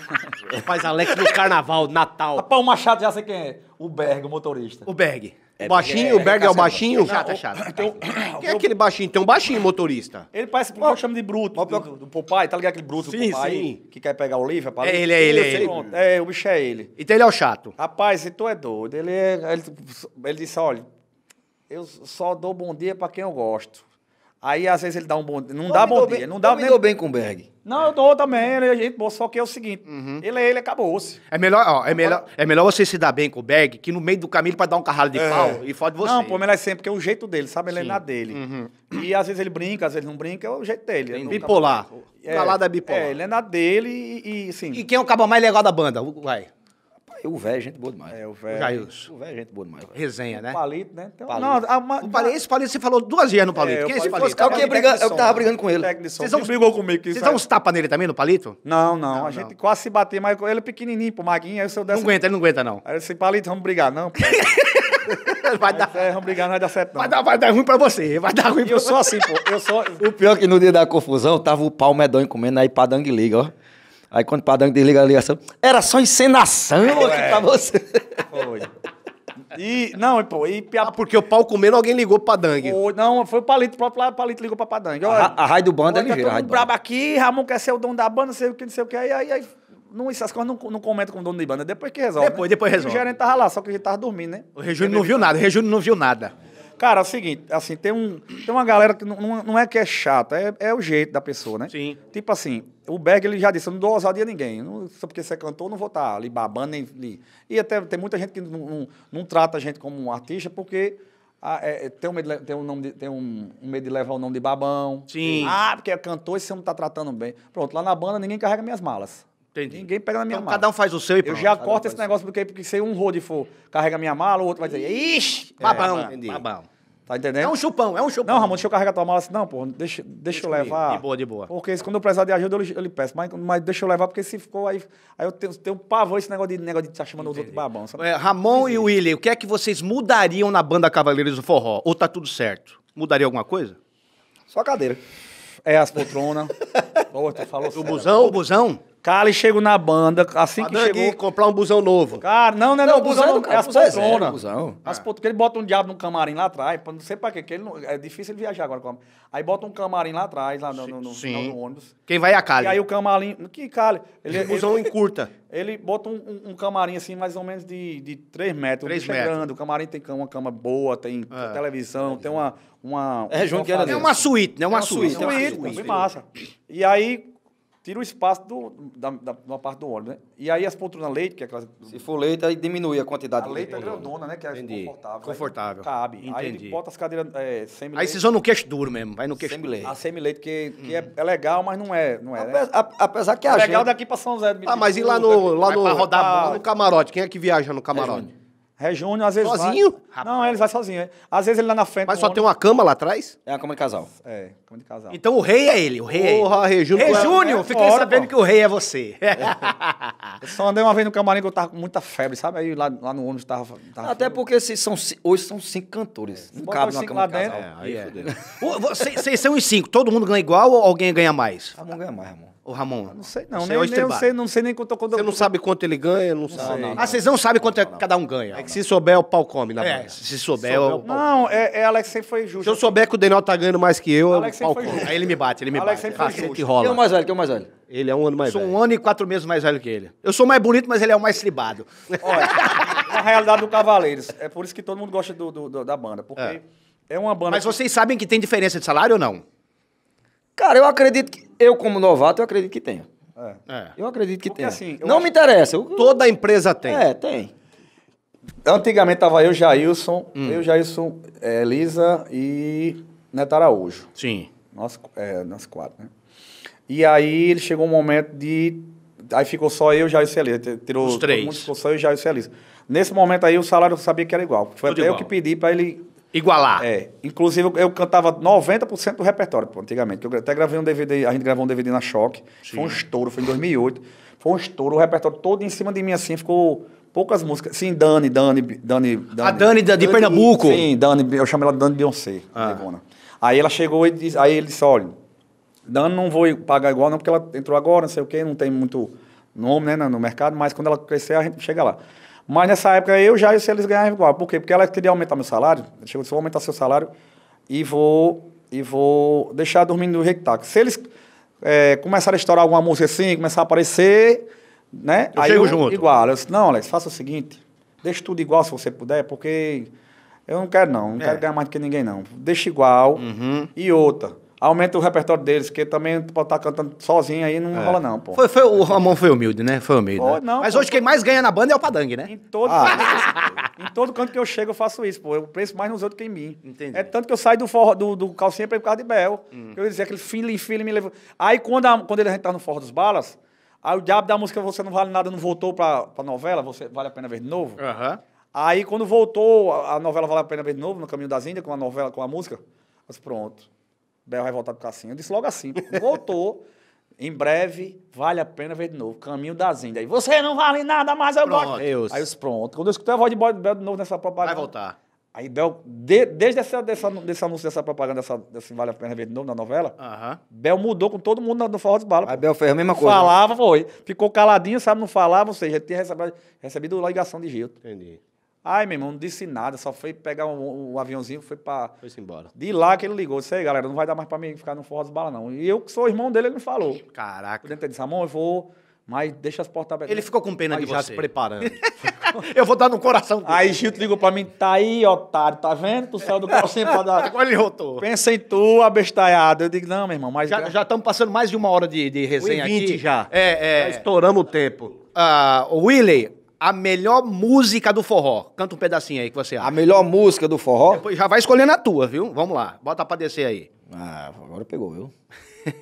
Rapaz, Alex no carnaval, Natal. Rapaz, o Machado já sei quem é. O Berg, o motorista. O Berg. É, baixinho, é, o Berg é, é o baixinho? é chato. Então, Quem é aquele baixinho? Tem um baixinho motorista. Ele parece que eu chamo de bruto. Do, do, do tá ligado aquele bruto sim, do Popeye? Sim. Que quer pegar o livro, É ele, é ele, é ele. É, o bicho é ele. Então ele é o chato. Rapaz, tu é doido. Ele, é, ele, ele disse, olha, eu só dou bom dia pra quem eu gosto. Aí, às vezes, ele dá um bom Não, não dá bom bem, dia. Não dá nem... deu bem com o Berg. Não, eu dou também. Ele é gente boa, só que é o seguinte: uhum. ele é ele, acabou-se. É melhor, ó, é, melhor, é melhor você se dar bem com o Berg que no meio do caminho ele pode dar um carralho de é. pau e fode você. Não, pô, ele é sempre, porque é o jeito dele, sabe? Ele é Sim. é na dele. Uhum. E às vezes ele brinca, às vezes não brinca, é o jeito dele. Tem bipolar. Nunca... É, Calada é bipolar. É, ele é na dele e, e assim. E quem é o cabo mais legal da banda? Vai o velho é gente boa demais. É, o velho. O velho é gente boa demais. Resenha, né? O palito, né? Então, palito. Não, a, o palito, esse palito você falou duas vezes no palito. É, Quem é esse palito? palito? É briga, tava é brigando com ele. Vocês não brigou comigo. Vocês dão uns tapas nele também no palito? Não, não. a gente quase se batia, mas ele é pequenininho pro Maguinho, aí eu Não aguenta, ele não aguenta, não. Aí esse palito, vamos brigar, não. vai dar. É, vamos brigar, não vai dar certo, não. Vai dar, vai dar ruim pra você, vai dar ruim pra eu você. Eu sou assim, pô. Eu sou... O pior é que no dia da confusão, tava o pau medonho comendo aí pra Dangue Liga, ó. Aí quando o Padango desliga a ligação, era só encenação é, aqui pra você. Foi. E, não, pô, e... Ah, porque o pau comendo, alguém ligou pra Padangue. não, foi o Palito, o próprio Palito ligou pra Padangue. Olha, a, a raio do bando é ligeira, tá todo brabo aqui, Ramon quer ser o dono da banda, não sei o que, não sei o que, aí, aí, aí não, essas coisas não, não comenta com o dono de banda, depois que resolve. Depois, né? depois resolve. O gerente tava lá, só que ele tava dormindo, né? O Rejúnio não viu nada, o Rejúnio não viu nada. Cara, é o seguinte, assim, tem, um, tem uma galera que não, não é que é chata, é, é o jeito da pessoa, né? Sim. Tipo assim, o Berg ele já disse, eu não dou ousadia a ninguém. Não, só porque você é cantor, não vou estar tá ali babando. Nem, ali. E até tem muita gente que não, não, não trata a gente como um artista porque ah, é, é tem, um medo, tem, um nome de, tem um, um, medo de levar o nome de babão. Sim. Ah, porque é cantor e você não está tratando bem. Pronto, lá na banda ninguém carrega minhas malas. Entendi. Ninguém pega na minha então, mala. Cada um faz o seu e pronto. Eu já corto esse negócio porque, porque se um rode for carrega minha mala, o outro vai dizer, ixi, é, babão. É, babão. Tá entendendo? É um chupão, é um chupão. Não, Ramon, deixa eu carregar tua mala assim. Não, pô, deixa, deixa, deixa eu levar. De boa, de boa. Porque quando eu precisar de ajuda, eu, eu lhe peço. Mas, mas deixa eu levar, porque se ficou aí. Aí eu tenho, tenho pavor esse negócio de negócio de estar tá chamando Entendi. os outros babão. Sabe? É, Ramon Existe. e William, o que é que vocês mudariam na banda Cavaleiros do Forró? Ou tá tudo certo? Mudaria alguma coisa? Só a cadeira. É, as poltronas. Pô, tu falou O busão? O busão? Cara, e chego na banda, assim que Adangui, chegou... comprar um busão novo. Cara, não, não, né, não, não busão, busão não, é as é poltronas. É, é. as poltronas, ele bota um diabo num camarim lá atrás, não sei pra quê, que ele não, é difícil ele viajar agora. Aí bota um camarim lá atrás, lá no, no, no, no ônibus. Quem vai é a Cali. E aí o camarim, que Cali? Ele, é, ele, busão encurta. Ele bota um, um, camarim assim, mais ou menos de, de 3 metros. 3 metros. Grande. O camarim tem uma cama boa, tem é. televisão, tem uma... uma é, João, é uma suíte, né? Uma, uma suíte. Suíte, massa. E aí tira o espaço do, da, da, da parte do óleo, né? E aí as poltronas leite, que é aquelas... Se for leite, aí diminui a quantidade. A leite é grandona, né? Que é Entendi. confortável. Confortável. cabe. Entendi. Aí ele bota as cadeiras é, semi-leite. Aí vocês vão no queixo duro mesmo, vai no queixo semi-leite. A semi-leite, que, que é, hum. é, é, legal, mas não é, não é Ape, né? a, Apesar que a é gente... legal daqui pra São José. Ah, mas e lá no... Lá no, rodar no camarote, quem é que viaja no camarote? Rejúnior, às vezes. Sozinho? Vai... Não, ele vai sozinho. É. Às vezes ele lá na frente. Mas só tem uma cama lá atrás? É uma cama de casal. É, cama de casal. Então o rei é ele, o rei é Porra, Rejúnior. ele. é, fiquei fora, sabendo pô. que o rei é você. É. Eu só andei uma vez no camarim que eu tava com muita febre, sabe? Aí lá, lá no ônibus tava. tava Até porque se são, hoje são cinco cantores. É. Não cabe na cama de casal. É, aí é. Vocês são os cinco, todo mundo ganha igual ou alguém ganha mais? Todo mundo ganha mais, amor o Ramon? Ah, não sei, não. sei é nem, nem, eu sei, não sei nem quanto. quanto você não sabe quanto ele ganha? Não, não sabe. Não, não, ah, vocês não sabem quanto é cada um ganha? É que se souber, o pau come na é. Se souber, souber é o pau Não, é, é Alex sempre foi justo. Se eu souber que o Daniel tá ganhando mais que eu, Alex o pau come. Aí ele me bate, ele me Alex bate. Alex sempre foi rola. Quem é o mais velho? Quem é o mais velho? Ele é um ano mais sou velho. Sou um ano e quatro meses mais velho que ele. Eu sou mais bonito, mas ele é o mais tribado. Olha, a realidade do Cavaleiros. É por isso que todo mundo gosta do, do, do da banda. Porque é. é uma banda... Mas vocês sabem que tem diferença de salário ou não? Cara, eu acredito que. Eu, como novato, eu acredito que tenha. É. é. Eu acredito que Porque tenha. Assim, não me interessa. Eu... Toda empresa tem. É, tem. Antigamente tava eu, Jailson, hum. eu, Jailson, Elisa é, e Neto Araújo. Sim. Nós, é, nós quatro, né? E aí ele chegou um momento de. Aí ficou só eu, Jailson e Elisa. Tirou Os três. ficou só eu, Jailson e Elisa. Nesse momento aí o salário eu sabia que era igual. Foi Tudo até igual. eu que pedi para ele Igualar. É. Inclusive, eu cantava 90% do repertório, pô, antigamente. Eu até gravei um DVD, a gente gravou um DVD na Choque. Sim. Foi um estouro, foi em 2008. Foi um estouro, o repertório todo em cima de mim, assim, ficou poucas músicas. Sim, Dani, Dani, Dani. Dani a Dani, Dani de Pernambuco? Sim, Dani, eu chamo ela Dani Beyoncé. Ah. Aí ela chegou e disse, aí ele disse, olha, Dani não vou pagar igual não, porque ela entrou agora, não sei o quê, não tem muito nome né, no mercado, mas quando ela crescer, a gente chega lá. Mas nessa época eu já ia se eles ganhavam igual. Por quê? Porque ela queria aumentar meu salário. Chegou disse, vou aumentar seu salário e vou, e vou deixar dormindo no rectáculo. Se eles é, a estourar alguma música assim, começar a aparecer, né? Eu aí chego eu, junto. Igual. Eu disse, não, Alex, faça o seguinte, deixe tudo igual se você puder, porque eu não quero não, não é. quero ganhar mais do que ninguém não. Deixa igual uhum. e outra aumenta o repertório deles, porque também tu pode estar tá cantando sozinho aí, não é. rola não, pô. Foi, foi, o Ramon foi humilde, né? Foi humilde. Pô, né? não, Mas pô, hoje quem mais ganha na banda é o Padangue, né? Em todo, ah. canto, em todo canto que eu chego eu faço isso, pô. Eu preço mais nos outros que em mim. Entendi. É tanto que eu saio do, forro, do, do calcinha pra ir pro carro de Bel. Hum. Eu ia dizer, aquele filho, filho me levou. Aí quando, a, quando ele tá no forro dos balas, aí o diabo da música Você Não Vale Nada não voltou pra, pra novela, você Vale a Pena Ver de Novo. Aham. Aí quando voltou a, novela Vale a Pena Ver de Novo, no Caminho das Índias, com a novela, com a música, mas pronto. Bel vai voltar pro cassino. Eu disse logo assim, voltou. Em breve, vale a pena ver de novo. Caminho da Índias. Aí, você não vale nada mais, eu pronto. gosto. Deus. Aí eu disse, pronto. Quando eu escutei a voz de Bel de novo nessa propaganda... Vai voltar. Aí Bel, de, desde essa, dessa, desse anúncio dessa propaganda, dessa, desse Vale a Pena Ver de novo na novela, Bel mudou com todo mundo no Forró de Bala. Aí Bel fez a mesma coisa. Né? Falava, foi. Ficou caladinho, sabe, não falava, ou seja, tinha recebido, recebido ligação de Gilto. Entendi. Ai, meu irmão, não disse nada, só foi pegar um, um aviãozinho, foi para. Foi embora. De lá que ele ligou, disse aí, galera, não vai dar mais para mim ficar no forró dos balas, não. E eu, que sou irmão dele, ele me falou. Caraca. O dentista disse, Ramon, eu vou, mas deixa as portas abertas. Ele ficou com pena aí de já você. se preparando. eu vou dar no coração dele. Aí Gilto ligou para mim, tá aí, otário, tá vendo? Tu saiu do calcinho pra dar. Agora ele rotou. Pensa em tu, abestalhado. Eu digo, não, meu irmão, mas. Já estamos passando mais de uma hora de, de resenha 20 aqui. já. É, é. Já tá estouramos o tempo. Uh, ah, Willie, a melhor música do forró. Canta um pedacinho aí que você acha. A melhor música do forró? Depois já vai escolhendo a tua, viu? Vamos lá, bota pra descer aí. Ah, agora pegou, viu?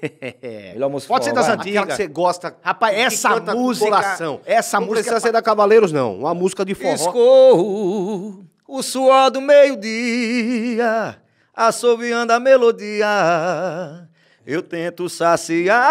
melhor música Pode ser das antigas. que você gosta. Rapaz, essa música. Essa música. Não precisa é ser da Cavaleiros, não. Uma música de forró. Escorro o suor do meio-dia, assoviando a melodia. Eu tento saciar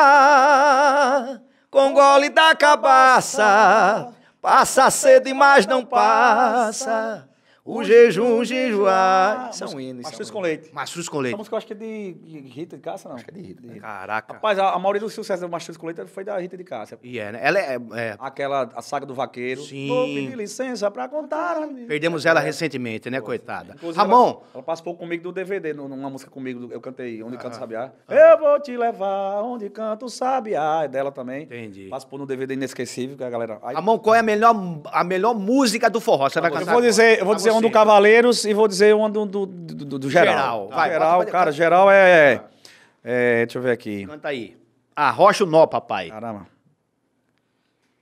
com gole da cabaça Passa cedo e mais não passa. O, o jejum, jejuar. São hinos. Mastruz com leite. Mastruz com leite. a música eu acho que é de Rita de Cássia, não? Acho que é de Rita. De né? Caraca. Rapaz, a, maioria do sucesso do Mastruz com leite foi da Rita de Cássia. E é, né? Ela é, é, é. Aquela, a saga do vaqueiro. Sim. Vou pedir licença pra contar. Perdemos ela é. recentemente, né, coitada? Ramon. Ela, passou comigo do DVD, numa música comigo, eu cantei Onde Canto ah. Sabiá. Ah. Eu vou te levar onde canto Sabiá. É dela também. Entendi. por no DVD inesquecível, que a galera... Ramon, qual é a melhor, a melhor música do forró? Você vai cantar? Eu vou dizer, eu vou dizer um do Cavaleiros e vou dizer um do, do, do, do Geral. Geral, vai, geral cara, Geral é, é, Deixa eu ver aqui. Canta aí. Arrocha ah, o nó, papai. Caramba.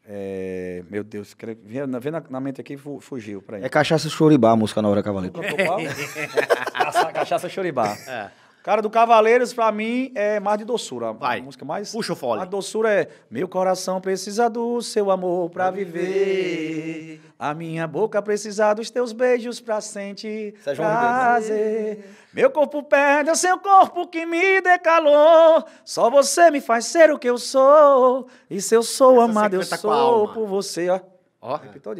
É, meu Deus, vem na, na, mente aqui fugiu pra mim. É cachaça choribá a música na hora, Cavaleiro. cachaça choribá. É. Cara, do Cavaleiros, pra mim, é mais de Doçura. Vai. A música mais. Puxa o fole. A doçura é. Meu coração precisa do seu amor pra viver. A minha boca precisa dos teus beijos pra sentir Sérgio é prazer. Né? Meu corpo perde é o seu corpo que me dê calor. Só você me faz ser o que eu sou. E se eu sou Essa amado, eu sou por você, ó. Ó. Oh.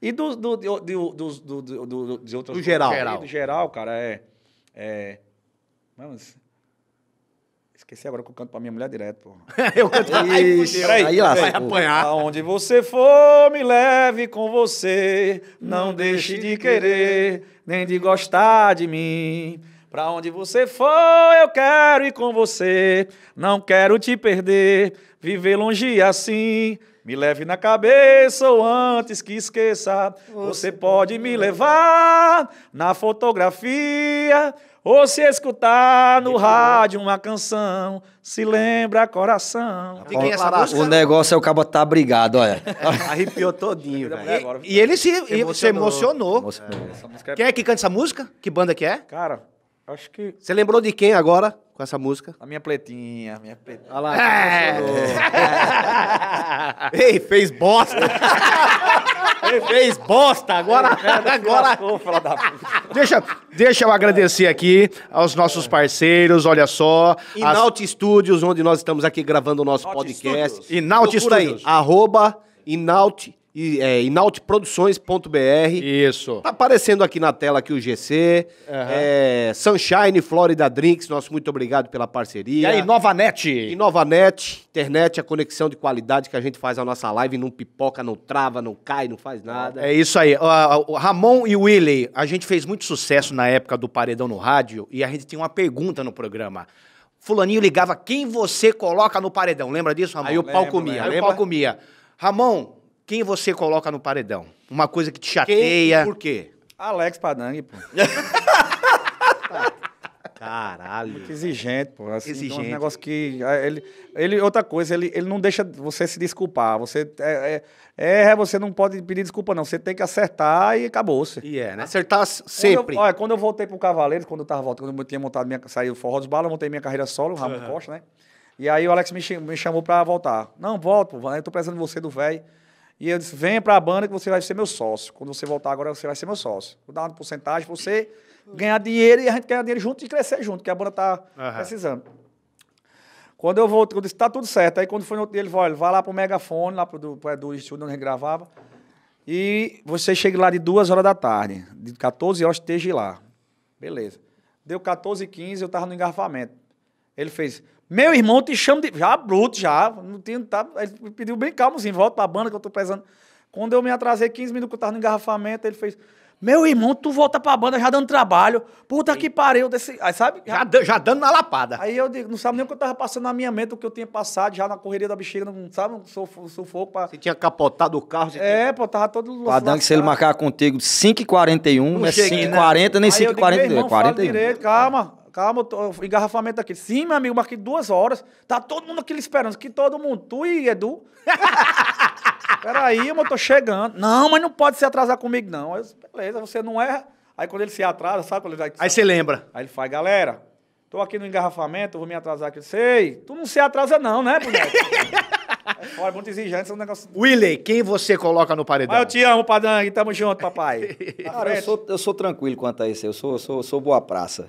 E do, do, do, do, do, do, do, do, do, do geral. geral. Do geral, cara, é... é Vamos. Esqueci agora que eu canto pra minha mulher direto, pô. eu canto Ixi, peraí, aí, lá, vai apanhar. Aonde você for, me leve com você. Não, não hum. deixe de querer, querer, nem de gostar de mim. Pra onde você for, eu quero ir com você. Não quero te perder, viver longe assim. Me leve na cabeça ou antes que esqueça. Você pode me levar na fotografia ou se escutar no rádio uma canção, se lembra coração. essa O negócio é o cabo tá brigado, olha. É, arrepiou todinho, velho. E, e, ele se, emocionou. Se emocionou. emocionou. É, é. Quem é que canta essa música? Que banda que é? Cara, acho que... Você lembrou de quem agora com essa música? A minha pletinha, a minha pletinha. Olha lá. É. Ei, fez bosta. fez bosta, agora. agora. Deixa, deixa eu agradecer aqui aos nossos parceiros, olha só. Inaut as... Studios, onde nós estamos aqui gravando o nosso podcast. Studios. Inaut Procura Studios. Aí, arroba Inaut é, inautproduções.br. Isso. Tá aparecendo aqui na tela aqui o GC. Uhum. É, Sunshine Florida Drinks, nosso muito obrigado pela parceria. E aí, Inovanet. Inovanet, internet, a conexão de qualidade que a gente faz a nossa live, não pipoca, não trava, não cai, não faz nada. É isso aí. Ramon e Willy, a gente fez muito sucesso na época do Paredão no Rádio e a gente tinha uma pergunta no programa. Fulaninho ligava quem você coloca no paredão. Lembra disso, Ramon? Aí o pau comia. Aí o pau comia. Ramon, quem você coloca no paredão? Uma coisa que te chateia. Quem? Por quê? Alex Padang, pô. Caralho. Muito exigente, pô. Assim, exigente. Então é um negócio que. Ele, ele, outra coisa, ele, ele não deixa você se desculpar. Você é, é, você não pode pedir desculpa, não. Você tem que acertar e acabou-se. E yeah, é, né? Acertar sempre. Quando eu, olha, quando eu voltei pro Cavaleiros, quando eu tava voltando, quando eu tinha montado minha. Saiu o Forró dos Balas, montei minha carreira solo, Ramon uhum. Costa, né? E aí o Alex me, me chamou pra voltar. Não, volto, eu tô precisando de você do velho. E eu disse: venha para a banda que você vai ser meu sócio. Quando você voltar agora, você vai ser meu sócio. Vou dar uma porcentagem para você ganhar dinheiro e a gente ganhar dinheiro junto e crescer junto, que a banda está uhum. precisando. Quando eu voltei, eu disse: está tudo certo. Aí quando foi no outro dia, ele falou: olha, vá lá para o megafone, lá para o estúdio onde a gravava. E você chega lá de duas horas da tarde, de 14 horas, esteja lá. Beleza. Deu 14 15, eu estava no engarrafamento. Ele fez, meu irmão te chama de. Já bruto, já. Não tinha, tá, ele pediu bem calmozinho, volta pra banda que eu tô pesando. Quando eu me atrasei 15 minutos que eu tava no engarrafamento, ele fez. Meu irmão, tu volta pra banda já dando trabalho. Puta Sim. que pariu. Desse, aí, sabe? Já, já, já, dando na lapada. Aí eu digo, não sabe nem o que eu tava passando na minha mente, o que eu tinha passado já na correria da bexiga, não sabe? Um sufoco, sufoco pra... Você tinha capotado o carro. é, tinha... pô, tava todo... que se ele marcar contigo 5h41, não é 5h40, né? nem 5h42. 41 direito, calma calma, tô, engarrafamento aqui. Sim, meu amigo, marquei duas horas. Tá todo mundo aqui esperando. Que todo mundo. Tu e Edu. Peraí, eu tô chegando. Não, mas não pode se atrasar comigo, não. Eu beleza, você não erra. Aí quando ele se atrasa, sabe? Quando ele vai, aí você lembra. Aí ele faz, galera, tô aqui no engarrafamento, vou me atrasar aqui. Sei, tu não se atrasa não, né, é, Olha, é muito exigente esse é negócio. Willy, quem você coloca no paredão? Mas eu te amo, padang tamo junto, papai. Tá Cara, eu sou, eu sou tranquilo quanto a isso, eu sou, sou, sou boa praça.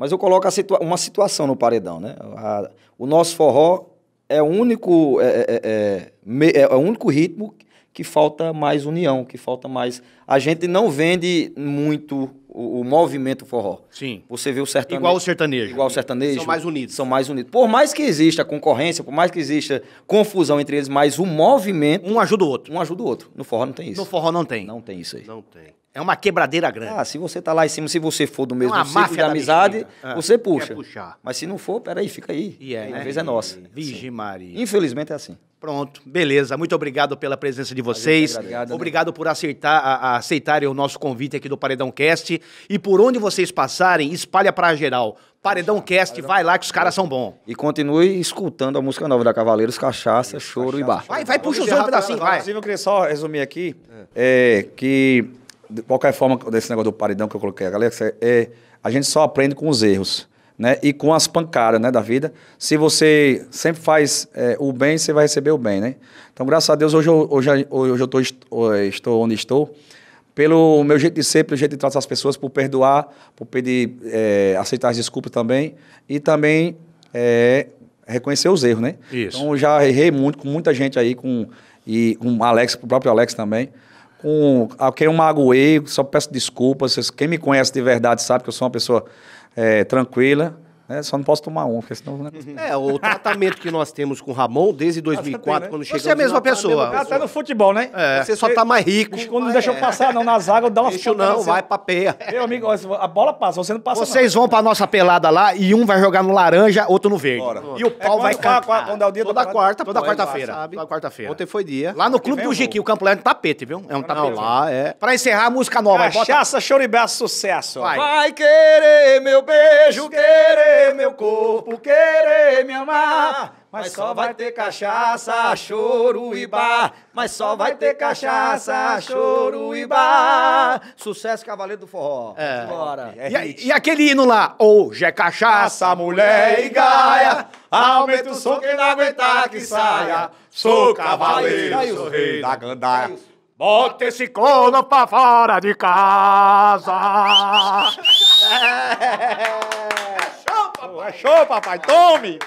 Mas eu coloco situa uma situação no paredão, né? A, o nosso forró é o único, é, é, é é, é, é, o único ritmo que falta mais união, que falta mais. A gente não vende muito o, o movimento forró. Sim. Você vê o sertanejo. Igual o sertanejo. Igual o sertanejo. São mais unidos. São mais unidos. Por mais que exista concorrência, por mais que exista confusão entre eles, mas o movimento. Um ajuda o outro. Um ajuda o outro. No forró não tem isso. No forró não tem. Não tem isso aí. Não tem. É uma quebradeira grande. Ah, se você tá lá em cima, se você for do é mesmo é máfia de amizade, ah, você puxa. Mas se não for, peraí, fica aí. E é, a né? vez é nossa. Virgem Maria. Infelizmente é assim. Pronto, beleza. Muito obrigado pela presença de vocês. Obrigado, obrigado né? por aceitar, a, a aceitarem o nosso convite aqui do Paredão Cast. E por onde vocês passarem, espalha para geral. Paredão Cast, Paredão. vai lá que os caras são bons. E continue escutando a música nova da Cavaleiros, Cachaça, Choro Cachaça. e Bar. Vai, vai, puxa os outros pedacinho, vai. Inclusive, eu queria só resumir aqui é, é que de qualquer forma, desse negócio do paredão que eu coloquei, a galera, é, é, a gente só aprende com os erros. Né? E com as pancadas né, da vida. Se você sempre faz é, o bem, você vai receber o bem, né? Então, graças a Deus, hoje eu, hoje, hoje eu tô, estou onde estou. Pelo meu jeito de ser, pelo jeito de tratar as pessoas, por perdoar, por pedir, é, aceitar as desculpas também. E também é, reconhecer os erros, né? Isso. Então, já errei muito com muita gente aí, com, e com Alex, o próprio Alex também com a quem é eu magoei, só peço desculpas. Quem me conhece de verdade sabe que eu sou uma pessoa é, tranquila. É, só não posso tomar um, porque senão. Né? É, o tratamento que nós temos com o Ramon desde 2004, né? quando chegou Você é a mesma tá pessoa. Até pessoa. no futebol, né? É. Você só tá mais rico. Quando não deixa eu passar, não, na zaga eu dou uma Deixa não, vai pra peia. Meu amigo, a bola passa, você não passa. Vocês não. vão pra nossa pelada lá e um vai jogar no laranja, outro no verde. Bora. E o é pau é vai tá cair. Quando é o dia toda da quarta, toda quarta-feira. É toda quarta-feira. Ontem foi dia. Lá no Clube do Jiqui, o campo lá é um tapete, viu? É um tapete. lá, é. Pra encerrar a música nova. Cachaça, choribé, sucesso. Vai querer meu beijo, querer querer meu corpo, querer me amar. Mas só vai ter cachaça, choro e bar. Mas só vai ter cachaça, choro e bar. Sucesso Cavaleiro do Forró. É. Bora. É e, e, aquele hino lá? Hoje é cachaça, mulher e gaia. Aumenta o som, quem não aguentar que saia. Sou cavaleiro, sou rei da gandaia. Bota esse corno pra fora de casa. é. Achou, papai? Tome!